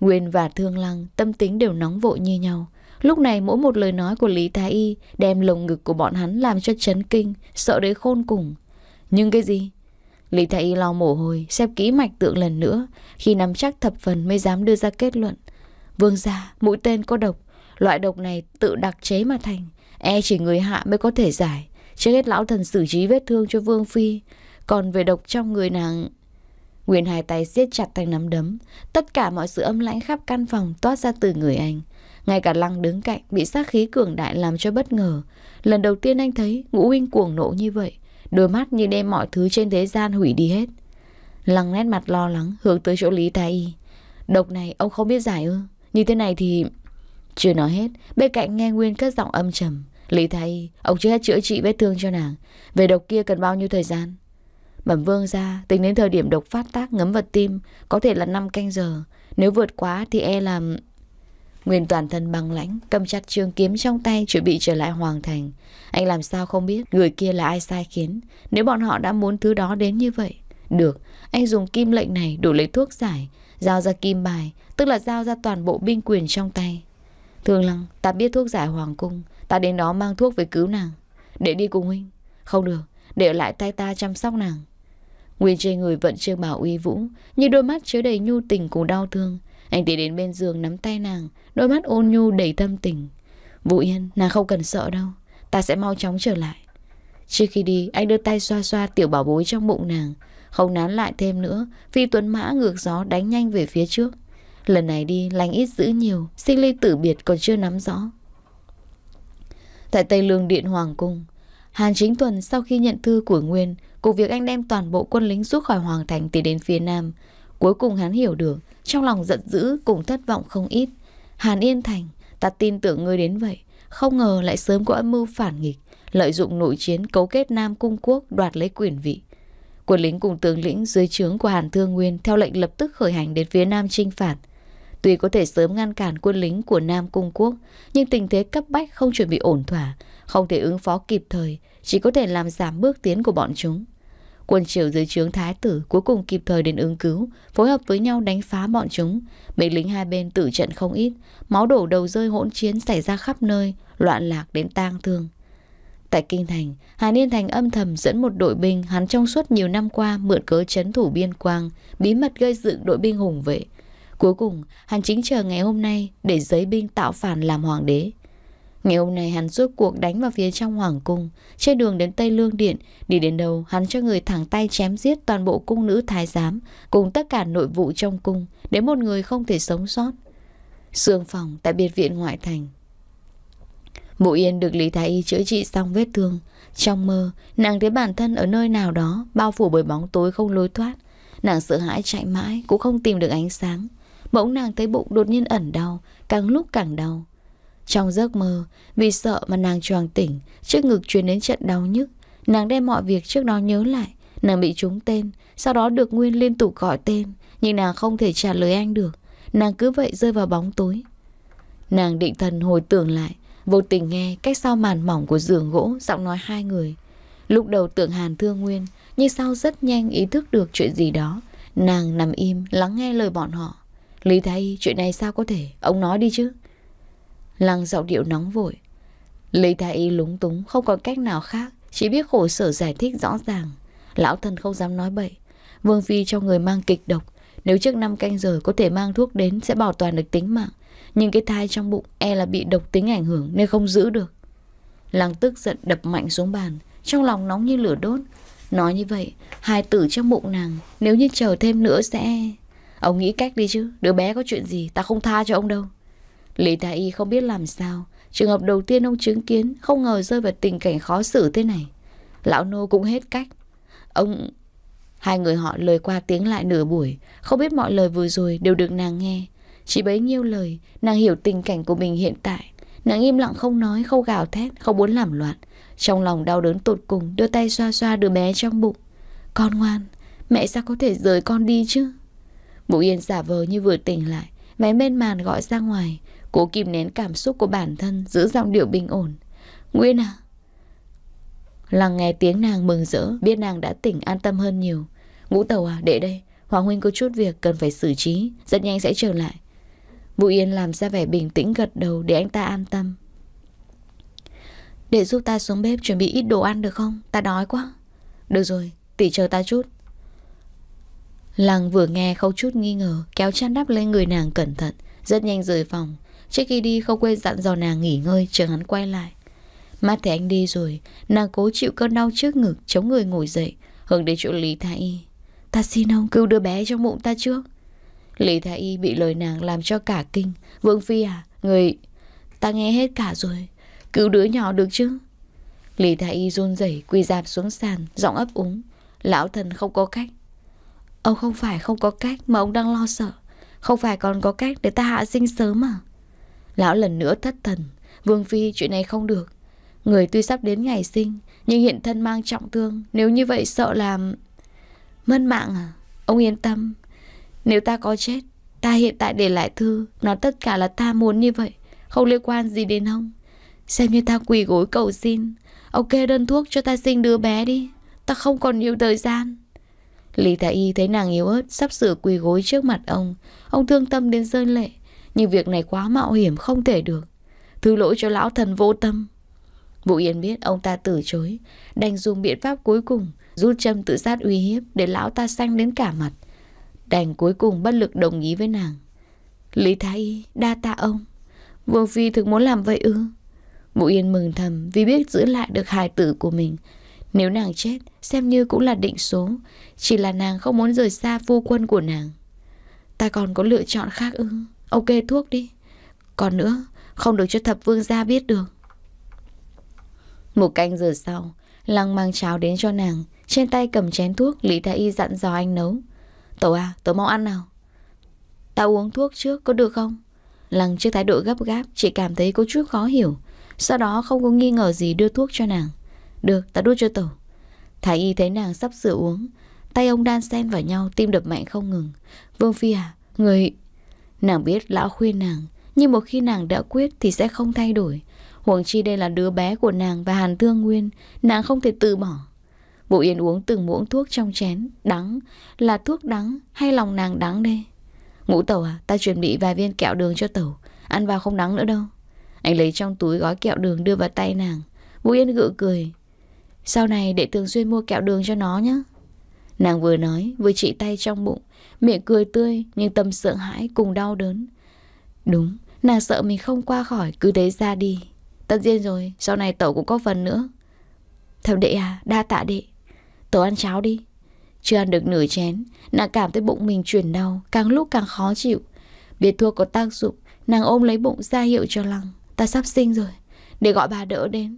Nguyên và Thương Lăng tâm tính đều nóng vội như nhau. Lúc này mỗi một lời nói của Lý Thái Y đem lồng ngực của bọn hắn làm cho chấn kinh, sợ đến khôn cùng. Nhưng cái gì? Lý Thái Y lo mổ hồi xem kỹ mạch tượng lần nữa, khi nắm chắc thập phần mới dám đưa ra kết luận. Vương gia, mũi tên có độc. Loại độc này tự đặc chế mà thành. E chỉ người hạ mới có thể giải. Trước hết lão thần xử trí vết thương cho Vương Phi. Còn về độc trong người nàng... Nguyên hai tay siết chặt thành nắm đấm. Tất cả mọi sự âm lãnh khắp căn phòng toát ra từ người anh. Ngay cả lăng đứng cạnh bị sát khí cường đại làm cho bất ngờ. Lần đầu tiên anh thấy ngũ huynh cuồng nộ như vậy. Đôi mắt như đem mọi thứ trên thế gian hủy đi hết. Lăng nét mặt lo lắng hướng tới chỗ Lý Thái Y. Độc này ông không biết giải ư? Như thế này thì... Chưa nói hết, bên cạnh nghe Nguyên cất giọng âm trầm. Lý Thầy, ông chưa hết chữa trị vết thương cho nàng. Về độc kia cần bao nhiêu thời gian? Bẩm vương ra, tính đến thời điểm độc phát tác ngấm vật tim, có thể là 5 canh giờ. Nếu vượt quá thì e làm. Nguyên toàn thân băng lãnh, cầm chặt trường kiếm trong tay chuẩn bị trở lại hoàng thành. Anh làm sao không biết người kia là ai sai khiến, nếu bọn họ đã muốn thứ đó đến như vậy. Được, anh dùng kim lệnh này đủ lấy thuốc giải, Giao ra kim bài, tức là giao ra toàn bộ binh quyền trong tay. thường lăng, ta biết thuốc giải hoàng cung, ta đến đó mang thuốc về cứu nàng. Để đi cùng huynh. Không được, để lại tay ta chăm sóc nàng. Nguyên trên người vẫn chưa bảo uy vũ, nhưng đôi mắt chứa đầy nhu tình cùng đau thương. Anh tiến đến bên giường nắm tay nàng, đôi mắt ôn nhu đầy tâm tình. Vũ Yên, nàng không cần sợ đâu, ta sẽ mau chóng trở lại. Trước khi đi, anh đưa tay xoa xoa tiểu bảo bối trong bụng nàng, không nán lại thêm nữa, Phi Tuấn Mã ngược gió đánh nhanh về phía trước. Lần này đi, lành ít giữ nhiều, sinh ly tử biệt còn chưa nắm rõ. Tại Tây Lương Điện Hoàng Cung, Hàn Chính Tuần sau khi nhận thư của Nguyên, cùng việc anh đem toàn bộ quân lính rút khỏi Hoàng Thành thì đến phía Nam. Cuối cùng hắn hiểu được, trong lòng giận dữ cùng thất vọng không ít. Hàn Yên Thành, ta tin tưởng ngươi đến vậy, không ngờ lại sớm có âm mưu phản nghịch, lợi dụng nội chiến cấu kết Nam Cung Quốc đoạt lấy quyền vị. Quân lính cùng tướng lĩnh dưới trướng của Hàn Thương Nguyên theo lệnh lập tức khởi hành đến phía Nam chinh phạt. Tuy có thể sớm ngăn cản quân lính của Nam Cung Quốc, nhưng tình thế cấp bách không chuẩn bị ổn thỏa, không thể ứng phó kịp thời, chỉ có thể làm giảm bước tiến của bọn chúng. Quân triều dưới trướng thái tử cuối cùng kịp thời đến ứng cứu, phối hợp với nhau đánh phá bọn chúng. Binh lính hai bên tử trận không ít, máu đổ đầu rơi hỗn chiến xảy ra khắp nơi, loạn lạc đến tang thương. Tại Kinh Thành, Hàn niên Thành âm thầm dẫn một đội binh hắn trong suốt nhiều năm qua mượn cớ chấn thủ biên quang, bí mật gây dựng đội binh hùng vệ. Cuối cùng, hắn chính chờ ngày hôm nay để giấy binh tạo phản làm hoàng đế. Ngày hôm nay hắn rút cuộc đánh vào phía trong hoàng cung, trên đường đến Tây Lương Điện, đi đến đâu hắn cho người thẳng tay chém giết toàn bộ cung nữ thái giám, cùng tất cả nội vụ trong cung, để một người không thể sống sót. Sương phòng tại biệt viện ngoại thành, Mộ Yên được Lý Thái Y chữa trị xong vết thương. Trong mơ, nàng thấy bản thân ở nơi nào đó bao phủ bởi bóng tối không lối thoát. Nàng sợ hãi chạy mãi cũng không tìm được ánh sáng. Bỗng nàng thấy bụng đột nhiên ẩn đau, càng lúc càng đau. Trong giấc mơ, vì sợ mà nàng choàng tỉnh, trước ngực truyền đến trận đau nhức. Nàng đem mọi việc trước đó nhớ lại, nàng bị trúng tên, sau đó được Nguyên liên tục gọi tên, nhưng nàng không thể trả lời anh được. Nàng cứ vậy rơi vào bóng tối. Nàng định thần hồi tưởng lại, Vô tình nghe cách sau màn mỏng của giường gỗ giọng nói hai người. Lúc đầu tưởng Hàn thương nguyên, nhưng sau rất nhanh ý thức được chuyện gì đó. Nàng nằm im, lắng nghe lời bọn họ. Lý Thái y chuyện này sao có thể, ông nói đi chứ. Lăng giọng điệu nóng vội. Lý Thái Y lúng túng, không còn cách nào khác, chỉ biết khổ sở giải thích rõ ràng. Lão thần không dám nói bậy. Vương Phi cho người mang kịch độc, nếu trước năm canh giờ có thể mang thuốc đến sẽ bảo toàn được tính mạng nhưng cái thai trong bụng e là bị độc tính ảnh hưởng nên không giữ được. Lăng tức giận đập mạnh xuống bàn, trong lòng nóng như lửa đốt. Nói như vậy, hai tử trong bụng nàng, nếu như chờ thêm nữa sẽ... Ông nghĩ cách đi chứ, đứa bé có chuyện gì, ta không tha cho ông đâu. Lý Thái Y không biết làm sao, trường hợp đầu tiên ông chứng kiến không ngờ rơi vào tình cảnh khó xử thế này. Lão Nô cũng hết cách. Ông... Hai người họ lời qua tiếng lại nửa buổi, không biết mọi lời vừa rồi đều được nàng nghe. Chỉ bấy nhiêu lời, nàng hiểu tình cảnh của mình hiện tại. Nàng im lặng không nói, không gào thét, không muốn làm loạn. Trong lòng đau đớn tột cùng, đưa tay xoa xoa đứa bé trong bụng. Con ngoan, mẹ sao có thể rời con đi chứ? mụ Yên giả vờ như vừa tỉnh lại, mé bên màn gọi ra ngoài. Cố kìm nén cảm xúc của bản thân, giữ giọng điệu bình ổn. Nguyên à? Lăng nghe tiếng nàng mừng rỡ, biết nàng đã tỉnh an tâm hơn nhiều. Ngũ tàu à, để đây, Hoàng Huynh có chút việc cần phải xử trí, rất nhanh sẽ trở lại. Vũ Yên làm ra vẻ bình tĩnh gật đầu để anh ta an tâm. Để giúp ta xuống bếp chuẩn bị ít đồ ăn được không? Ta đói quá. Được rồi, tỷ chờ ta chút. Lăng vừa nghe khâu chút nghi ngờ, kéo chăn đắp lên người nàng cẩn thận, rất nhanh rời phòng. Trước khi đi không quên dặn dò nàng nghỉ ngơi chờ hắn quay lại. Mắt thấy anh đi rồi, nàng cố chịu cơn đau trước ngực, chống người ngồi dậy, hướng đến chỗ Lý Thái Y. Ta xin ông cứu đứa bé trong bụng ta trước. Lý Thái Y bị lời nàng làm cho cả kinh Vương Phi à Người Ta nghe hết cả rồi Cứu đứa nhỏ được chứ Lý Thái Y run rẩy quỳ dạp xuống sàn Giọng ấp úng Lão thần không có cách Ông không phải không có cách mà ông đang lo sợ Không phải còn có cách để ta hạ sinh sớm à Lão lần nữa thất thần Vương Phi chuyện này không được Người tuy sắp đến ngày sinh Nhưng hiện thân mang trọng thương Nếu như vậy sợ làm Mất mạng à Ông yên tâm nếu ta có chết, ta hiện tại để lại thư, nó tất cả là ta muốn như vậy, không liên quan gì đến ông. Xem như ta quỳ gối cầu xin, ông kê đơn thuốc cho ta sinh đứa bé đi, ta không còn nhiều thời gian. Lý Thái Y thấy nàng yếu ớt sắp sửa quỳ gối trước mặt ông, ông thương tâm đến rơi lệ, nhưng việc này quá mạo hiểm không thể được. Thứ lỗi cho lão thần vô tâm. Vũ Yên biết ông ta từ chối, đành dùng biện pháp cuối cùng, rút châm tự sát uy hiếp để lão ta xanh đến cả mặt. Đành cuối cùng bất lực đồng ý với nàng Lý Thái Y đa tạ ông Vương Phi thực muốn làm vậy ư Mụ Yên mừng thầm vì biết giữ lại được hài tử của mình Nếu nàng chết xem như cũng là định số Chỉ là nàng không muốn rời xa phu quân của nàng Ta còn có lựa chọn khác ư Ok thuốc đi Còn nữa không được cho thập vương gia biết được Một canh giờ sau Lăng mang cháo đến cho nàng Trên tay cầm chén thuốc Lý Thái Y dặn dò anh nấu tổ à tổ mau ăn nào Tao uống thuốc trước có được không Lăng trước thái độ gấp gáp Chị cảm thấy có chút khó hiểu Sau đó không có nghi ngờ gì đưa thuốc cho nàng Được tao đút cho tổ. Thái y thấy nàng sắp sửa uống Tay ông đan xen vào nhau tim đập mạnh không ngừng Vương Phi à Người Nàng biết lão khuyên nàng Nhưng một khi nàng đã quyết thì sẽ không thay đổi Huống chi đây là đứa bé của nàng và Hàn Thương Nguyên Nàng không thể từ bỏ Vũ Yên uống từng muỗng thuốc trong chén Đắng Là thuốc đắng hay lòng nàng đắng đây Ngũ tẩu à Ta chuẩn bị vài viên kẹo đường cho tẩu Ăn vào không đắng nữa đâu Anh lấy trong túi gói kẹo đường đưa vào tay nàng Vũ Yên gượng cười Sau này để thường xuyên mua kẹo đường cho nó nhé Nàng vừa nói vừa trị tay trong bụng Miệng cười tươi nhưng tâm sợ hãi cùng đau đớn Đúng Nàng sợ mình không qua khỏi cứ thế ra đi Tất nhiên rồi sau này tẩu cũng có phần nữa Thầm đệ à đa tạ đệ Tớ ăn cháo đi. Chưa ăn được nửa chén, nàng cảm thấy bụng mình chuyển đau, càng lúc càng khó chịu. Biết thuốc có tác dụng, nàng ôm lấy bụng ra hiệu cho Lăng. Ta sắp sinh rồi, để gọi bà đỡ đến.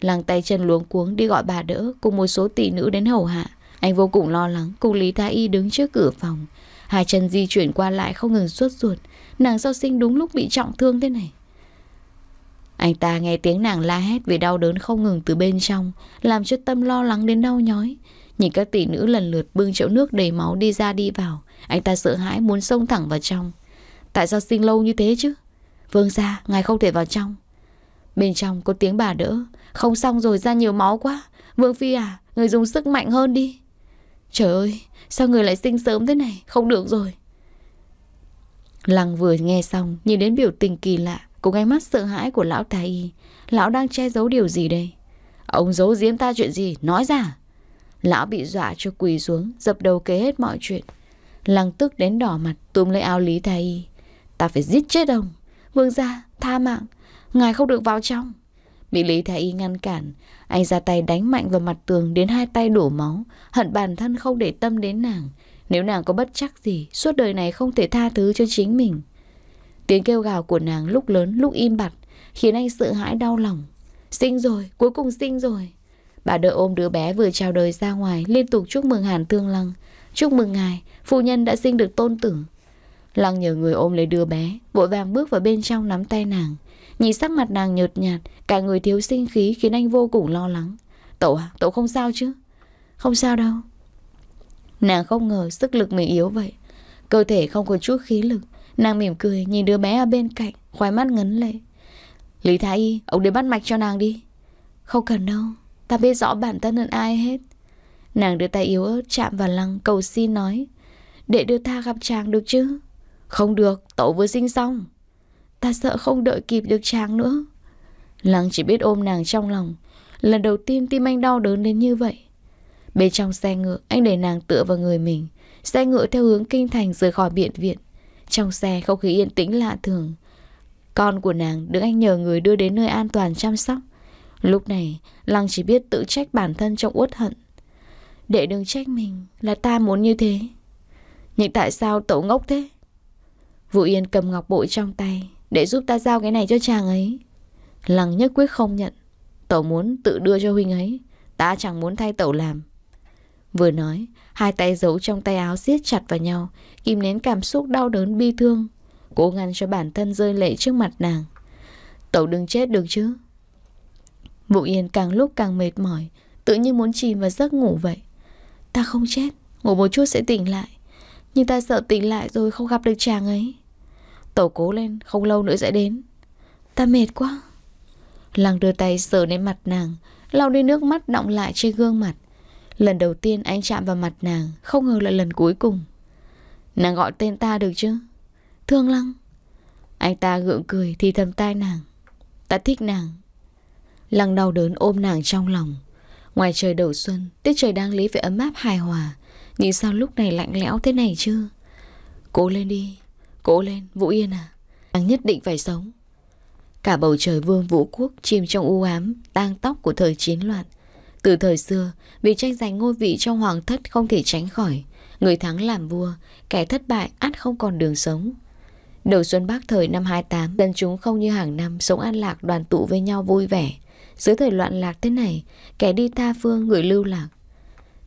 Lăng tay chân luống cuống đi gọi bà đỡ cùng một số tỷ nữ đến hầu hạ. Anh vô cùng lo lắng cùng Lý Thái Y đứng trước cửa phòng. Hai chân di chuyển qua lại không ngừng suốt ruột. Nàng sau sinh đúng lúc bị trọng thương thế này. Anh ta nghe tiếng nàng la hét vì đau đớn không ngừng từ bên trong, làm cho tâm lo lắng đến đau nhói. Nhìn các tỷ nữ lần lượt bưng chậu nước đầy máu đi ra đi vào, anh ta sợ hãi muốn xông thẳng vào trong. Tại sao sinh lâu như thế chứ? Vương ra, ngài không thể vào trong. Bên trong có tiếng bà đỡ, không xong rồi ra nhiều máu quá. Vương Phi à, người dùng sức mạnh hơn đi. Trời ơi, sao người lại sinh sớm thế này, không được rồi. Lăng vừa nghe xong, nhìn đến biểu tình kỳ lạ. Cùng ánh mắt sợ hãi của lão thái y Lão đang che giấu điều gì đây Ông giấu giếm ta chuyện gì Nói ra Lão bị dọa cho quỳ xuống Dập đầu kể hết mọi chuyện Lăng tức đến đỏ mặt túm lấy áo lý thái y Ta phải giết chết ông Vương gia tha mạng Ngài không được vào trong Bị Lý Thái Y ngăn cản Anh ra tay đánh mạnh vào mặt tường Đến hai tay đổ máu Hận bản thân không để tâm đến nàng Nếu nàng có bất chắc gì Suốt đời này không thể tha thứ cho chính mình Tiếng kêu gào của nàng lúc lớn lúc im bặt khiến anh sợ hãi đau lòng. Sinh rồi, cuối cùng sinh rồi. Bà đỡ ôm đứa bé vừa chào đời ra ngoài liên tục chúc mừng Hàn Thương Lăng. Chúc mừng ngài, phu nhân đã sinh được tôn tử. Lăng nhờ người ôm lấy đứa bé, vội vàng bước vào bên trong nắm tay nàng. Nhìn sắc mặt nàng nhợt nhạt, cả người thiếu sinh khí khiến anh vô cùng lo lắng. tổ à, cậu không sao chứ? Không sao đâu. Nàng không ngờ sức lực mình yếu vậy. Cơ thể không có chút khí lực. Nàng mỉm cười nhìn đứa bé ở bên cạnh Khoai mắt ngấn lệ Lý Thái Y, ông đến bắt mạch cho nàng đi Không cần đâu Ta biết rõ bản thân hơn ai hết Nàng đưa tay yếu ớt chạm vào lăng cầu xin nói Để đưa ta gặp chàng được chứ Không được, tổ vừa sinh xong Ta sợ không đợi kịp được chàng nữa Lăng chỉ biết ôm nàng trong lòng Lần đầu tiên tim anh đau đớn đến như vậy Bên trong xe ngựa Anh để nàng tựa vào người mình Xe ngựa theo hướng kinh thành rời khỏi biện viện trong xe không khí yên tĩnh lạ thường Con của nàng được anh nhờ người đưa đến nơi an toàn chăm sóc Lúc này Lăng chỉ biết tự trách bản thân trong uất hận Để đừng trách mình Là ta muốn như thế Nhưng tại sao cậu ngốc thế Vũ Yên cầm ngọc bội trong tay Để giúp ta giao cái này cho chàng ấy Lăng nhất quyết không nhận Tẩu muốn tự đưa cho huynh ấy Ta chẳng muốn thay tẩu làm Vừa nói, hai tay giấu trong tay áo siết chặt vào nhau, kìm nén cảm xúc đau đớn bi thương. Cố ngăn cho bản thân rơi lệ trước mặt nàng. Tẩu đừng chết được chứ. Vũ Yên càng lúc càng mệt mỏi, tự như muốn chìm vào giấc ngủ vậy. Ta không chết, ngủ một chút sẽ tỉnh lại. Nhưng ta sợ tỉnh lại rồi không gặp được chàng ấy. Tẩu cố lên, không lâu nữa sẽ đến. Ta mệt quá. Lăng đưa tay sờ lên mặt nàng, lau đi nước mắt đọng lại trên gương mặt. Lần đầu tiên anh chạm vào mặt nàng Không ngờ là lần cuối cùng Nàng gọi tên ta được chứ Thương lăng Anh ta gượng cười thì thầm tai nàng Ta thích nàng Lăng đau đớn ôm nàng trong lòng Ngoài trời đầu xuân Tiết trời đang lý về ấm áp hài hòa nhìn sao lúc này lạnh lẽo thế này chứ Cố lên đi Cố lên Vũ Yên à Nàng nhất định phải sống Cả bầu trời vương vũ quốc chìm trong u ám, tang tóc của thời chiến loạn, từ thời xưa, vì tranh giành ngôi vị trong hoàng thất không thể tránh khỏi. Người thắng làm vua, kẻ thất bại ắt không còn đường sống. Đầu xuân Bắc thời năm 28, dân chúng không như hàng năm sống an lạc đoàn tụ với nhau vui vẻ. Dưới thời loạn lạc thế này, kẻ đi tha phương người lưu lạc.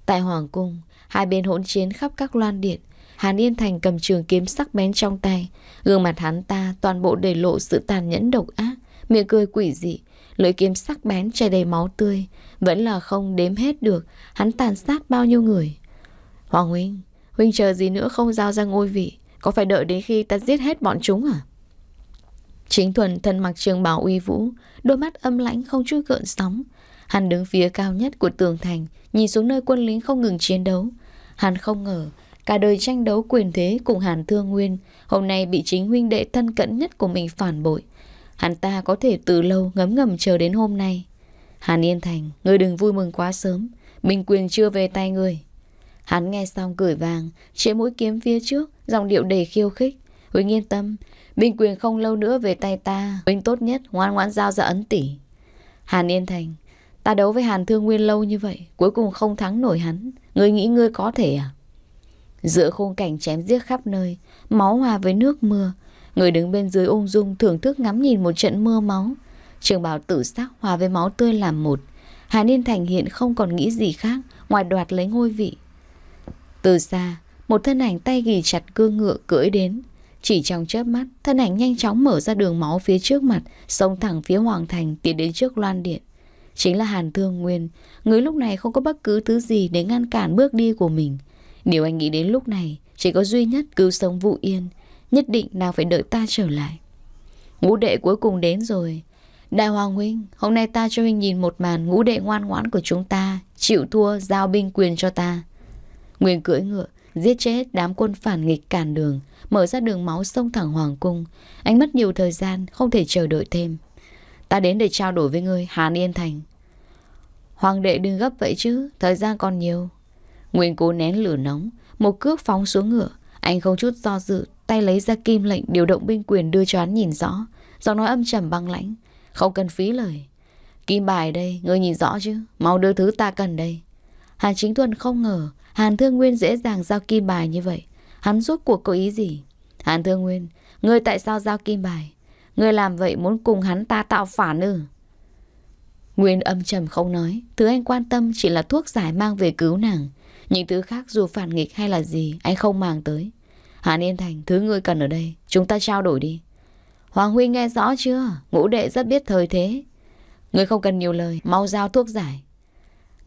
Tại Hoàng Cung, hai bên hỗn chiến khắp các loan điện. Hàn Yên Thành cầm trường kiếm sắc bén trong tay. Gương mặt hắn ta toàn bộ để lộ sự tàn nhẫn độc ác, miệng cười quỷ dị, Lưỡi kiếm sắc bén chảy đầy máu tươi Vẫn là không đếm hết được Hắn tàn sát bao nhiêu người Hoàng Huynh Huynh chờ gì nữa không giao ra ngôi vị Có phải đợi đến khi ta giết hết bọn chúng à Chính thuần thân mặc trường bào uy vũ Đôi mắt âm lãnh không chút gợn sóng Hắn đứng phía cao nhất của tường thành Nhìn xuống nơi quân lính không ngừng chiến đấu Hắn không ngờ Cả đời tranh đấu quyền thế cùng Hàn Thương Nguyên Hôm nay bị chính huynh đệ thân cận nhất của mình phản bội Hắn ta có thể từ lâu ngấm ngầm chờ đến hôm nay Hàn Yên Thành Ngươi đừng vui mừng quá sớm Minh quyền chưa về tay ngươi Hắn nghe xong cười vàng Chế mũi kiếm phía trước Giọng điệu đầy khiêu khích Huynh yên tâm Minh quyền không lâu nữa về tay ta Huynh tốt nhất ngoan ngoãn giao ra ấn tỷ Hàn Yên Thành Ta đấu với Hàn Thương Nguyên lâu như vậy Cuối cùng không thắng nổi hắn Ngươi nghĩ ngươi có thể à Giữa khung cảnh chém giết khắp nơi Máu hòa với nước mưa Người đứng bên dưới ung dung thưởng thức ngắm nhìn một trận mưa máu. Trường bào tử sắc hòa với máu tươi làm một. Hà Niên Thành hiện không còn nghĩ gì khác ngoài đoạt lấy ngôi vị. Từ xa, một thân ảnh tay ghì chặt cương ngựa cưỡi đến. Chỉ trong chớp mắt, thân ảnh nhanh chóng mở ra đường máu phía trước mặt, sông thẳng phía Hoàng Thành tiến đến trước loan điện. Chính là Hàn Thương Nguyên, người lúc này không có bất cứ thứ gì để ngăn cản bước đi của mình. Điều anh nghĩ đến lúc này chỉ có duy nhất cứu sống Vũ Yên, Nhất định nào phải đợi ta trở lại Ngũ đệ cuối cùng đến rồi Đại Hoàng Huynh Hôm nay ta cho Huynh nhìn một màn ngũ đệ ngoan ngoãn của chúng ta Chịu thua giao binh quyền cho ta Nguyên cưỡi ngựa Giết chết đám quân phản nghịch cản đường Mở ra đường máu sông thẳng Hoàng Cung Anh mất nhiều thời gian Không thể chờ đợi thêm Ta đến để trao đổi với ngươi Hàn Yên Thành Hoàng đệ đừng gấp vậy chứ Thời gian còn nhiều Nguyên cố nén lửa nóng Một cước phóng xuống ngựa Anh không chút do dự tay lấy ra kim lệnh điều động binh quyền đưa cho hắn nhìn rõ. Giọng nói âm trầm băng lãnh. Không cần phí lời. Kim bài đây, ngươi nhìn rõ chứ. Mau đưa thứ ta cần đây. Hàn Chính Thuần không ngờ Hàn Thương Nguyên dễ dàng giao kim bài như vậy. Hắn rút cuộc có ý gì? Hàn Thương Nguyên, ngươi tại sao giao kim bài? Ngươi làm vậy muốn cùng hắn ta tạo phản ư? Nguyên âm trầm không nói. Thứ anh quan tâm chỉ là thuốc giải mang về cứu nàng. Những thứ khác dù phản nghịch hay là gì, anh không màng tới. Hàn Yên Thành, thứ ngươi cần ở đây, chúng ta trao đổi đi. Hoàng Huy nghe rõ chưa? Ngũ đệ rất biết thời thế. Ngươi không cần nhiều lời, mau giao thuốc giải.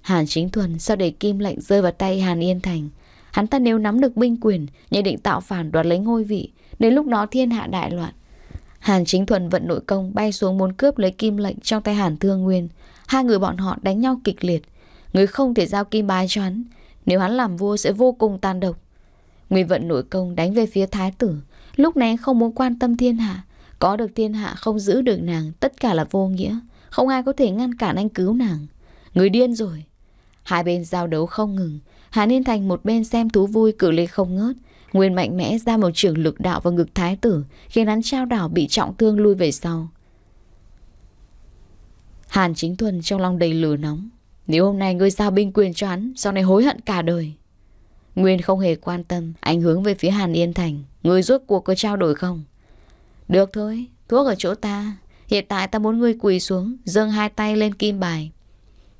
Hàn Chính Thuần sau để kim lệnh rơi vào tay Hàn Yên Thành. Hắn ta nếu nắm được binh quyền, nhận định tạo phản đoạt lấy ngôi vị, đến lúc đó thiên hạ đại loạn. Hàn Chính Thuần vận nội công bay xuống muốn cướp lấy kim lệnh trong tay Hàn Thương Nguyên. Hai người bọn họ đánh nhau kịch liệt. Người không thể giao kim bài cho hắn. Nếu hắn làm vua sẽ vô cùng tàn độc. Nguyên vận nội công đánh về phía thái tử Lúc này không muốn quan tâm thiên hạ Có được thiên hạ không giữ được nàng Tất cả là vô nghĩa Không ai có thể ngăn cản anh cứu nàng Người điên rồi Hai bên giao đấu không ngừng Hạ niên Thành một bên xem thú vui cử lê không ngớt Nguyên mạnh mẽ ra một trường lực đạo vào ngực thái tử Khiến hắn trao đảo bị trọng thương lui về sau Hàn Chính Thuần trong lòng đầy lửa nóng Nếu hôm nay ngươi giao binh quyền cho hắn Sau này hối hận cả đời Nguyên không hề quan tâm, anh hướng về phía Hàn Yên Thành. Người rốt cuộc có trao đổi không? Được thôi, thuốc ở chỗ ta. Hiện tại ta muốn ngươi quỳ xuống, dâng hai tay lên kim bài.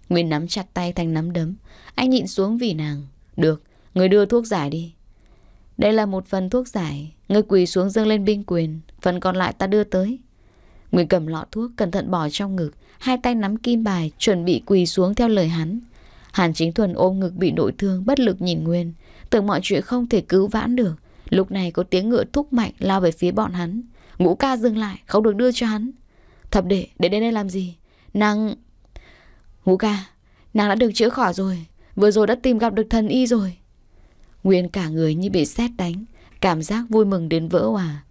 Nguyên nắm chặt tay thành nắm đấm. Anh nhịn xuống vì nàng. Được, người đưa thuốc giải đi. Đây là một phần thuốc giải. Ngươi quỳ xuống dâng lên binh quyền, phần còn lại ta đưa tới. Nguyên cầm lọ thuốc, cẩn thận bỏ trong ngực, hai tay nắm kim bài, chuẩn bị quỳ xuống theo lời hắn. Hàn Chính Thuần ôm ngực bị nội thương, bất lực nhìn Nguyên. Tưởng mọi chuyện không thể cứu vãn được Lúc này có tiếng ngựa thúc mạnh lao về phía bọn hắn Ngũ ca dừng lại Không được đưa cho hắn Thập đệ để đến đây làm gì Nàng Ngũ ca Nàng đã được chữa khỏi rồi Vừa rồi đã tìm gặp được thần y rồi Nguyên cả người như bị sét đánh Cảm giác vui mừng đến vỡ hòa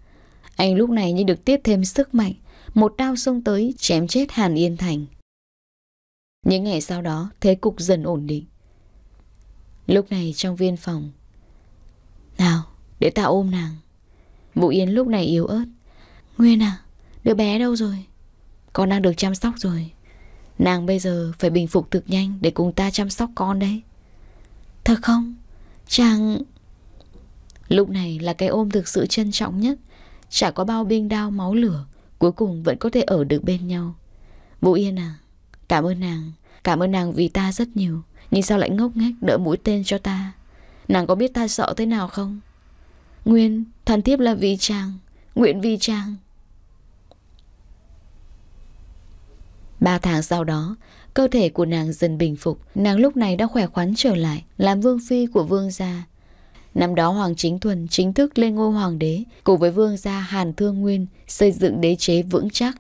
Anh lúc này như được tiếp thêm sức mạnh Một đao xông tới chém chết Hàn Yên Thành Những ngày sau đó Thế cục dần ổn định Lúc này trong viên phòng Nào để ta ôm nàng Vũ Yến lúc này yếu ớt Nguyên à đứa bé đâu rồi Con đang được chăm sóc rồi Nàng bây giờ phải bình phục thực nhanh Để cùng ta chăm sóc con đấy Thật không Chàng Lúc này là cái ôm thực sự trân trọng nhất Chả có bao binh đao máu lửa Cuối cùng vẫn có thể ở được bên nhau Vũ Yên à Cảm ơn nàng Cảm ơn nàng vì ta rất nhiều nhưng sao lại ngốc nghếch đỡ mũi tên cho ta Nàng có biết ta sợ thế nào không Nguyên thần thiếp là vì chàng Nguyện vì chàng Ba tháng sau đó Cơ thể của nàng dần bình phục Nàng lúc này đã khỏe khoắn trở lại Làm vương phi của vương gia Năm đó Hoàng Chính Thuần chính thức lên ngôi hoàng đế Cùng với vương gia Hàn Thương Nguyên Xây dựng đế chế vững chắc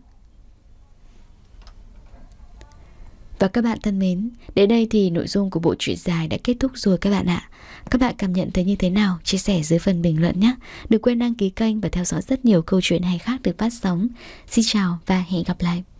Và các bạn thân mến, đến đây thì nội dung của bộ truyện dài đã kết thúc rồi các bạn ạ. Các bạn cảm nhận thấy như thế nào? Chia sẻ dưới phần bình luận nhé. Đừng quên đăng ký kênh và theo dõi rất nhiều câu chuyện hay khác được phát sóng. Xin chào và hẹn gặp lại.